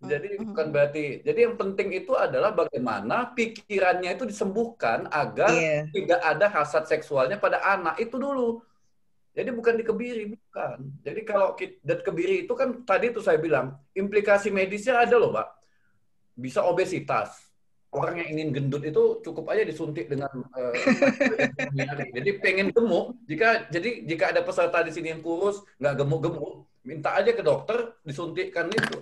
Ah, jadi ah. bukan berarti. Jadi yang penting itu adalah bagaimana pikirannya itu disembuhkan agar yeah. tidak ada hasad seksualnya pada anak itu dulu. Jadi bukan dikebiri, bukan. Jadi kalau dat kebiri itu kan tadi itu saya bilang, implikasi medisnya ada loh, Pak. Bisa obesitas. Orang yang ingin gendut itu cukup aja disuntik dengan uh, jadi pengen gemuk, jika jadi jika ada peserta di sini yang kurus, nggak gemuk-gemuk, minta aja ke dokter disuntikkan itu.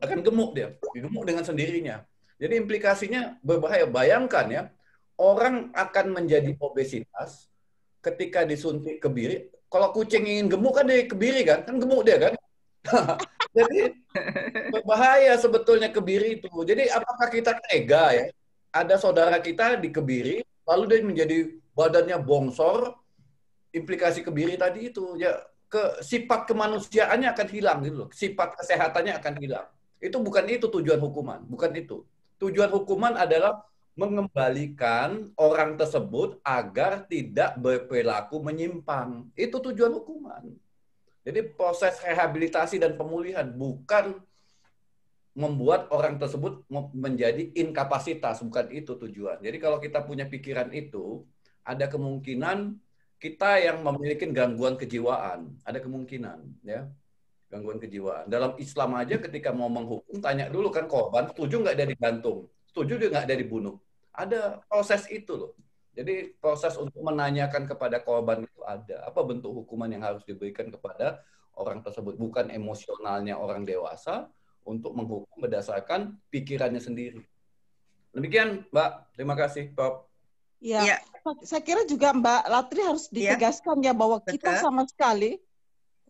Akan gemuk dia, gemuk dengan sendirinya. Jadi implikasinya berbahaya. Bayangkan ya, orang akan menjadi obesitas ketika disuntik kebiri kalau kucing ingin gemuk kan dia kebiri kan, kan gemuk dia kan. Jadi berbahaya sebetulnya kebiri itu. Jadi apakah kita tega ya? Ada saudara kita di kebiri, lalu dia menjadi badannya bongsor, implikasi kebiri tadi itu ya ke sifat kemanusiaannya akan hilang gitu loh. Sifat kesehatannya akan hilang. Itu bukan itu tujuan hukuman, bukan itu. Tujuan hukuman adalah mengembalikan orang tersebut agar tidak berperilaku menyimpang. Itu tujuan hukuman. Jadi proses rehabilitasi dan pemulihan bukan membuat orang tersebut menjadi inkapasitas, bukan itu tujuan. Jadi kalau kita punya pikiran itu, ada kemungkinan kita yang memiliki gangguan kejiwaan, ada kemungkinan ya gangguan kejiwaan. Dalam Islam aja ketika mau menghukum tanya dulu kan korban setuju nggak dari gantung setuju dia nggak dari dibunuh. Ada proses itu loh. Jadi proses untuk menanyakan kepada korban itu ada. Apa bentuk hukuman yang harus diberikan kepada orang tersebut. Bukan emosionalnya orang dewasa untuk menghukum berdasarkan pikirannya sendiri. Demikian Mbak. Terima kasih Pak. Ya. ya. Saya kira juga Mbak Latri harus ya. ditegaskan ya, ya bahwa betul. kita sama sekali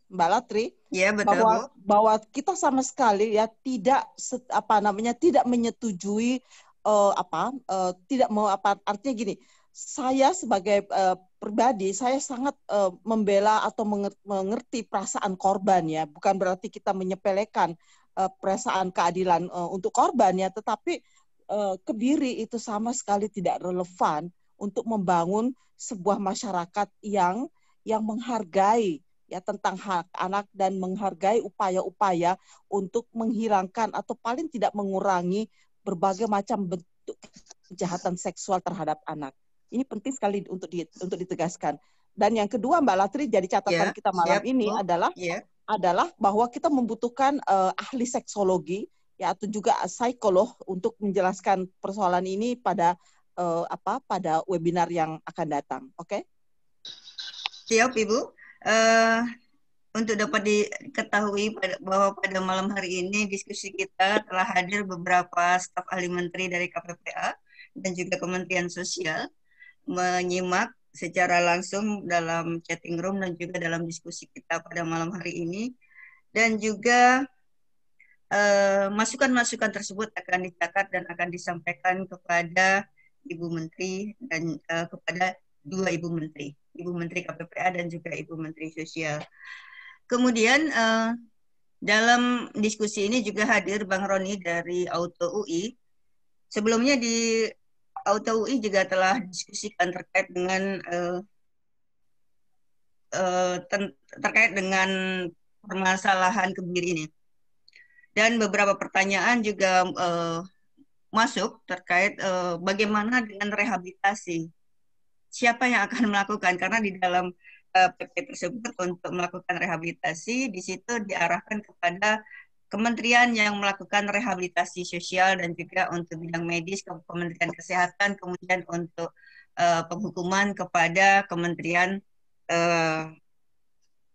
Mbak Latri ya, betul, bahwa bahwa kita sama sekali ya tidak apa namanya tidak menyetujui uh, apa uh, tidak mau apa artinya gini saya sebagai uh, pribadi saya sangat uh, membela atau mengerti, perasaan korban ya bukan berarti kita menyepelekan uh, perasaan keadilan uh, untuk korban ya tetapi uh, kebiri itu sama sekali tidak relevan untuk membangun sebuah masyarakat yang yang menghargai ya tentang hak anak dan menghargai upaya-upaya untuk menghilangkan atau paling tidak mengurangi berbagai macam bentuk kejahatan seksual terhadap anak. Ini penting sekali untuk di, untuk ditegaskan. Dan yang kedua Mbak Latri jadi catatan yeah, kita malam yeah, ini oh, adalah yeah. adalah bahwa kita membutuhkan uh, ahli seksologi ya atau juga psikolog untuk menjelaskan persoalan ini pada uh, apa pada webinar yang akan datang. Oke? Okay? Siap Ibu. Uh, untuk dapat diketahui bahwa pada malam hari ini diskusi kita telah hadir beberapa staf ahli menteri dari KPPA dan juga Kementerian Sosial menyimak secara langsung dalam chatting room dan juga dalam diskusi kita pada malam hari ini dan juga eh, masukan-masukan eh, tersebut akan dicatat dan akan disampaikan kepada Ibu Menteri dan eh, kepada dua Ibu Menteri, Ibu Menteri KPPA dan juga Ibu Menteri Sosial. Kemudian uh, dalam diskusi ini juga hadir Bang Roni dari Auto UI. Sebelumnya di Auto UI juga telah diskusikan terkait dengan uh, uh, terkait dengan permasalahan kebiri ini. Dan beberapa pertanyaan juga uh, masuk terkait uh, bagaimana dengan rehabilitasi. Siapa yang akan melakukan? Karena di dalam Eh, PP tersebut untuk melakukan rehabilitasi di situ diarahkan kepada kementerian yang melakukan rehabilitasi sosial dan juga untuk bidang medis ke Kementerian Kesehatan kemudian untuk uh, penghukuman kepada Kementerian uh, eh,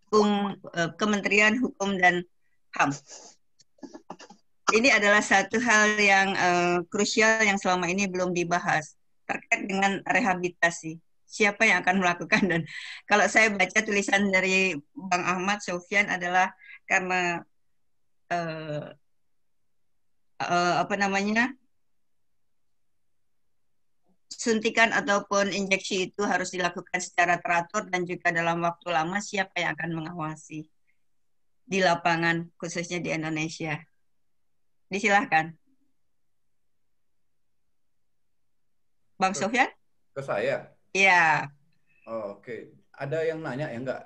hukum uh, Kementerian Hukum dan HAM. Ini adalah satu hal yang uh, krusial yang selama ini belum dibahas terkait dengan rehabilitasi siapa yang akan melakukan dan kalau saya baca tulisan dari Bang Ahmad Sofian adalah karena uh, uh, apa namanya suntikan ataupun injeksi itu harus dilakukan secara teratur dan juga dalam waktu lama siapa yang akan mengawasi di lapangan khususnya di Indonesia disilahkan Bang Sofian ke saya Iya. Oh, Oke, okay. ada yang nanya ya enggak?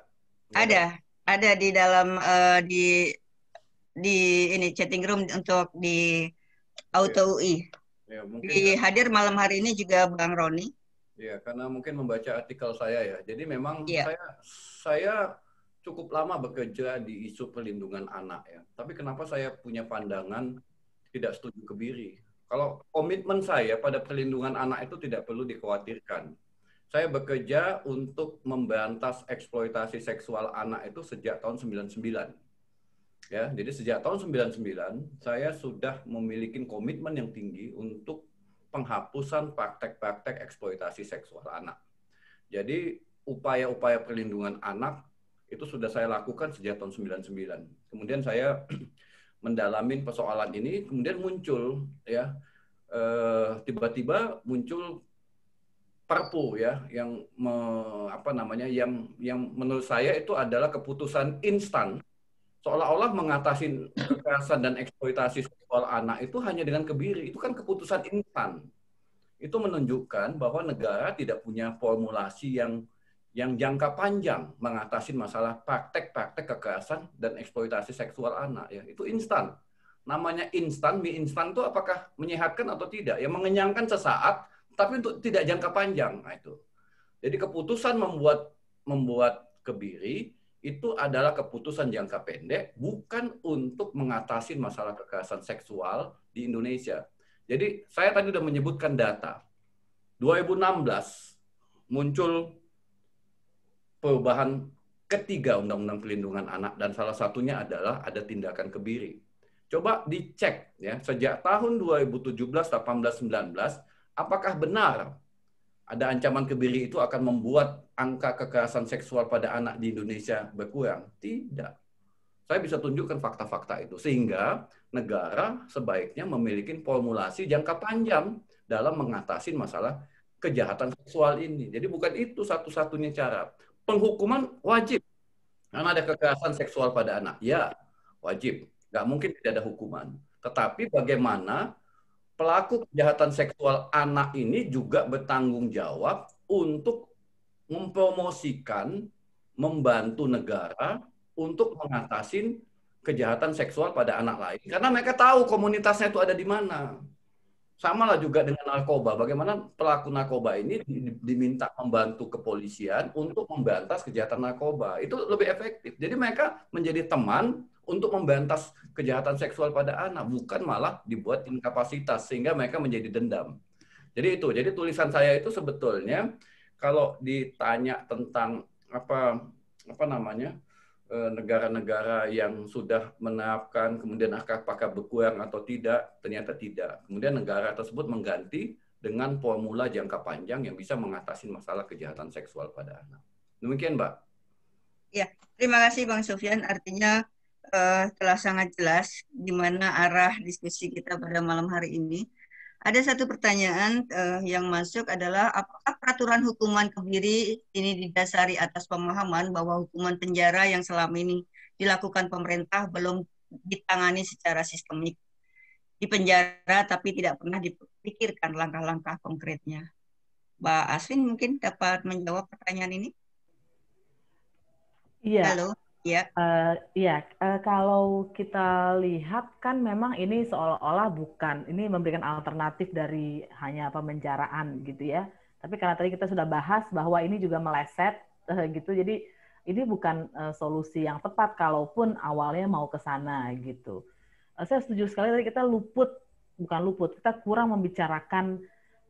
ada, ada di dalam uh, di di ini chatting room untuk di auto UI. Ya, iya, mungkin di ya. hadir malam hari ini juga Bang Roni. Iya, karena mungkin membaca artikel saya ya. Jadi memang ya. saya saya cukup lama bekerja di isu perlindungan anak ya. Tapi kenapa saya punya pandangan tidak setuju kebiri? Kalau komitmen saya pada perlindungan anak itu tidak perlu dikhawatirkan. Saya bekerja untuk membantas eksploitasi seksual anak itu sejak tahun 99. Ya, jadi sejak tahun 99 saya sudah memiliki komitmen yang tinggi untuk penghapusan praktek-praktek eksploitasi seksual anak. Jadi upaya-upaya perlindungan anak itu sudah saya lakukan sejak tahun 99. Kemudian saya mendalamin persoalan ini, kemudian muncul ya eh, tiba-tiba muncul Perpu ya yang me, apa namanya yang yang menurut saya itu adalah keputusan instan seolah-olah mengatasi kekerasan dan eksploitasi seksual anak itu hanya dengan kebiri itu kan keputusan instan itu menunjukkan bahwa negara tidak punya formulasi yang yang jangka panjang mengatasi masalah praktek-praktek kekerasan dan eksploitasi seksual anak ya itu instan namanya instan mie instan itu apakah menyehatkan atau tidak ya mengenyangkan sesaat tapi untuk tidak jangka panjang. Nah, itu. Jadi keputusan membuat membuat kebiri itu adalah keputusan jangka pendek, bukan untuk mengatasi masalah kekerasan seksual di Indonesia. Jadi saya tadi sudah menyebutkan data. 2016 muncul perubahan ketiga Undang-Undang Pelindungan Anak dan salah satunya adalah ada tindakan kebiri. Coba dicek ya, sejak tahun 2017, 18, 19 apakah benar ada ancaman kebiri itu akan membuat angka kekerasan seksual pada anak di Indonesia berkurang? Tidak. Saya bisa tunjukkan fakta-fakta itu. Sehingga negara sebaiknya memiliki formulasi jangka panjang dalam mengatasi masalah kejahatan seksual ini. Jadi bukan itu satu-satunya cara. Penghukuman wajib. Karena ada kekerasan seksual pada anak. Ya, wajib. Nggak mungkin tidak ada hukuman. Tetapi bagaimana pelaku kejahatan seksual anak ini juga bertanggung jawab untuk mempromosikan, membantu negara untuk mengatasi kejahatan seksual pada anak lain. Karena mereka tahu komunitasnya itu ada di mana. Sama lah juga dengan narkoba. Bagaimana pelaku narkoba ini diminta membantu kepolisian untuk membantas kejahatan narkoba. Itu lebih efektif. Jadi mereka menjadi teman untuk membantas kejahatan seksual pada anak, bukan malah dibuat inkapasitas sehingga mereka menjadi dendam. Jadi itu, jadi tulisan saya itu sebetulnya kalau ditanya tentang apa apa namanya eh, negara-negara yang sudah menerapkan kemudian apakah berkurang atau tidak ternyata tidak kemudian negara tersebut mengganti dengan formula jangka panjang yang bisa mengatasi masalah kejahatan seksual pada anak demikian mbak ya terima kasih bang Sofian artinya uh, telah sangat jelas di mana arah diskusi kita pada malam hari ini. Ada satu pertanyaan uh, yang masuk adalah apakah peraturan hukuman kebiri ini didasari atas pemahaman bahwa hukuman penjara yang selama ini dilakukan pemerintah belum ditangani secara sistemik di penjara tapi tidak pernah dipikirkan langkah-langkah konkretnya. Mbak Aswin mungkin dapat menjawab pertanyaan ini. Iya. Halo. Iya. Uh, ya, uh, kalau kita lihat kan memang ini seolah-olah bukan ini memberikan alternatif dari hanya pemenjaraan gitu ya. Tapi karena tadi kita sudah bahas bahwa ini juga meleset uh, gitu, jadi ini bukan uh, solusi yang tepat kalaupun awalnya mau ke sana gitu. Uh, saya setuju sekali tadi kita luput bukan luput, kita kurang membicarakan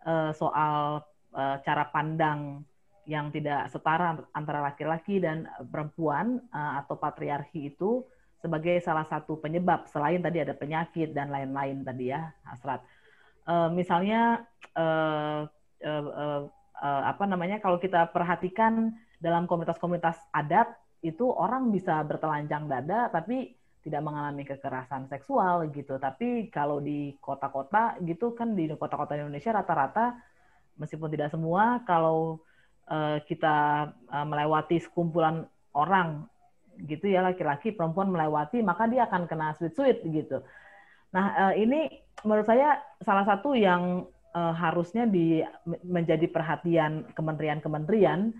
uh, soal cara pandang yang tidak setara antara laki-laki dan eh, perempuan uh, atau patriarki itu sebagai salah satu penyebab selain tadi ada penyakit dan lain-lain tadi ya hasrat. Uh, misalnya uh, uh, uh, uh, apa namanya kalau kita perhatikan dalam komunitas-komunitas adat itu orang bisa bertelanjang dada tapi tidak mengalami kekerasan seksual gitu. Tapi kalau di kota-kota gitu kan di kota-kota Indonesia rata-rata meskipun tidak semua kalau Eh, kita eh, melewati sekumpulan orang gitu ya laki-laki perempuan melewati maka dia akan kena sweet-sweet gitu. Nah, eh, ini menurut saya salah satu yang harusnya di menjadi perhatian kementerian-kementerian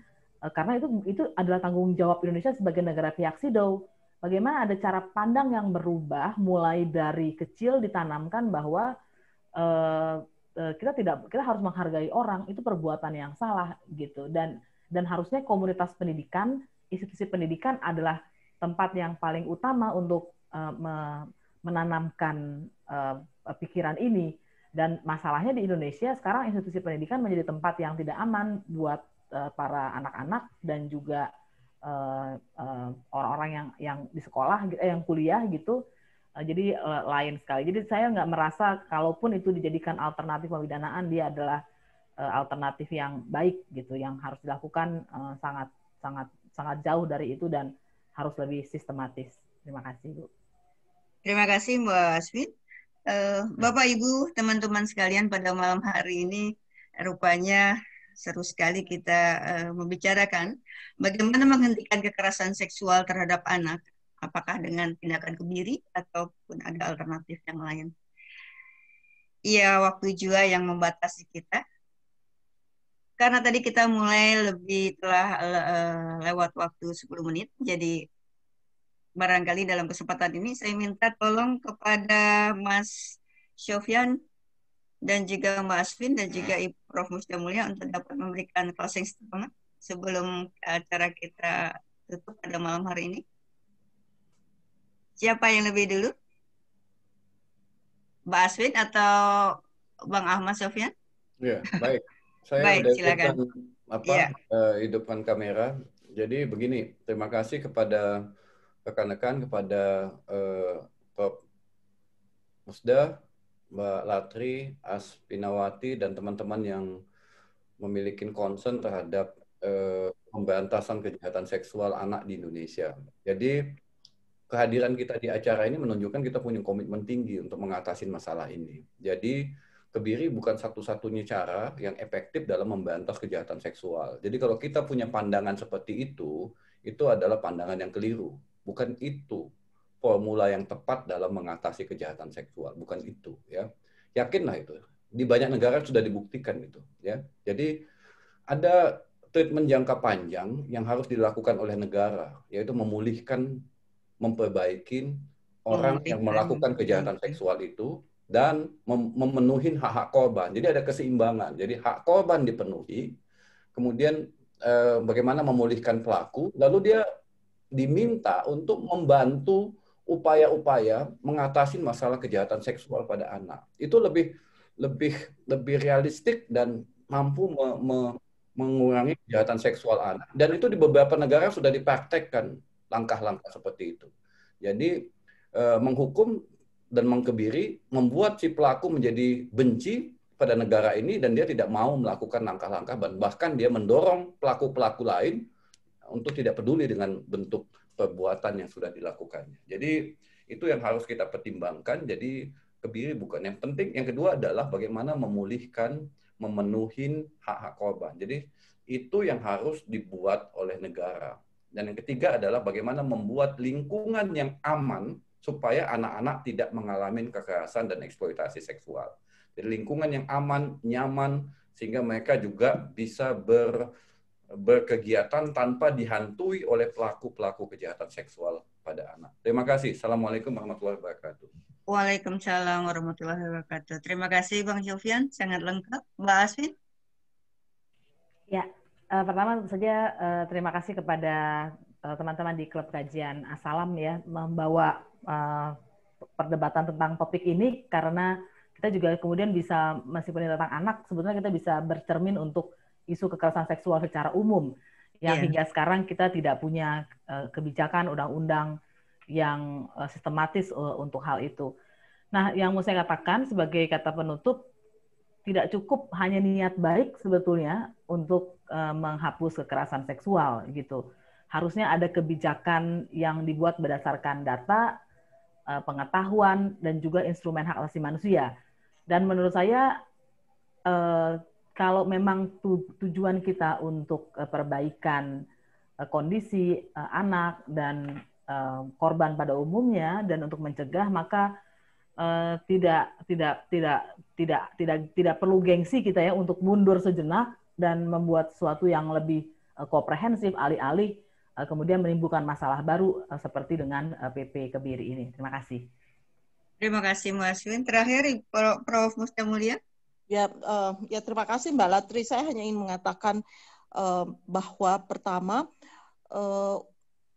karena itu itu adalah tanggung jawab Indonesia sebagai negara pihak SIDO. Bagaimana ada cara pandang yang berubah mulai dari kecil ditanamkan bahwa Eh, kita tidak kita harus menghargai orang itu perbuatan yang salah gitu dan dan harusnya komunitas pendidikan institusi pendidikan adalah tempat yang paling utama untuk uh, me, menanamkan uh, pikiran ini dan masalahnya di Indonesia sekarang institusi pendidikan menjadi tempat yang tidak aman buat uh, para anak-anak dan juga orang-orang yang yang di sekolah eh, yang kuliah gitu Eh, jadi eh, lain sekali. Jadi saya nggak merasa kalaupun itu dijadikan alternatif pemidanaan dia adalah eh, alternatif yang baik gitu, yang harus dilakukan sangat sangat sangat jauh dari itu dan harus lebih sistematis. Terima kasih Bu. Terima kasih Mbak Aswin. Hmm. Bapak Ibu, teman-teman sekalian pada malam hari ini rupanya seru sekali kita membicarakan bagaimana menghentikan kekerasan seksual terhadap anak apakah dengan tindakan kebiri ataupun ada alternatif yang lain. Iya, waktu juga yang membatasi kita. Karena tadi kita mulai lebih telah eh, lewat waktu 10 menit, jadi barangkali dalam kesempatan ini saya minta tolong kepada Mas Sofyan dan juga Mbak Asvin dan juga Ibu Prof. Musda Mulia untuk dapat memberikan closing statement sebelum acara kita tutup pada malam hari ini. Siapa yang lebih dulu? Mbak Aswin atau Bang Ahmad Sofyan? Ya, baik. Saya baik, udah silakan. apa ya. uh, hidupan kamera. Jadi begini, terima kasih kepada rekan-rekan, kepada uh, Prof. Musda, Mbak Latri, Aspinawati, dan teman-teman yang memiliki concern terhadap uh, pemberantasan kejahatan seksual anak di Indonesia. Jadi kehadiran kita di acara ini menunjukkan kita punya komitmen tinggi untuk mengatasi masalah ini. Jadi kebiri bukan satu-satunya cara yang efektif dalam membantah kejahatan seksual. Jadi kalau kita punya pandangan seperti itu, itu adalah pandangan yang keliru. Bukan itu formula yang tepat dalam mengatasi kejahatan seksual. Bukan itu, ya. Yakinlah itu. Di banyak negara sudah dibuktikan itu, ya. Jadi ada treatment jangka panjang yang harus dilakukan oleh negara, yaitu memulihkan memperbaiki orang yang melakukan kejahatan seksual itu dan memenuhi hak-hak korban. Jadi ada keseimbangan. Jadi hak korban dipenuhi, kemudian eh, bagaimana memulihkan pelaku, lalu dia diminta untuk membantu upaya-upaya mengatasi masalah kejahatan seksual pada anak. Itu lebih lebih lebih realistik dan mampu me, me, mengurangi kejahatan seksual anak. Dan itu di beberapa negara sudah dipraktekkan langkah-langkah seperti itu. Jadi eh, menghukum dan mengkebiri membuat si pelaku menjadi benci pada negara ini dan dia tidak mau melakukan langkah-langkah bahkan dia mendorong pelaku-pelaku lain untuk tidak peduli dengan bentuk perbuatan yang sudah dilakukannya. Jadi itu yang harus kita pertimbangkan. Jadi kebiri bukan yang penting. Yang kedua adalah bagaimana memulihkan, memenuhi hak-hak korban. Jadi itu yang harus dibuat oleh negara dan yang ketiga adalah bagaimana membuat lingkungan yang aman supaya anak-anak tidak mengalami kekerasan dan eksploitasi seksual. Jadi lingkungan yang aman, nyaman, sehingga mereka juga bisa ber, berkegiatan tanpa dihantui oleh pelaku-pelaku kejahatan seksual pada anak. Terima kasih. Assalamualaikum warahmatullahi wabarakatuh. Waalaikumsalam warahmatullahi wabarakatuh. Terima kasih Bang Jovian, sangat lengkap. Mbak Aswin? Ya, Uh, pertama tentu saja uh, terima kasih kepada eh, teman-teman uh, di klub kajian Asalam ya membawa uh, perdebatan tentang topik ini karena kita juga kemudian bisa masih meskipun tentang anak sebetulnya kita bisa bercermin untuk isu kekerasan seksual secara umum yang yeah. hingga sekarang kita tidak punya uh, kebijakan undang-undang yang uh, sistematis uh, untuk hal itu. Nah, yang mau saya katakan sebagai kata penutup tidak cukup hanya niat baik sebetulnya untuk uh, menghapus kekerasan seksual gitu. Harusnya ada kebijakan yang dibuat berdasarkan data, uh, pengetahuan dan juga instrumen hak asasi manusia. Dan menurut saya uh, kalau memang tu tujuan kita untuk uh, perbaikan uh, kondisi uh, anak dan uh, korban pada umumnya dan untuk mencegah maka Uh, tidak tidak tidak tidak tidak tidak perlu gengsi kita ya untuk mundur sejenak dan membuat sesuatu yang lebih eh, komprehensif alih-alih eh, kemudian menimbulkan masalah baru eh, seperti dengan PP Kebiri ini. Terima kasih. Terima kasih Mas Win. Terakhir Prof. Prof. Mulia. Ya, uh, ya terima kasih Mbak Latri. Saya hanya ingin mengatakan uh, bahwa pertama uh,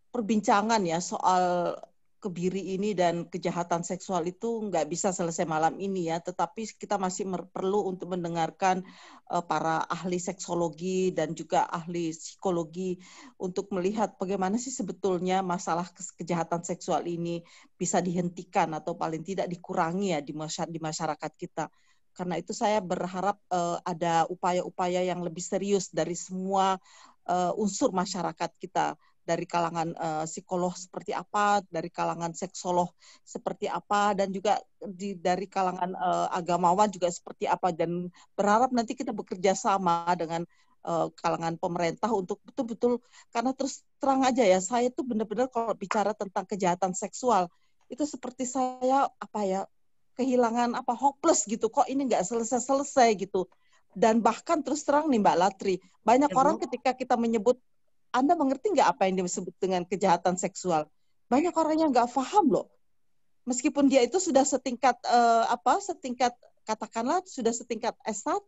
perbincangan ya soal kebiri ini dan kejahatan seksual itu nggak bisa selesai malam ini ya, tetapi kita masih perlu untuk mendengarkan uh, para ahli seksologi dan juga ahli psikologi untuk melihat bagaimana sih sebetulnya masalah kejahatan seksual ini bisa dihentikan atau paling tidak dikurangi ya di masyarakat, di masyarakat kita. Karena itu saya berharap uh, ada upaya-upaya yang lebih serius dari semua eh, unsur masyarakat kita dari kalangan uh, psikolog seperti apa, dari kalangan seksolog seperti apa, dan juga di, dari kalangan uh, agamawan juga seperti apa. Dan berharap nanti kita bekerja sama dengan uh, kalangan pemerintah untuk betul-betul karena terus terang aja ya, saya itu benar-benar kalau bicara tentang kejahatan seksual itu seperti saya apa ya kehilangan apa hopeless gitu kok ini nggak selesai-selesai gitu dan bahkan terus terang nih Mbak Latri, banyak ya, orang ketika kita menyebut anda mengerti nggak apa yang disebut dengan kejahatan seksual? Banyak orang yang nggak paham loh. Meskipun dia itu sudah setingkat eh, apa, setingkat katakanlah sudah setingkat S1,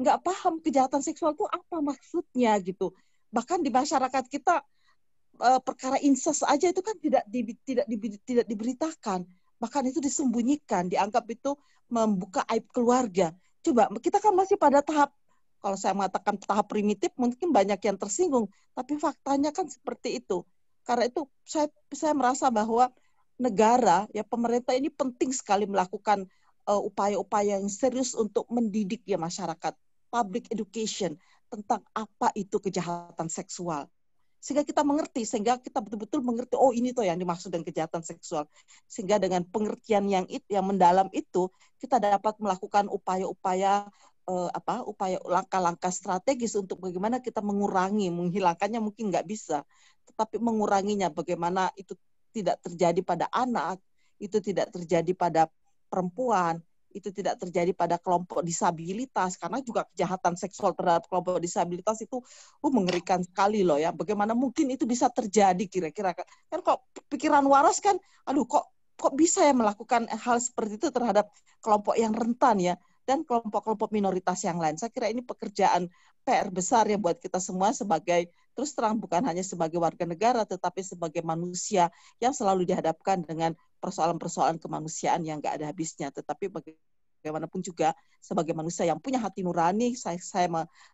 nggak paham kejahatan seksual itu apa maksudnya gitu. Bahkan di masyarakat kita eh, perkara incest aja itu kan tidak di, tidak di, tidak diberitakan. Bahkan itu disembunyikan, dianggap itu membuka aib keluarga. Coba kita kan masih pada tahap kalau saya mengatakan tahap primitif mungkin banyak yang tersinggung, tapi faktanya kan seperti itu. Karena itu saya saya merasa bahwa negara ya pemerintah ini penting sekali melakukan upaya eh, upaya-upaya yang serius untuk mendidik ya masyarakat, public education tentang apa itu kejahatan seksual sehingga kita mengerti, sehingga kita betul-betul mengerti, oh ini tuh yang dimaksud dengan kejahatan seksual. Sehingga dengan pengertian yang it, yang mendalam itu, kita dapat melakukan upaya-upaya uh, apa upaya langkah-langkah strategis untuk bagaimana kita mengurangi menghilangkannya mungkin nggak bisa tetapi menguranginya bagaimana itu tidak terjadi pada anak itu tidak terjadi pada perempuan itu tidak terjadi pada kelompok disabilitas karena juga kejahatan seksual terhadap kelompok disabilitas itu uh, mengerikan sekali loh ya bagaimana mungkin itu bisa terjadi kira-kira kan kok pikiran waras kan aduh kok kok bisa ya melakukan hal seperti itu terhadap kelompok yang rentan ya dan kelompok-kelompok minoritas yang lain. Saya kira ini pekerjaan PR besar ya buat kita semua sebagai terus terang bukan hanya sebagai warga negara tetapi sebagai manusia yang selalu dihadapkan dengan persoalan-persoalan kemanusiaan yang nggak ada habisnya. Tetapi bagaimanapun juga sebagai manusia yang punya hati nurani saya saya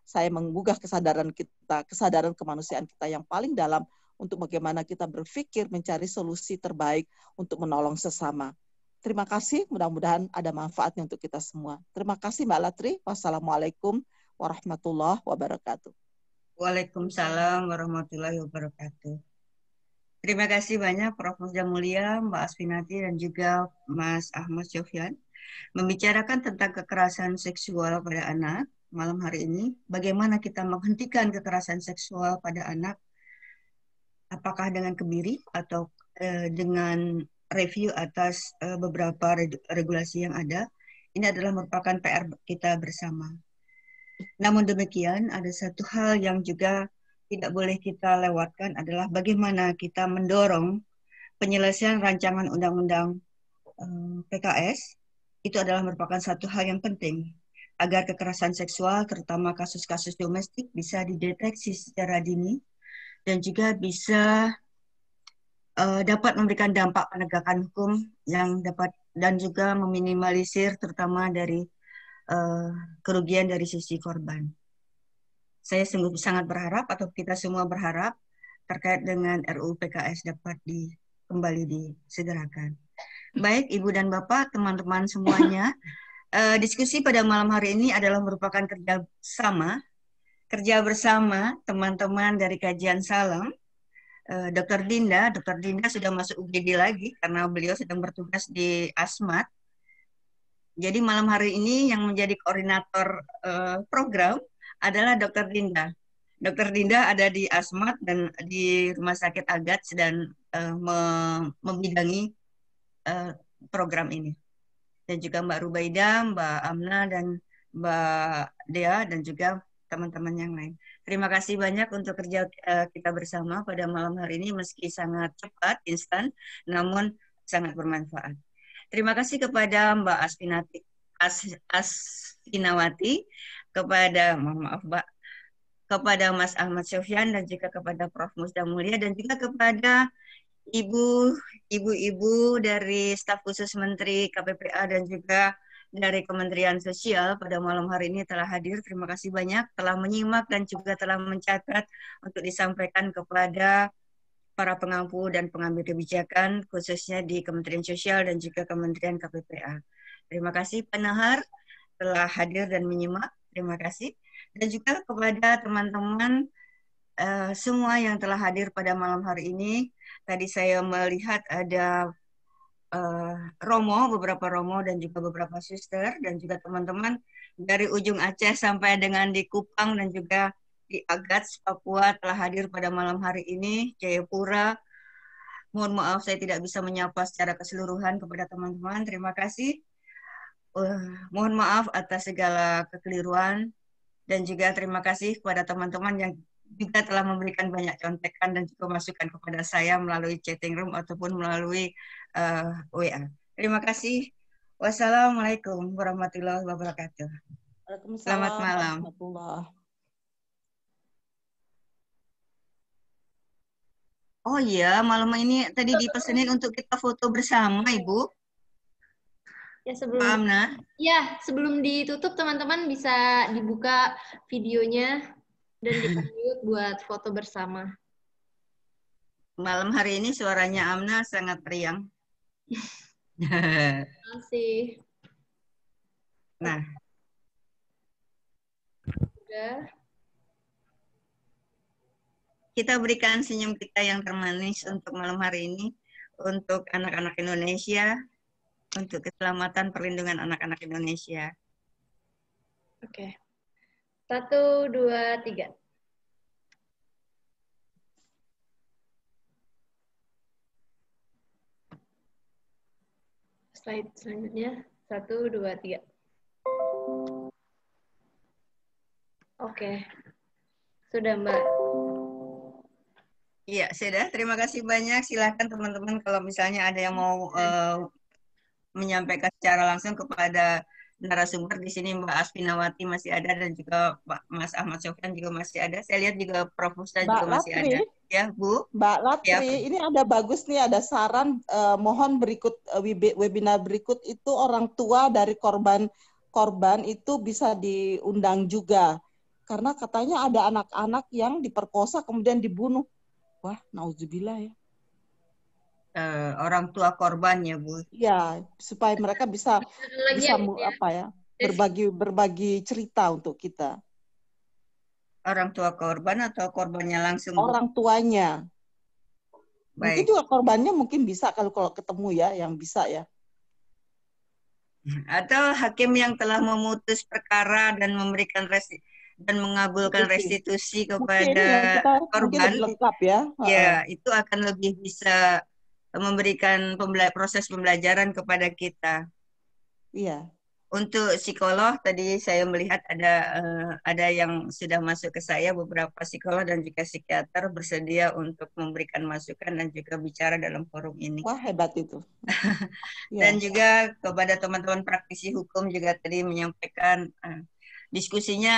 saya menggugah kesadaran kita kesadaran kemanusiaan kita yang paling dalam untuk bagaimana kita berpikir mencari solusi terbaik untuk menolong sesama Terima kasih, mudah-mudahan ada manfaatnya untuk kita semua. Terima kasih Mbak Latri. Wassalamualaikum warahmatullahi wabarakatuh. Waalaikumsalam warahmatullahi wabarakatuh. Terima kasih banyak Prof. Mulia, Mbak Asfinati, dan juga Mas Ahmad Sofyan. Membicarakan tentang kekerasan seksual pada anak malam hari ini, bagaimana kita menghentikan kekerasan seksual pada anak, apakah dengan kebiri atau eh, dengan review atas uh, beberapa regulasi yang ada. Ini adalah merupakan PR kita bersama. Namun demikian, ada satu hal yang juga tidak boleh kita lewatkan adalah bagaimana kita mendorong penyelesaian rancangan undang-undang eh, PKS. Itu adalah merupakan satu hal yang penting agar kekerasan seksual, terutama kasus-kasus domestik, bisa dideteksi secara dini dan juga bisa uh, dapat memberikan dampak penegakan hukum yang dapat dan juga meminimalisir terutama dari uh, kerugian dari sisi korban. Saya sungguh sangat berharap atau kita semua berharap terkait dengan RUU PKS dapat di, kembali disegerakan. Baik Ibu dan Bapak, teman-teman semuanya, uh, diskusi pada malam hari ini adalah merupakan kerja sama kerja bersama teman-teman dari kajian Salam Eh, dokter Dr. Dinda. Dr. Dinda sudah masuk UGD lagi karena beliau sedang bertugas di ASMAT. Jadi malam hari ini yang menjadi koordinator uh, program adalah Dr. Dinda. Dr. Dinda ada di ASMAT dan di Rumah Sakit Agats dan uh, eh, membidangi uh, program ini. Dan juga Mbak Rubaida, Mbak Amna, dan Mbak Dea, dan juga teman-teman yang lain. Terima kasih banyak untuk kerja eh, kita bersama pada malam hari ini meski sangat cepat, instan, namun sangat bermanfaat. Terima kasih kepada Mbak Aspinati, As, Asfinawati, kepada maaf Mbak, kepada Mas Ahmad Sofyan dan juga kepada Prof. Musda Mulia dan juga kepada ibu ibu-ibu dari staf khusus Menteri KPPA dan juga dari Kementerian Sosial pada malam hari ini telah hadir. Terima kasih banyak telah menyimak dan juga telah mencatat untuk disampaikan kepada para pengampu dan pengambil kebijakan khususnya di Kementerian Sosial dan juga Kementerian KPPA. Terima kasih Pak Nahar telah hadir dan menyimak. Terima kasih. Dan juga kepada teman-teman uh, semua yang telah hadir pada malam hari ini. Tadi saya melihat ada Eh, romo, beberapa romo dan juga beberapa suster dan juga teman-teman dari ujung Aceh sampai dengan di Kupang dan juga di Agats, Papua telah hadir pada malam hari ini, Jayapura. Mohon maaf saya tidak bisa menyapa secara keseluruhan kepada teman-teman. Terima kasih. Uh, mohon maaf atas segala kekeliruan dan juga terima kasih kepada teman-teman yang juga telah memberikan banyak contekan dan juga masukan kepada saya melalui chatting room ataupun melalui uh, eh, WA. Terima kasih. Wassalamualaikum warahmatullahi wabarakatuh. Selamat malam. Oh iya, malam ini tadi dipesenin untuk kita foto bersama, Ibu. Ya sebelum Paham, nah? Ya, sebelum ditutup teman-teman bisa dibuka videonya dan dipanggil buat foto bersama. Malam hari ini suaranya Amna sangat riang. Terima kasih. Nah. Udah. Kita berikan senyum kita yang termanis untuk malam hari ini untuk anak-anak Indonesia, untuk keselamatan perlindungan anak-anak Indonesia. Oke. Okay. Satu, dua, tiga. Slide selanjutnya. Satu, dua, tiga. Oke. Sudah, Mbak. Iya, sudah. Terima kasih banyak. Silahkan teman-teman kalau misalnya ada yang mau uh, menyampaikan secara langsung kepada narasumber di sini Mbak Aspinawati masih ada dan juga Mas Ahmad Sofyan juga masih ada. Saya lihat juga Prof Musta juga Latri. masih ada. Ya, Bu. Mbak Latri, ya. ini ada bagus nih ada saran eh, mohon berikut eh, webinar berikut itu orang tua dari korban korban itu bisa diundang juga. Karena katanya ada anak-anak yang diperkosa kemudian dibunuh. Wah, nauzubillah ya uh, orang tua korban ya Bu. Ya, supaya mereka bisa bisa ya. apa ya berbagi berbagi cerita untuk kita. Orang tua korban atau korbannya langsung? Orang tuanya. Baik. Mungkin juga korbannya mungkin bisa kalau kalau ketemu ya yang bisa ya. Atau hakim yang telah memutus perkara dan memberikan resi dan mengabulkan restitusi kepada ya, kita, korban lengkap ya. Ya, itu akan lebih bisa memberikan pembela proses pembelajaran kepada kita. Iya. Untuk psikolog tadi saya melihat ada uh, ada yang sudah masuk ke saya beberapa psikolog dan juga psikiater bersedia untuk memberikan masukan dan juga bicara dalam forum ini. Wah hebat itu. Iya. dan ya. juga kepada teman-teman praktisi hukum juga tadi menyampaikan uh, diskusinya